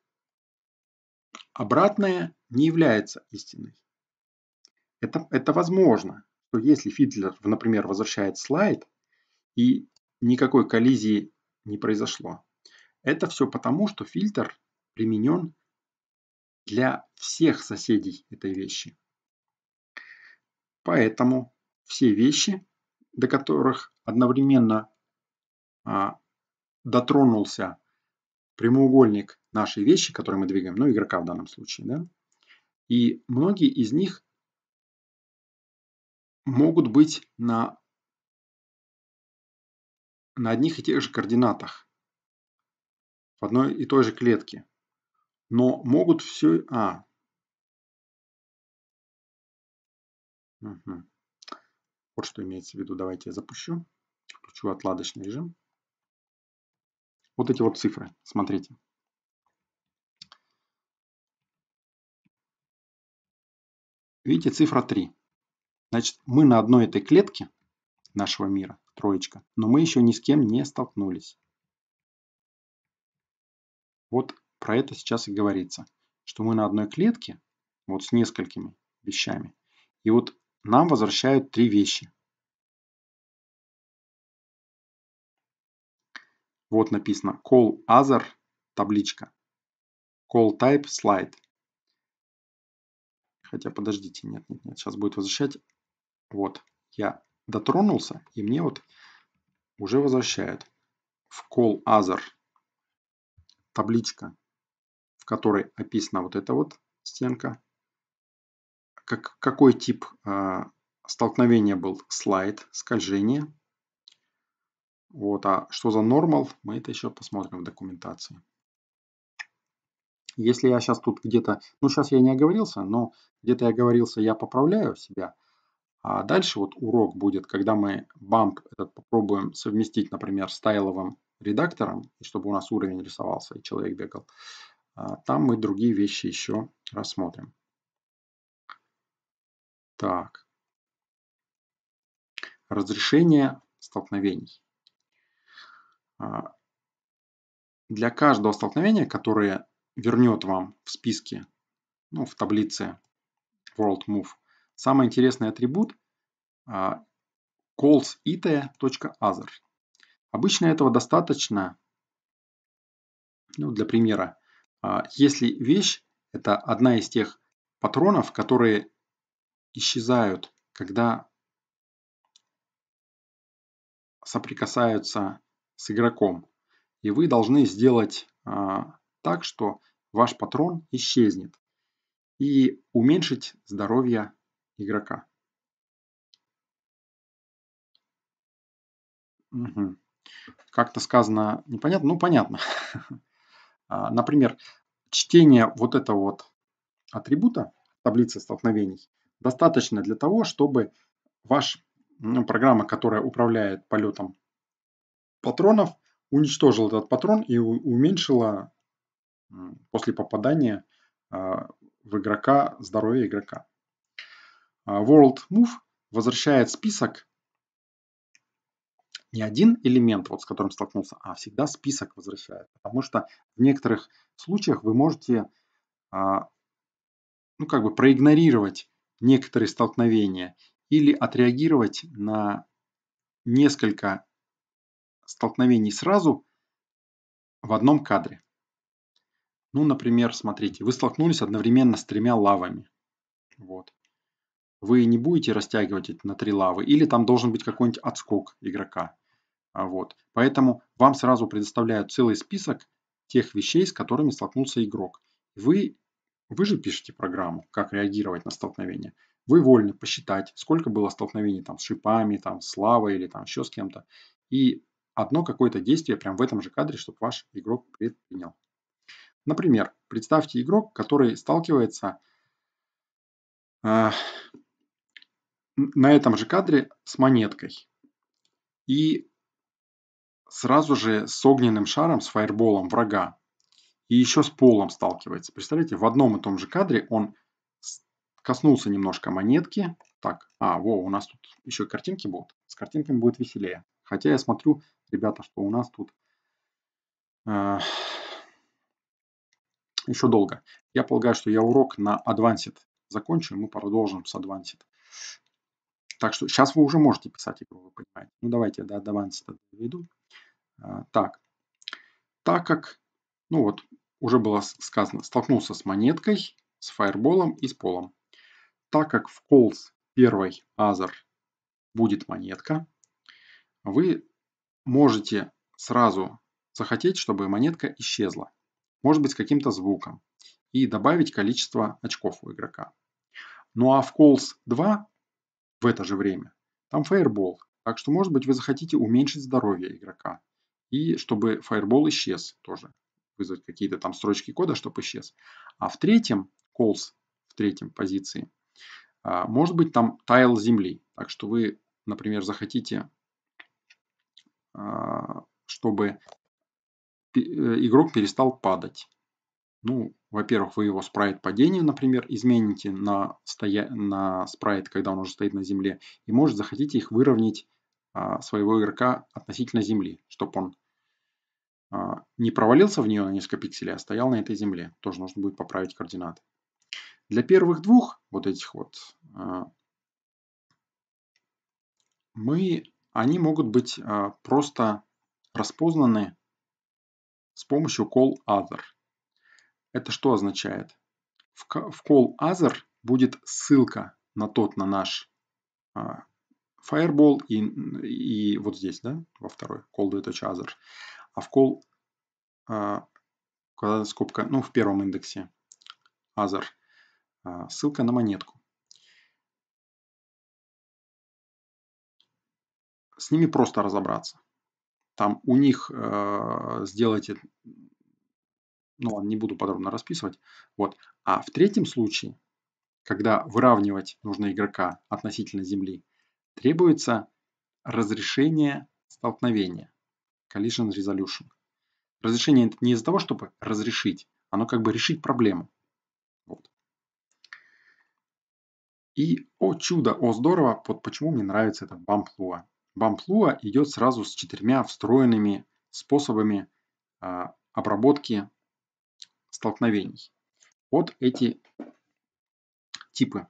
Обратное не является истиной. Это, это возможно, что если Фидлер, например, возвращает слайд, и никакой коллизии не произошло. Это все потому, что фильтр применен для всех соседей этой вещи. Поэтому все вещи, до которых одновременно а, дотронулся прямоугольник нашей вещи, которую мы двигаем, ну, игрока в данном случае, да, и многие из них могут быть на, на одних и тех же координатах, в одной и той же клетке, но могут все... А, Угу. Вот что имеется в виду. Давайте я запущу. Включу отладочный режим. Вот эти вот цифры, смотрите. Видите, цифра 3. Значит, мы на одной этой клетке нашего мира, троечка, но мы еще ни с кем не столкнулись. Вот про это сейчас и говорится, что мы на одной клетке, вот с несколькими вещами, и вот нам возвращают три вещи. Вот написано call other табличка. Call type slide. Хотя подождите, нет, нет, нет, сейчас будет возвращать. Вот, я дотронулся, и мне вот уже возвращают в call other табличка, в которой описана вот эта вот стенка. Как, какой тип э, столкновения был? Слайд, скольжение. Вот, а что за normal, мы это еще посмотрим в документации. Если я сейчас тут где-то, ну сейчас я не оговорился, но где-то я оговорился, я поправляю себя. А дальше вот урок будет, когда мы бамп этот попробуем совместить, например, с тайловым редактором, чтобы у нас уровень рисовался и человек бегал. А там мы другие вещи еще рассмотрим. Так. Разрешение столкновений. А, для каждого столкновения, которое вернет вам в списке, ну, в таблице World Move, самый интересный атрибут а, calls.it.other. Обычно этого достаточно, ну, для примера, а, если вещь – это одна из тех патронов, которые исчезают, когда соприкасаются с игроком. И вы должны сделать а, так, что ваш патрон исчезнет. И уменьшить здоровье игрока. Угу. Как-то сказано непонятно. Ну, понятно. А, например, чтение вот этого вот атрибута таблицы столкновений достаточно для того, чтобы ваша программа, которая управляет полетом патронов, уничтожил этот патрон и уменьшила после попадания а, в игрока здоровье игрока. А, World Move возвращает список не один элемент, вот с которым столкнулся, а всегда список возвращает. Потому что в некоторых случаях вы можете а, ну, как бы проигнорировать некоторые столкновения или отреагировать на несколько столкновений сразу в одном кадре. Ну, например, смотрите, вы столкнулись одновременно с тремя лавами. Вот. Вы не будете растягивать это на три лавы, или там должен быть какой-нибудь отскок игрока. А вот. Поэтому вам сразу предоставляют целый список тех вещей, с которыми столкнулся игрок. Вы, вы же пишете программу, как реагировать на столкновение. Вы вольны посчитать, сколько было столкновений там, с шипами, там, с лавой или там, еще с кем-то. И одно какое-то действие прямо в этом же кадре, чтобы ваш игрок предпринял. Например, представьте игрок, который сталкивается э, на этом же кадре с монеткой и сразу же с огненным шаром, с фаерболом врага и еще с полом сталкивается. Представляете, в одном и том же кадре он коснулся немножко монетки. Так, а, во, у нас тут еще картинки будут. С картинками будет веселее. Хотя я смотрю, ребята, что у нас тут э, еще долго. Я полагаю, что я урок на Advanced закончу, и мы продолжим с Advanced. Так что сейчас вы уже можете писать игру, вы понимаете. Ну, давайте до Advanced доведу. Э, так. Так как, ну вот, уже было сказано, столкнулся с монеткой, с фаерболом и с полом. Так как в Calls первой Азер будет монетка, вы можете сразу захотеть, чтобы монетка исчезла, может быть, с каким-то звуком, и добавить количество очков у игрока. Ну а в Calls 2 в это же время там фаербол, так что, может быть, вы захотите уменьшить здоровье игрока, и чтобы фаербол исчез тоже, вызвать какие-то там строчки кода, чтобы исчез. А в третьем Calls, в третьем позиции, а, может быть, там тайл земли, так что вы, например, захотите а, чтобы э, игрок перестал падать. Ну, во-первых, вы его спрайт падения, например, измените на, стоя... на спрайт, когда он уже стоит на земле. И, может, захотите их выровнять а, своего игрока относительно земли, чтобы он а, не провалился в нее на несколько пикселей, а стоял на этой земле. Тоже нужно будет поправить координаты. Для первых двух вот этих вот а, мы они могут быть а, просто распознаны с помощью call other. Это что означает? В call other будет ссылка на тот, на наш а, Fireball и, и вот здесь, да, во второй, call data other. А в call, когда скобка, ну, в первом индексе other, а, ссылка на монетку. с ними просто разобраться. Там у них э, сделайте, ну не буду подробно расписывать. Вот. А в третьем случае, когда выравнивать нужно игрока относительно земли, требуется разрешение столкновения, collision resolution. Разрешение это не из-за того, чтобы разрешить, оно как бы решить проблему. Вот. И, о чудо, о здорово, вот почему мне нравится это бамплуа Бамплуа идет сразу с четырьмя встроенными способами а, обработки столкновений. Вот эти типы.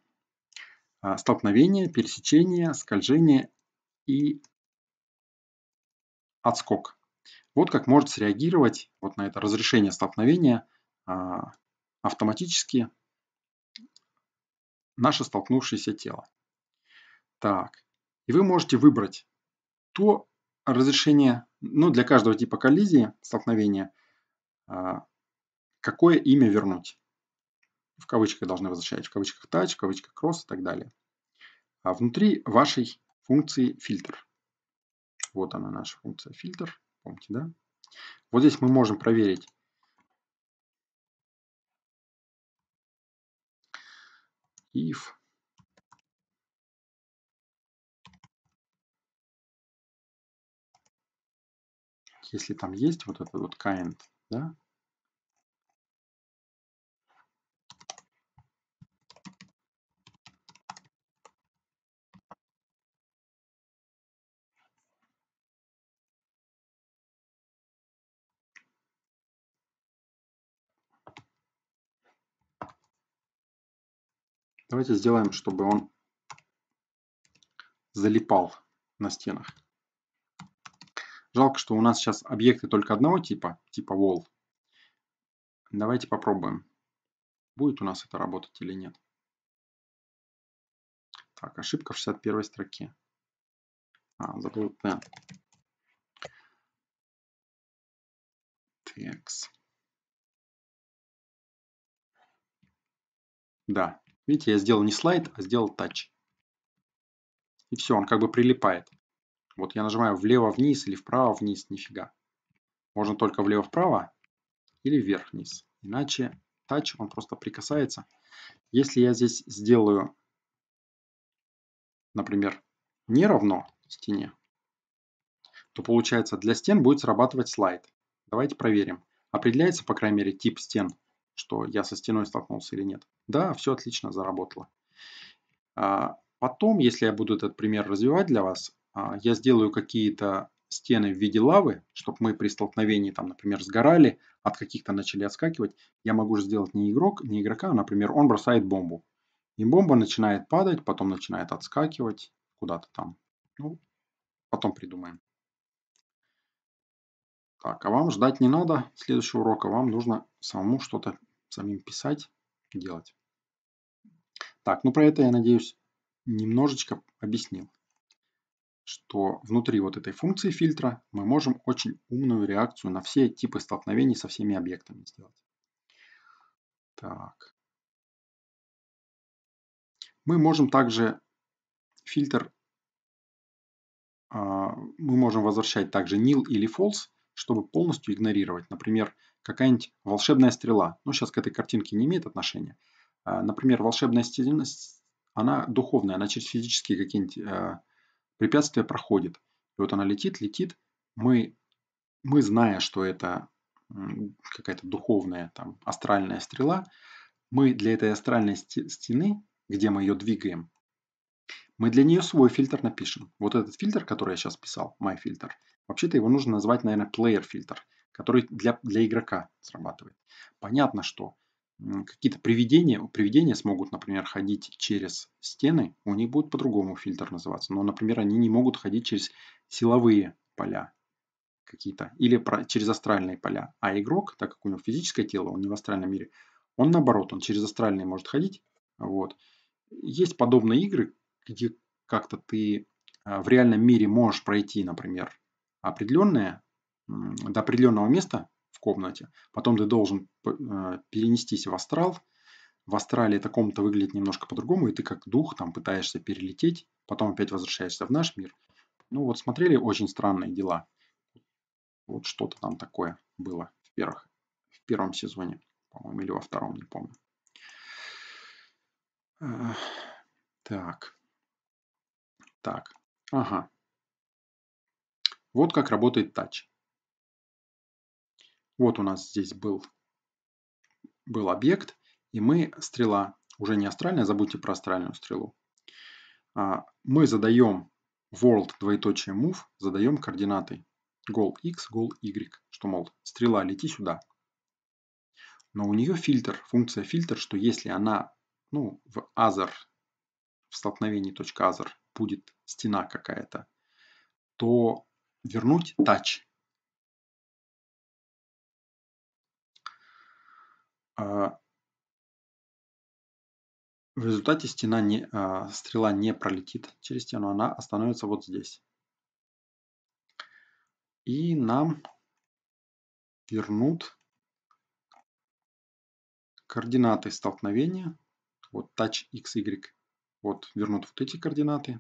А, столкновение, пересечение, скольжение и отскок. Вот как может среагировать вот на это разрешение столкновения а, автоматически наше столкнувшееся тело. Так, и вы можете выбрать то разрешение, ну, для каждого типа коллизии, столкновения, а, какое имя вернуть. В кавычках должны возвращать, в кавычках touch, в кавычках cross и так далее. А внутри вашей функции фильтр. Вот она, наша функция фильтр. Помните, да? Вот здесь мы можем проверить, if если там есть вот этот вот kind, да, Давайте сделаем, чтобы он залипал на стенах. Жалко, что у нас сейчас объекты только одного типа, типа wall. Давайте попробуем, будет у нас это работать или нет. Так, ошибка в 61 строке. А, забыл, да. TX. Да, видите, я сделал не слайд, а сделал тач. И все, он как бы прилипает. Вот я нажимаю влево-вниз или вправо-вниз, нифига. Можно только влево-вправо или вверх-вниз. Иначе тач, он просто прикасается. Если я здесь сделаю, например, не равно стене, то получается для стен будет срабатывать слайд. Давайте проверим. Определяется, по крайней мере, тип стен, что я со стеной столкнулся или нет. Да, все отлично заработало. А, потом, если я буду этот пример развивать для вас, а, я сделаю какие-то стены в виде лавы, чтобы мы при столкновении, там, например, сгорали, от каких-то начали отскакивать, я могу же сделать не игрок, не игрока, а, например, он бросает бомбу. И бомба начинает падать, потом начинает отскакивать куда-то там. Ну, потом придумаем. Так, а вам ждать не надо следующего урока. Вам нужно самому что-то самим писать, делать. Так, ну про это, я надеюсь, немножечко объяснил что внутри вот этой функции фильтра мы можем очень умную реакцию на все типы столкновений со всеми объектами сделать. Так. Мы можем также фильтр, а, мы можем возвращать также nil или false, чтобы полностью игнорировать, например, какая-нибудь волшебная стрела. Но ну, сейчас к этой картинке не имеет отношения. А, например, волшебная стена, она духовная, она через физические какие-нибудь а, препятствие проходит. И вот она летит, летит. Мы, мы зная, что это какая-то духовная, там, астральная стрела, мы для этой астральной стены, где мы ее двигаем, мы для нее свой фильтр напишем. Вот этот фильтр, который я сейчас писал, my фильтр, вообще-то его нужно назвать, наверное, player фильтр, который для, для игрока срабатывает. Понятно, что какие-то привидения, привидения смогут, например, ходить через стены, у них будет по-другому фильтр называться. Но, например, они не могут ходить через силовые поля какие-то или про, через астральные поля. А игрок, так как у него физическое тело, он не в астральном мире, он наоборот, он через астральные может ходить. Вот. Есть подобные игры, где как-то ты а, в реальном мире можешь пройти, например, определенное, до определенного места, в комнате. Потом ты должен э, перенестись в астрал. В астрале эта комната выглядит немножко по-другому, и ты как дух там пытаешься перелететь, потом опять возвращаешься в наш мир. Ну вот смотрели очень странные дела. Вот что-то там такое было в, первых, в первом сезоне, по-моему, или во втором, не помню. Так. Так. Ага. Вот как работает тач. Вот у нас здесь был, был объект, и мы стрела, уже не астральная, забудьте про астральную стрелу. А, мы задаем world двоеточие move, задаем координаты goal x, goal y, что мол, стрела лети сюда. Но у нее фильтр, функция фильтр, что если она ну, в other, в столкновении .other будет стена какая-то, то вернуть touch А, в результате стена не, а, стрела не пролетит через стену, она остановится вот здесь. И нам вернут координаты столкновения. Вот touch x, y. Вот вернут вот эти координаты.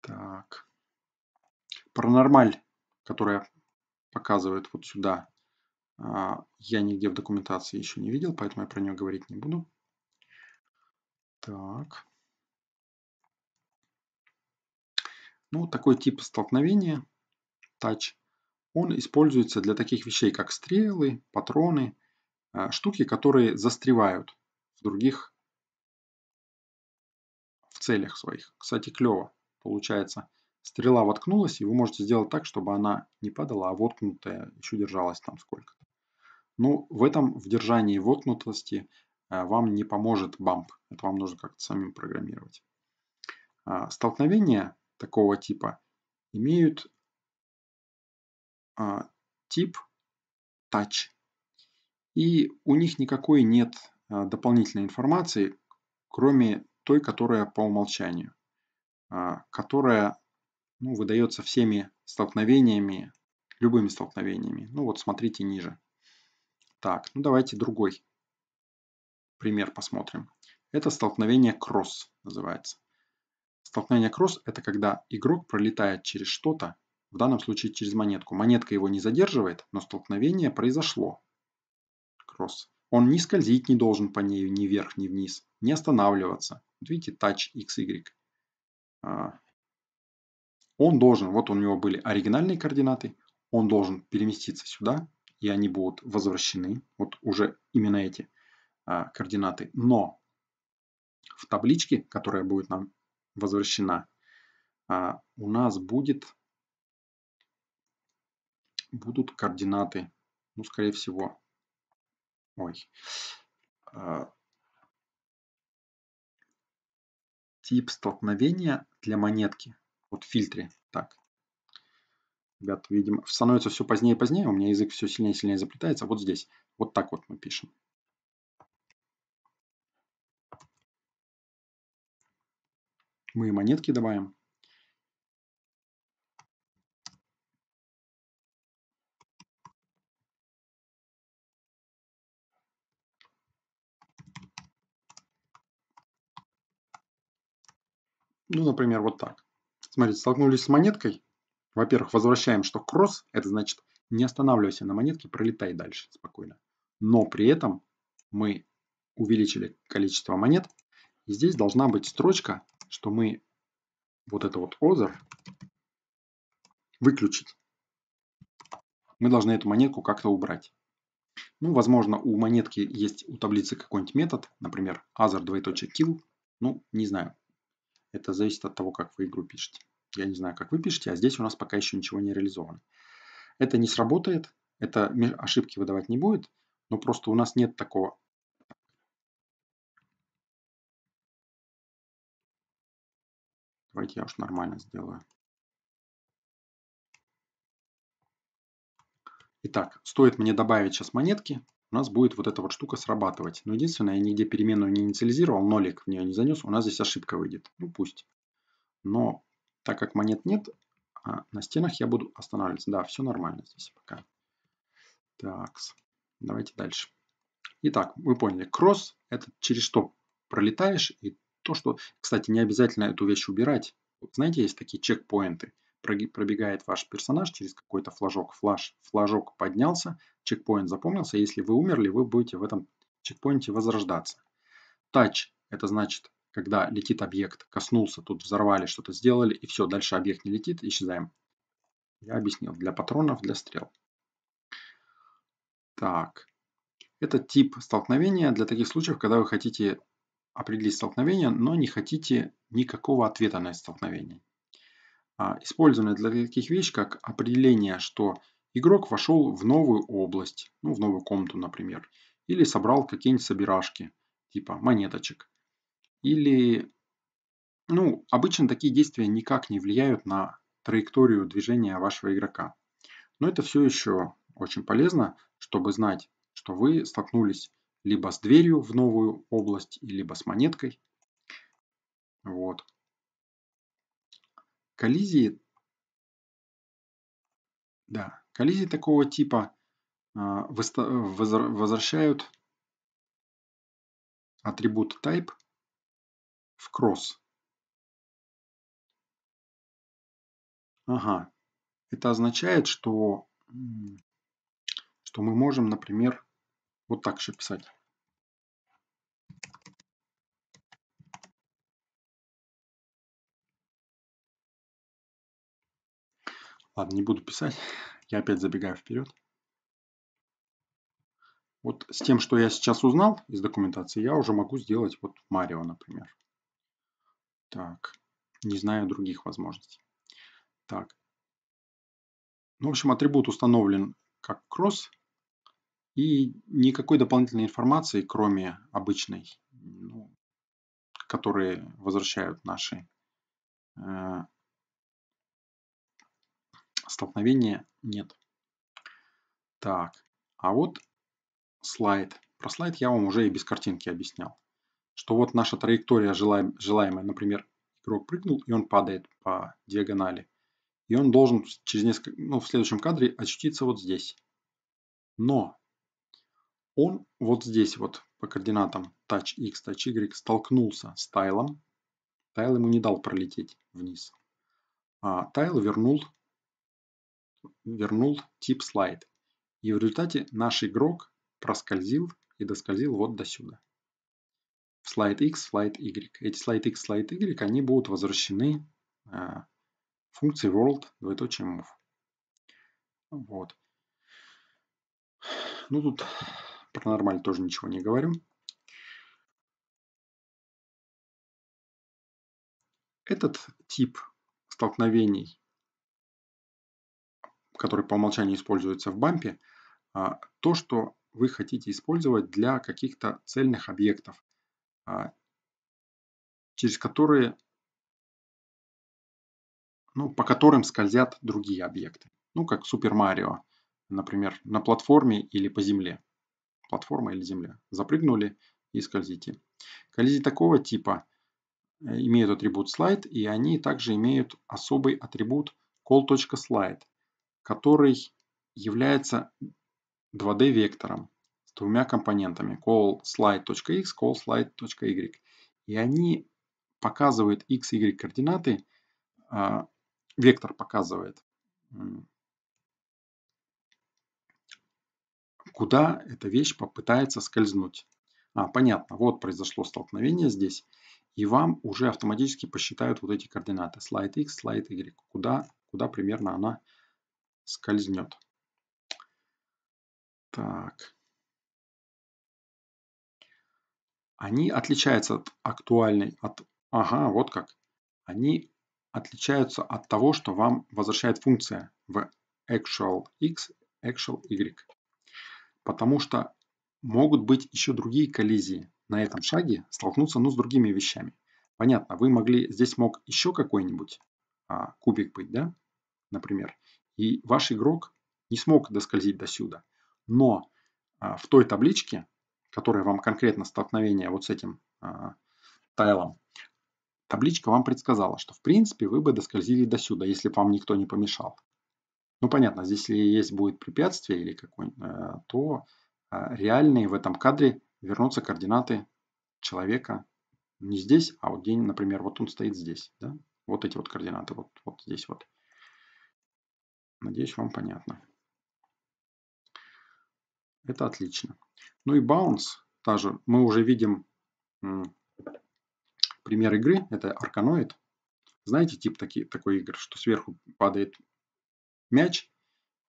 Так. Паранормаль, которая показывает вот сюда а, я нигде в документации еще не видел, поэтому я про нее говорить не буду. Так. Ну, такой тип столкновения, touch он используется для таких вещей, как стрелы, патроны, а, штуки, которые застревают в других в целях своих. Кстати, клево получается. Стрела воткнулась, и вы можете сделать так, чтобы она не падала, а воткнутая еще держалась там сколько-то. Ну, в этом, в держании вокнутости э, вам не поможет бамп. Это вам нужно как-то самим программировать. А, столкновения такого типа имеют а, тип touch. И у них никакой нет э, дополнительной информации, кроме той, которая по умолчанию, а, которая ну, выдается всеми столкновениями, любыми столкновениями. Ну вот смотрите ниже. Так, ну давайте другой пример посмотрим. Это столкновение кросс называется. Столкновение кросс это когда игрок пролетает через что-то, в данном случае через монетку. Монетка его не задерживает, но столкновение произошло. Кросс. Он не скользить не должен по ней ни вверх, ни вниз, не останавливаться. Вот видите, touch XY. А. Он должен, вот у него были оригинальные координаты, он должен переместиться сюда, и они будут возвращены, вот уже именно эти а, координаты. Но в табличке, которая будет нам возвращена, а, у нас будет, будут координаты, ну, скорее всего, ой, а, тип столкновения для монетки, вот в фильтре, так, Ребят, видим, становится все позднее и позднее, у меня язык все сильнее и сильнее заплетается. Вот здесь, вот так вот мы пишем. Мы монетки добавим. Ну, например, вот так. Смотрите, столкнулись с монеткой, во-первых, возвращаем, что кросс, это значит не останавливайся на монетке, пролетай дальше спокойно. Но при этом мы увеличили количество монет. И здесь должна быть строчка, что мы вот это вот other выключить. Мы должны эту монетку как-то убрать. Ну, возможно, у монетки есть у таблицы какой-нибудь метод, например, other двоеточие kill. Ну, не знаю. Это зависит от того, как вы игру пишете. Я не знаю, как вы пишете, а здесь у нас пока еще ничего не реализовано. Это не сработает, это ошибки выдавать не будет, но просто у нас нет такого Давайте я уж нормально сделаю. Итак, стоит мне добавить сейчас монетки, у нас будет вот эта вот штука срабатывать. Но единственное, я нигде переменную не инициализировал, нолик в нее не занес, у нас здесь ошибка выйдет. Ну пусть. Но так как монет нет, а на стенах я буду останавливаться. Да, все нормально здесь пока. Так, давайте дальше. Итак, вы поняли, кросс – это через что пролетаешь и то, что... Кстати, не обязательно эту вещь убирать. Знаете, есть такие чекпоинты. Пробегает ваш персонаж через какой-то флажок. Флаж, флажок поднялся, чекпоинт запомнился. Если вы умерли, вы будете в этом чекпоинте возрождаться. Тач – это значит когда летит объект, коснулся, тут взорвали, что-то сделали, и все, дальше объект не летит, исчезаем. Я объяснил, для патронов, для стрел. Так, это тип столкновения для таких случаев, когда вы хотите определить столкновение, но не хотите никакого ответа на столкновение. А, Использованы для таких вещей, как определение, что игрок вошел в новую область, ну, в новую комнату, например, или собрал какие-нибудь собирашки, типа монеточек, или, ну, обычно такие действия никак не влияют на траекторию движения вашего игрока. Но это все еще очень полезно, чтобы знать, что вы столкнулись либо с дверью в новую область, либо с монеткой. Вот. Коллизии, да, коллизии такого типа а, возвращают атрибут type в кросс. Ага. Это означает, что, что мы можем, например, вот так еще писать. Ладно, не буду писать. Я опять забегаю вперед. Вот с тем, что я сейчас узнал из документации, я уже могу сделать вот Марио, например. Так, не знаю других возможностей. Так. Ну, в общем, атрибут установлен как cross, и никакой дополнительной информации, кроме обычной, ну, которые возвращают наши э, столкновения, нет. Так, а вот слайд. Про слайд я вам уже и без картинки объяснял что вот наша траектория желаем, желаемая, например, игрок прыгнул, и он падает по диагонали. И он должен через несколько, ну, в следующем кадре очутиться вот здесь. Но он вот здесь вот по координатам touch x, touch y столкнулся с тайлом. Тайл ему не дал пролететь вниз. А тайл вернул, вернул тип слайд. И в результате наш игрок проскользил и доскользил вот до сюда в слайд x, слайд y. Эти слайд x, слайд y, они будут возвращены э, функции world двоеточие move. Вот. Ну тут про нормаль тоже ничего не говорю. Этот тип столкновений, который по умолчанию используется в бампе, а, то, что вы хотите использовать для каких-то цельных объектов. А, через которые, ну, по которым скользят другие объекты. Ну, как Супер Марио, например, на платформе или по земле. Платформа или земля. Запрыгнули и скользите. Коллизии такого типа э, имеют атрибут слайд, и они также имеют особый атрибут call.slide, который является 2D-вектором двумя компонентами call slide.x, call slide.y. И они показывают x, y координаты, а, вектор показывает, куда эта вещь попытается скользнуть. А, понятно, вот произошло столкновение здесь, и вам уже автоматически посчитают вот эти координаты. Слайд x, слайд y, куда, куда примерно она скользнет. Так. они отличаются от актуальной, от «ага, вот как». Они отличаются от того, что вам возвращает функция в actual x, actual y. Потому что могут быть еще другие коллизии. На этом шаге столкнуться ну, с другими вещами. Понятно, вы могли, здесь мог еще какой-нибудь а, кубик быть, да, например. И ваш игрок не смог доскользить до сюда. Но а, в той табличке которое вам конкретно столкновение вот с этим а, тайлом, табличка вам предсказала, что в принципе вы бы доскользили до сюда, если бы вам никто не помешал. Ну понятно, здесь если есть будет препятствие или какой нибудь э, то а, реальные в этом кадре вернутся координаты человека не здесь, а вот день, например, вот он стоит здесь. Да? Вот эти вот координаты, вот, вот здесь вот. Надеюсь, вам понятно. Это отлично. Ну и bounce, та же, мы уже видим пример игры, это арканоид. Знаете тип таки, такой игр, что сверху падает мяч,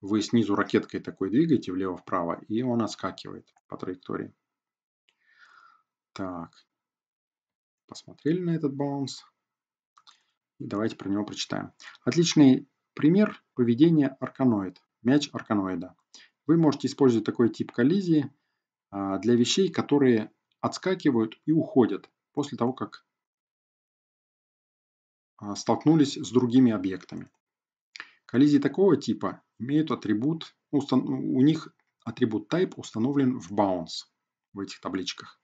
вы снизу ракеткой такой двигаете влево-вправо, и он отскакивает по траектории. Так, посмотрели на этот баунс. И давайте про него прочитаем. Отличный пример поведения арканоид, мяч арканоида. Вы можете использовать такой тип коллизии а, для вещей, которые отскакивают и уходят после того, как а, столкнулись с другими объектами. Коллизии такого типа имеют атрибут, у них атрибут type установлен в bounce в этих табличках.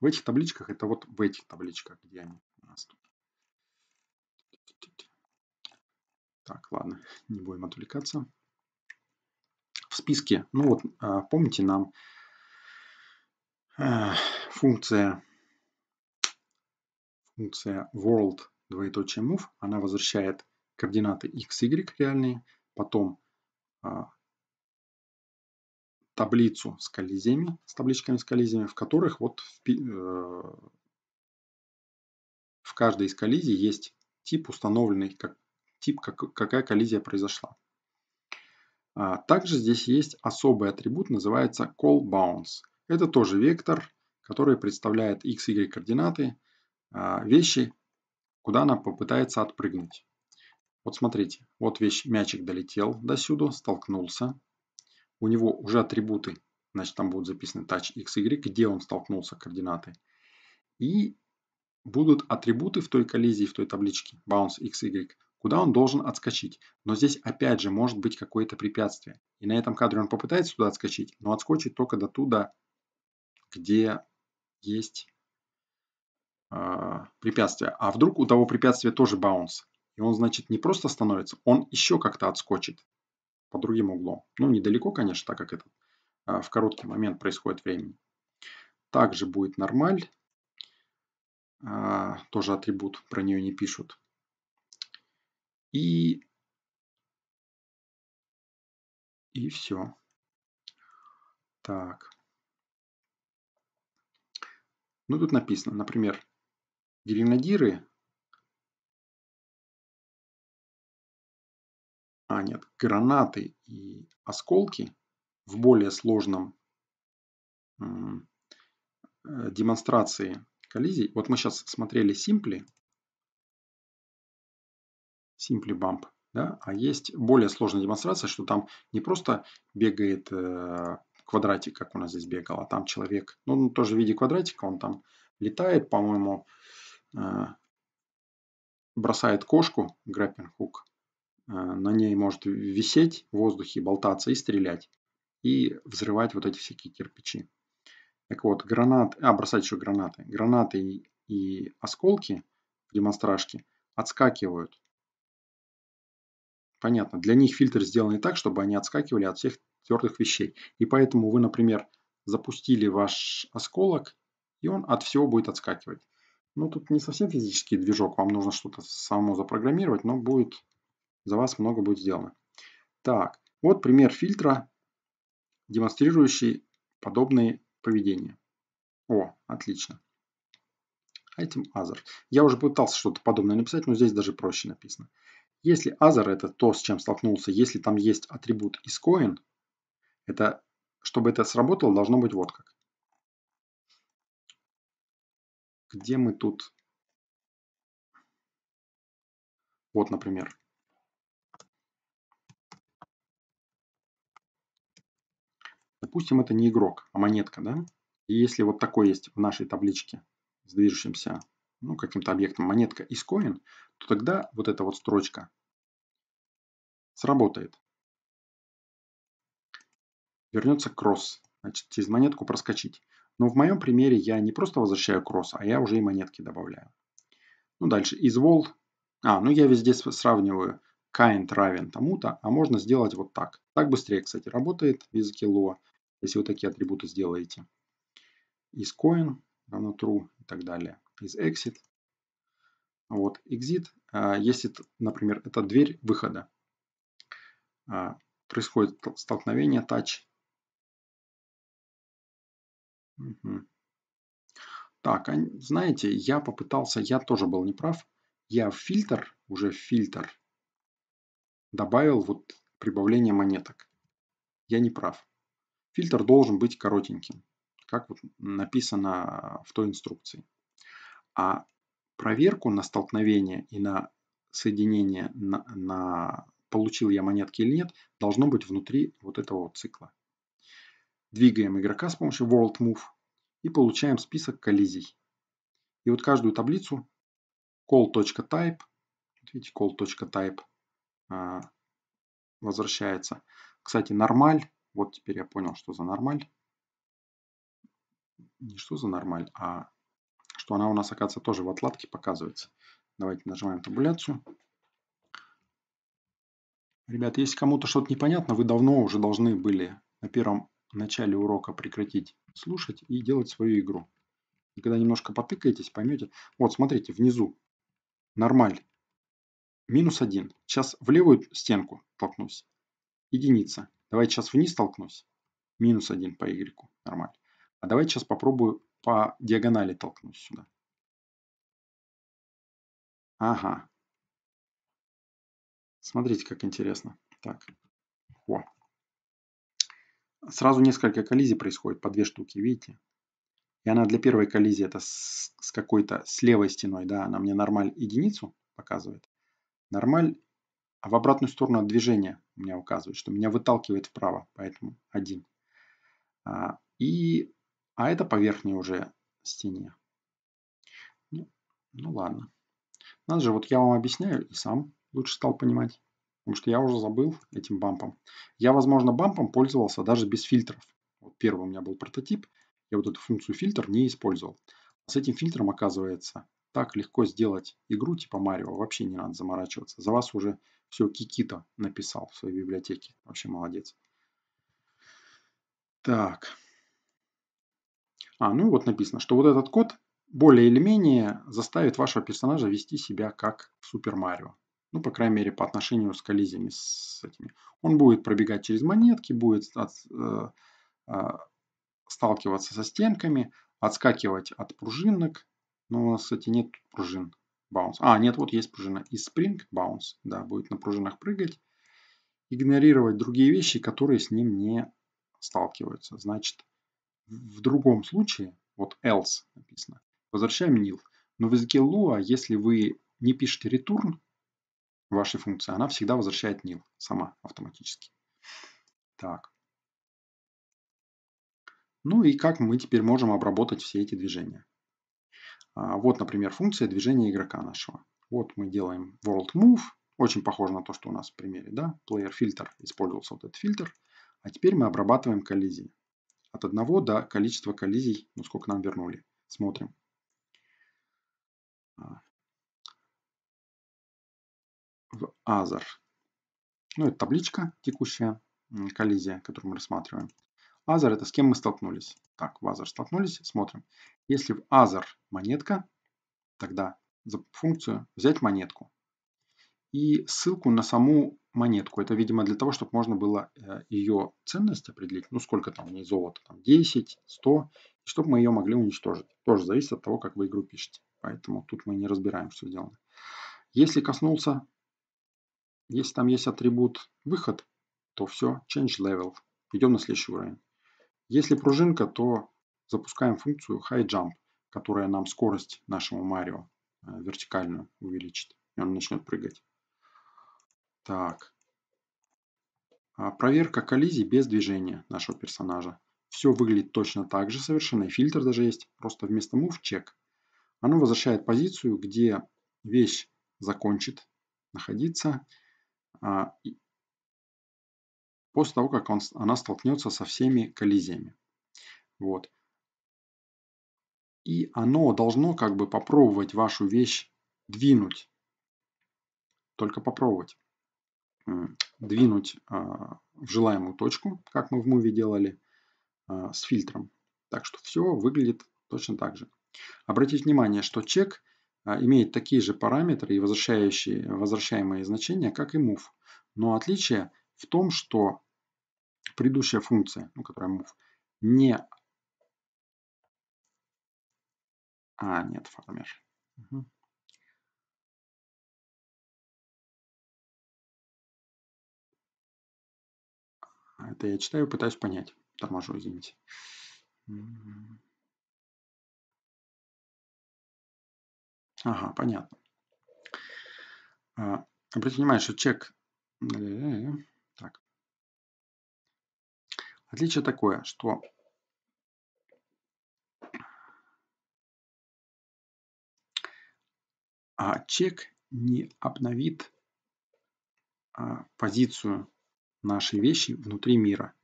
В этих табличках, это вот в этих табличках, где они у нас тут. Так, ладно, не будем отвлекаться списке. Ну вот, а, помните, нам э, функция, функция world двоеточие move, она возвращает координаты x, y реальные, потом а, таблицу с коллизиями, с табличками с коллизиями, в которых вот в, э, в каждой из коллизий есть тип установленный, как, тип, как, какая коллизия произошла. А также здесь есть особый атрибут, называется call bounce. Это тоже вектор, который представляет x, y координаты, а, вещи, куда она попытается отпрыгнуть. Вот смотрите, вот вещь, мячик долетел до сюда, столкнулся. У него уже атрибуты, значит там будут записаны touch x, y, где он столкнулся, координаты. И будут атрибуты в той коллизии, в той табличке bounce x, y, куда он должен отскочить. Но здесь опять же может быть какое-то препятствие. И на этом кадре он попытается туда отскочить, но отскочит только до туда, где есть э, препятствие. А вдруг у того препятствия тоже баунс? И он, значит, не просто становится, он еще как-то отскочит по другим углом. Ну, недалеко, конечно, так как это э, а, в короткий момент происходит времени. Также будет нормаль. Э, тоже атрибут, про нее не пишут. И, и все. Так. Ну, тут написано, например, гренадиры. А, нет, гранаты и осколки в более сложном э, демонстрации коллизий. Вот мы сейчас смотрели Simply simply bump. Да? А есть более сложная демонстрация, что там не просто бегает э, квадратик, как у нас здесь бегал, а там человек, ну, он тоже в виде квадратика, он там летает, по-моему, э, бросает кошку, grappling хук, э, на ней может висеть в воздухе, болтаться и стрелять, и взрывать вот эти всякие кирпичи. Так вот, гранат, а, бросать еще гранаты. Гранаты и, и осколки в демонстрашке отскакивают Понятно, для них фильтр сделан так, чтобы они отскакивали от всех твердых вещей. И поэтому вы, например, запустили ваш осколок, и он от всего будет отскакивать. Ну, тут не совсем физический движок, вам нужно что-то само запрограммировать, но будет за вас много будет сделано. Так, вот пример фильтра, демонстрирующий подобные поведения. О, отлично. Item Other. Я уже пытался что-то подобное написать, но здесь даже проще написано. Если other – это то, с чем столкнулся, если там есть атрибут isCoin, это, чтобы это сработало, должно быть вот как. Где мы тут? Вот, например. Допустим, это не игрок, а монетка, да? И если вот такой есть в нашей табличке с движущимся ну, каким-то объектом монетка из coin, то тогда вот эта вот строчка сработает. Вернется кросс. Значит, через монетку проскочить. Но в моем примере я не просто возвращаю кросс, а я уже и монетки добавляю. Ну, дальше. из Извол. А, ну я везде сравниваю kind равен тому-то, а можно сделать вот так. Так быстрее, кстати, работает в языке Lua, если вы такие атрибуты сделаете. из coin равно true и так далее из exit. Вот exit, а, если, например, это дверь выхода. А, происходит столкновение, touch. Угу. Так, а, знаете, я попытался, я тоже был неправ. Я в фильтр, уже в фильтр, добавил вот прибавление монеток. Я не прав. Фильтр должен быть коротеньким, как вот написано в той инструкции. А проверку на столкновение и на соединение, на, на получил я монетки или нет, должно быть внутри вот этого вот цикла. Двигаем игрока с помощью World Move и получаем список коллизий. И вот каждую таблицу call.type, вот видите, call.type а, возвращается. Кстати, нормаль, вот теперь я понял, что за нормаль. Не что за нормаль, а что она у нас, оказывается, тоже в отладке показывается. Давайте нажимаем табуляцию. Ребят, если кому-то что-то непонятно, вы давно уже должны были на первом начале урока прекратить слушать и делать свою игру. И когда немножко потыкаетесь, поймете. Вот, смотрите, внизу нормаль минус один. Сейчас в левую стенку толкнусь. Единица. Давайте сейчас вниз толкнусь. Минус один по y. Нормально. А давайте сейчас попробую по диагонали толкнуть сюда. Ага. Смотрите, как интересно. Так. О. Сразу несколько коллизий происходит, по две штуки, видите? И она для первой коллизии, это с, какой-то, с левой стеной, да, она мне нормаль единицу показывает. Нормаль, а в обратную сторону движения у меня указывает, что меня выталкивает вправо, поэтому один. А, и а это по верхней уже стене. Ну, ну ладно. Надо же, вот я вам объясняю и сам лучше стал понимать. Потому что я уже забыл этим бампом. Я, возможно, бампом пользовался даже без фильтров. Вот первый у меня был прототип. Я вот эту функцию фильтр не использовал. С этим фильтром, оказывается, так легко сделать игру типа Марио. Вообще не надо заморачиваться. За вас уже все Кикита написал в своей библиотеке. Вообще молодец. Так. А, ну и вот написано, что вот этот код более или менее заставит вашего персонажа вести себя как в Супер Марио. Ну, по крайней мере, по отношению с коллизиями, с этими. Он будет пробегать через монетки, будет от, э, э, сталкиваться со стенками, отскакивать от пружинок. Но у нас, кстати, нет пружин. Bounce. А, нет, вот есть пружина. И Spring Bounce. Да, будет на пружинах прыгать. Игнорировать другие вещи, которые с ним не сталкиваются. Значит, в другом случае, вот else написано, возвращаем nil. Но в языке Lua, а если вы не пишете return вашей функции, она всегда возвращает nil сама автоматически. Так. Ну и как мы теперь можем обработать все эти движения. А, вот, например, функция движения игрока нашего. Вот мы делаем world move. Очень похоже на то, что у нас в примере. Да? Player filter использовался вот этот фильтр. А теперь мы обрабатываем коллизии от 1 до количества коллизий, ну сколько нам вернули. Смотрим. А. В Other. Ну, это табличка текущая, коллизия, которую мы рассматриваем. Other это с кем мы столкнулись. Так, в Other столкнулись, смотрим. Если в Other монетка, тогда за функцию взять монетку и ссылку на саму монетку. Это, видимо, для того, чтобы можно было э, ее ценность определить. Ну, сколько там в ней золота? Там 10, 100. И чтобы мы ее могли уничтожить. Тоже зависит от того, как вы игру пишете. Поэтому тут мы не разбираем, что сделано. Если коснулся, если там есть атрибут выход, то все, change level. Идем на следующий уровень. Если пружинка, то запускаем функцию high jump, которая нам скорость нашему Марио э, вертикально увеличит. И он начнет прыгать. Так. А проверка коллизий без движения нашего персонажа. Все выглядит точно так же совершенно. И фильтр даже есть. Просто вместо move чек. Оно возвращает позицию, где вещь закончит находиться. А, после того, как он, она столкнется со всеми коллизиями. Вот. И оно должно как бы попробовать вашу вещь двинуть. Только попробовать двинуть а, в желаемую точку, как мы в муви делали, а, с фильтром. Так что все выглядит точно так же. Обратите внимание, что чек а, имеет такие же параметры и возвращающие, возвращаемые значения, как и move. Но отличие в том, что предыдущая функция, ну, которая move, не... А, нет, фармер. Угу. Это я читаю, пытаюсь понять. Торможу, извините. Ага, понятно. А, Обратите внимание, что чек... Э, так. Отличие такое, что а чек не обновит а, позицию наши вещи внутри мира.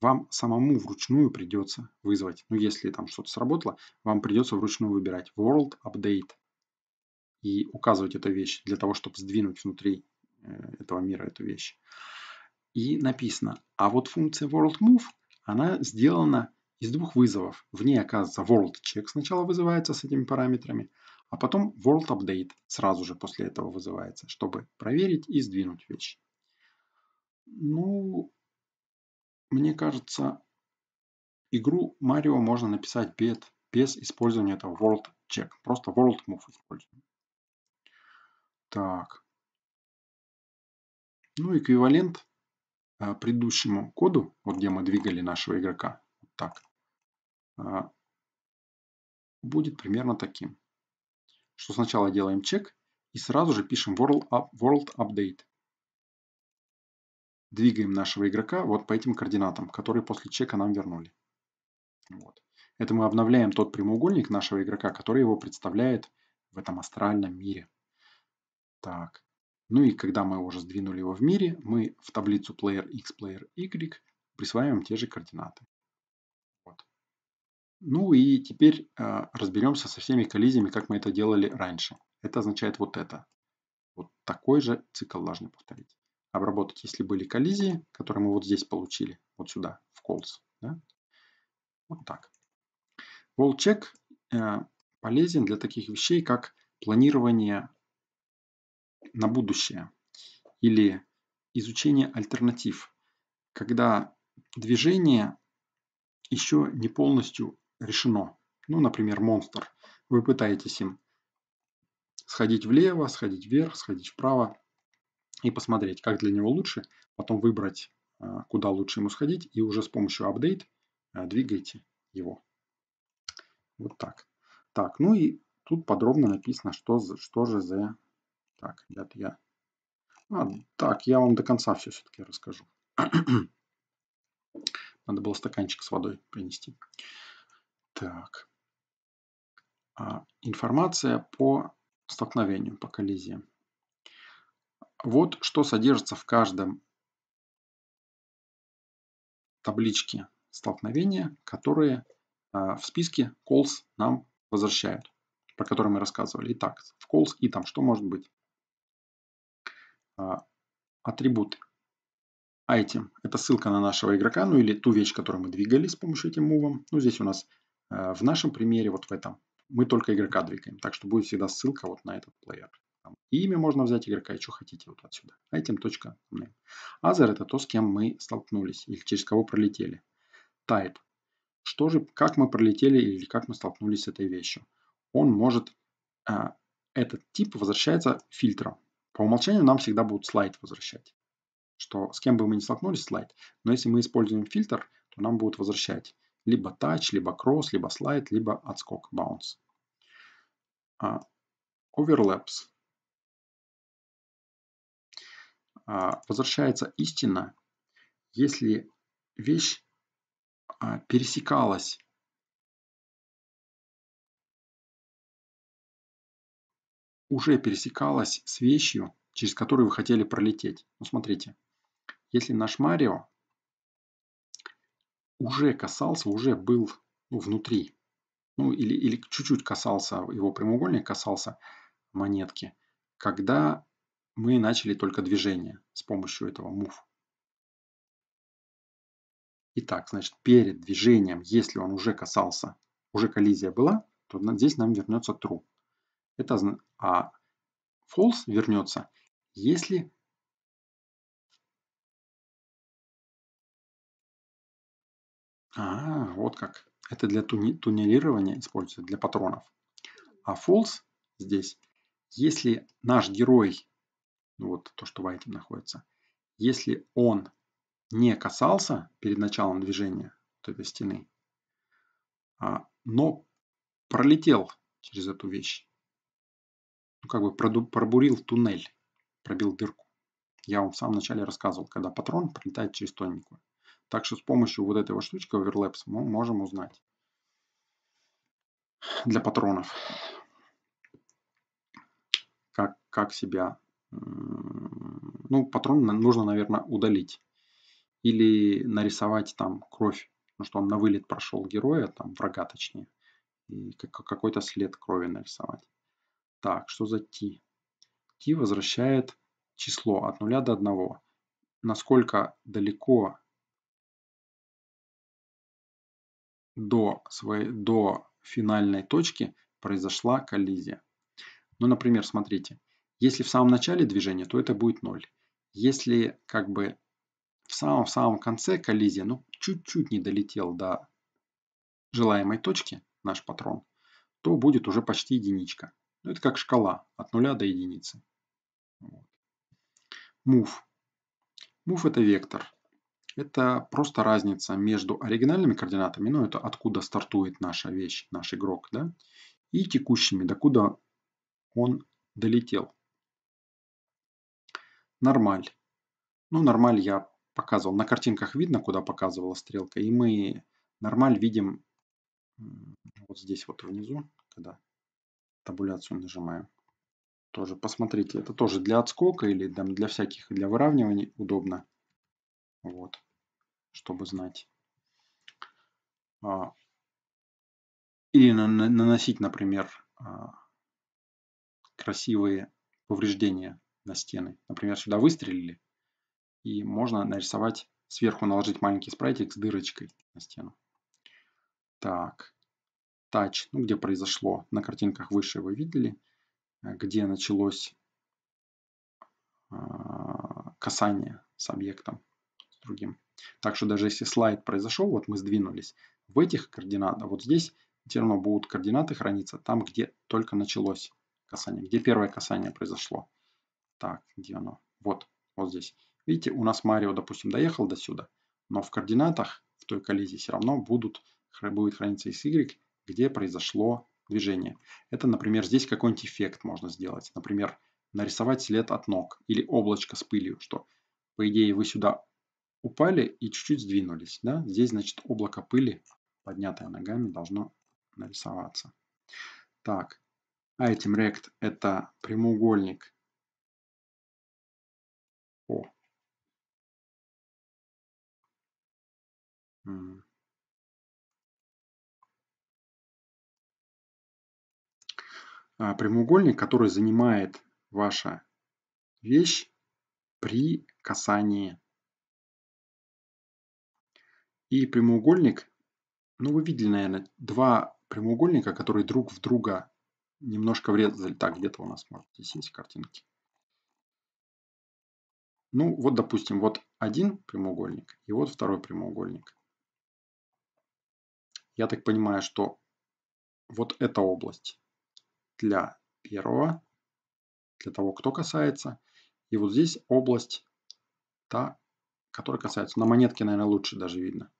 Вам самому вручную придется вызвать, ну если там что-то сработало, вам придется вручную выбирать World Update и указывать эту вещь для того, чтобы сдвинуть внутри э, этого мира эту вещь. И написано, а вот функция World Move, она сделана из двух вызовов. В ней, оказывается, World Check сначала вызывается с этими параметрами, а потом World Update сразу же после этого вызывается, чтобы проверить и сдвинуть вещь. Ну, мне кажется, игру Марио можно написать без, без использования этого world check. Просто world move используем. Так. Ну, эквивалент э, предыдущему коду, вот где мы двигали нашего игрока, вот так, э, будет примерно таким. Что сначала делаем чек и сразу же пишем world, up, world update двигаем нашего игрока вот по этим координатам, которые после чека нам вернули. Вот. Это мы обновляем тот прямоугольник нашего игрока, который его представляет в этом астральном мире. Так. Ну и когда мы уже сдвинули его в мире, мы в таблицу player x, player y присваиваем те же координаты. Вот. Ну и теперь э, разберемся со всеми коллизиями, как мы это делали раньше. Это означает вот это. Вот такой же цикл должны повторить обработать, если были коллизии, которые мы вот здесь получили, вот сюда, в calls. Да? Вот так. Wall э, полезен для таких вещей, как планирование на будущее или изучение альтернатив, когда движение еще не полностью решено. Ну, например, монстр. Вы пытаетесь им сходить влево, сходить вверх, сходить вправо и посмотреть, как для него лучше, потом выбрать, а, куда лучше ему сходить, и уже с помощью апдейт а, двигайте его. Вот так. Так, ну и тут подробно написано, что, что же за... Так, я... я... А, так, я вам до конца все все-таки расскажу. Надо было стаканчик с водой принести. Так. А, информация по столкновению, по коллизиям. Вот что содержится в каждом табличке столкновения, которые а, в списке calls нам возвращают, про которые мы рассказывали. Итак, в calls и там что может быть? А, атрибуты. Item а – это ссылка на нашего игрока, ну или ту вещь, которую мы двигали с помощью этим мувом. Ну, здесь у нас в нашем примере, вот в этом, мы только игрока двигаем, так что будет всегда ссылка вот на этот плеер. Там. И имя можно взять игрока, и что хотите вот отсюда. name. Other – это то, с кем мы столкнулись или через кого пролетели. Type – что же, как мы пролетели или как мы столкнулись с этой вещью. Он может, э, этот тип возвращается фильтром. По умолчанию нам всегда будут слайд возвращать. Что с кем бы мы ни столкнулись, слайд. Но если мы используем фильтр, то нам будут возвращать либо touch, либо cross, либо слайд, либо отскок, bounce. А, overlaps А, возвращается истина, если вещь а, пересекалась уже пересекалась с вещью, через которую вы хотели пролететь. Ну, смотрите, если наш Марио уже касался, уже был ну, внутри, ну или, или чуть-чуть касался, его прямоугольник касался монетки, когда мы начали только движение с помощью этого move. Итак, значит, перед движением, если он уже касался, уже коллизия была, то здесь нам вернется true. Это, а false вернется, если А, вот как. Это для туни туннелирования используется, для патронов. А false здесь, если наш герой вот то, что в айтем находится, если он не касался перед началом движения вот этой стены, а, но пролетел через эту вещь, ну, как бы проду, пробурил туннель, пробил дырку. Я вам в самом начале рассказывал, когда патрон пролетает через тоненькую. Так что с помощью вот этого вот штучки Overlaps мы можем узнать для патронов, как, как себя ну, патрон нужно, наверное, удалить. Или нарисовать там кровь, ну, что он на вылет прошел героя, там врага точнее. И какой-то след крови нарисовать. Так, что за T? T возвращает число от 0 до 1. Насколько далеко до, своей, до финальной точки произошла коллизия. Ну, например, смотрите. Если в самом начале движения, то это будет 0. Если как бы в самом-самом конце коллизия, ну, чуть-чуть не долетел до желаемой точки наш патрон, то будет уже почти единичка. Ну, это как шкала от 0 до единицы. Move. Move это вектор. Это просто разница между оригинальными координатами, ну это откуда стартует наша вещь, наш игрок, да, и текущими, докуда он долетел нормаль. Ну, нормаль я показывал. На картинках видно, куда показывала стрелка. И мы нормаль видим вот здесь вот внизу, когда табуляцию нажимаем. Тоже посмотрите, это тоже для отскока или там, для всяких, для выравниваний удобно. Вот, чтобы знать. Или а, наносить, например, а, красивые повреждения на стены. Например, сюда выстрелили, и можно нарисовать, сверху наложить маленький спрайтик с дырочкой на стену. Так, тач, ну где произошло, на картинках выше вы видели, где началось а, касание с объектом, с другим. Так что даже если слайд произошел, вот мы сдвинулись, в этих координатах, вот здесь все равно будут координаты храниться там, где только началось касание, где первое касание произошло. Так, где оно? Вот, вот здесь. Видите, у нас Марио, допустим, доехал до сюда, но в координатах в той коллизии все равно будут, будет храниться XY, где произошло движение. Это, например, здесь какой-нибудь эффект можно сделать. Например, нарисовать след от ног или облачко с пылью, что, по идее, вы сюда упали и чуть-чуть сдвинулись. Да? Здесь, значит, облако пыли, поднятое ногами, должно нарисоваться. Так, item rect – это прямоугольник А, прямоугольник, который занимает ваша вещь при касании. И прямоугольник, ну вы видели, наверное, два прямоугольника, которые друг в друга немножко врезали. Так, где-то у нас, может, здесь есть картинки. Ну, вот, допустим, вот один прямоугольник и вот второй прямоугольник. Я так понимаю, что вот эта область для первого, для того, кто касается. И вот здесь область, та, которая касается. На монетке, наверное, лучше даже видно.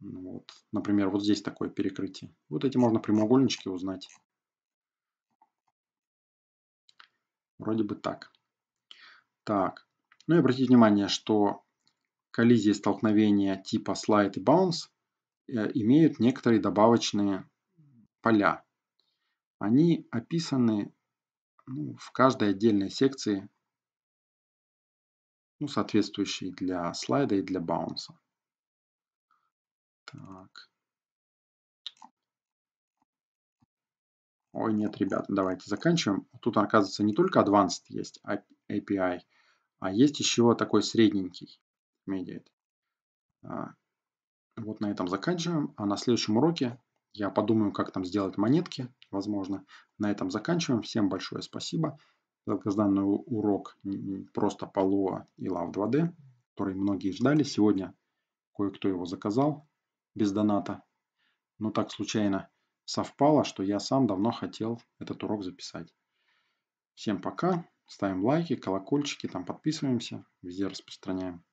Ну вот. Например, вот здесь такое перекрытие. Вот эти можно прямоугольнички узнать. Вроде бы так. Так. Ну и обратите внимание, что коллизии столкновения типа слайд и bounce Э, имеют некоторые добавочные поля. Они описаны ну, в каждой отдельной секции, ну, соответствующей для слайда и для баунса. Так. Ой, нет, ребята, давайте заканчиваем. Тут, оказывается, не только Advanced есть API, а есть еще такой средненький Mediate. Вот на этом заканчиваем. А на следующем уроке я подумаю, как там сделать монетки, возможно. На этом заканчиваем. Всем большое спасибо. Долгожданный урок просто по Lua и лав 2D, который многие ждали. Сегодня кое-кто его заказал без доната. Но так случайно совпало, что я сам давно хотел этот урок записать. Всем пока. Ставим лайки, колокольчики, там подписываемся, везде распространяем.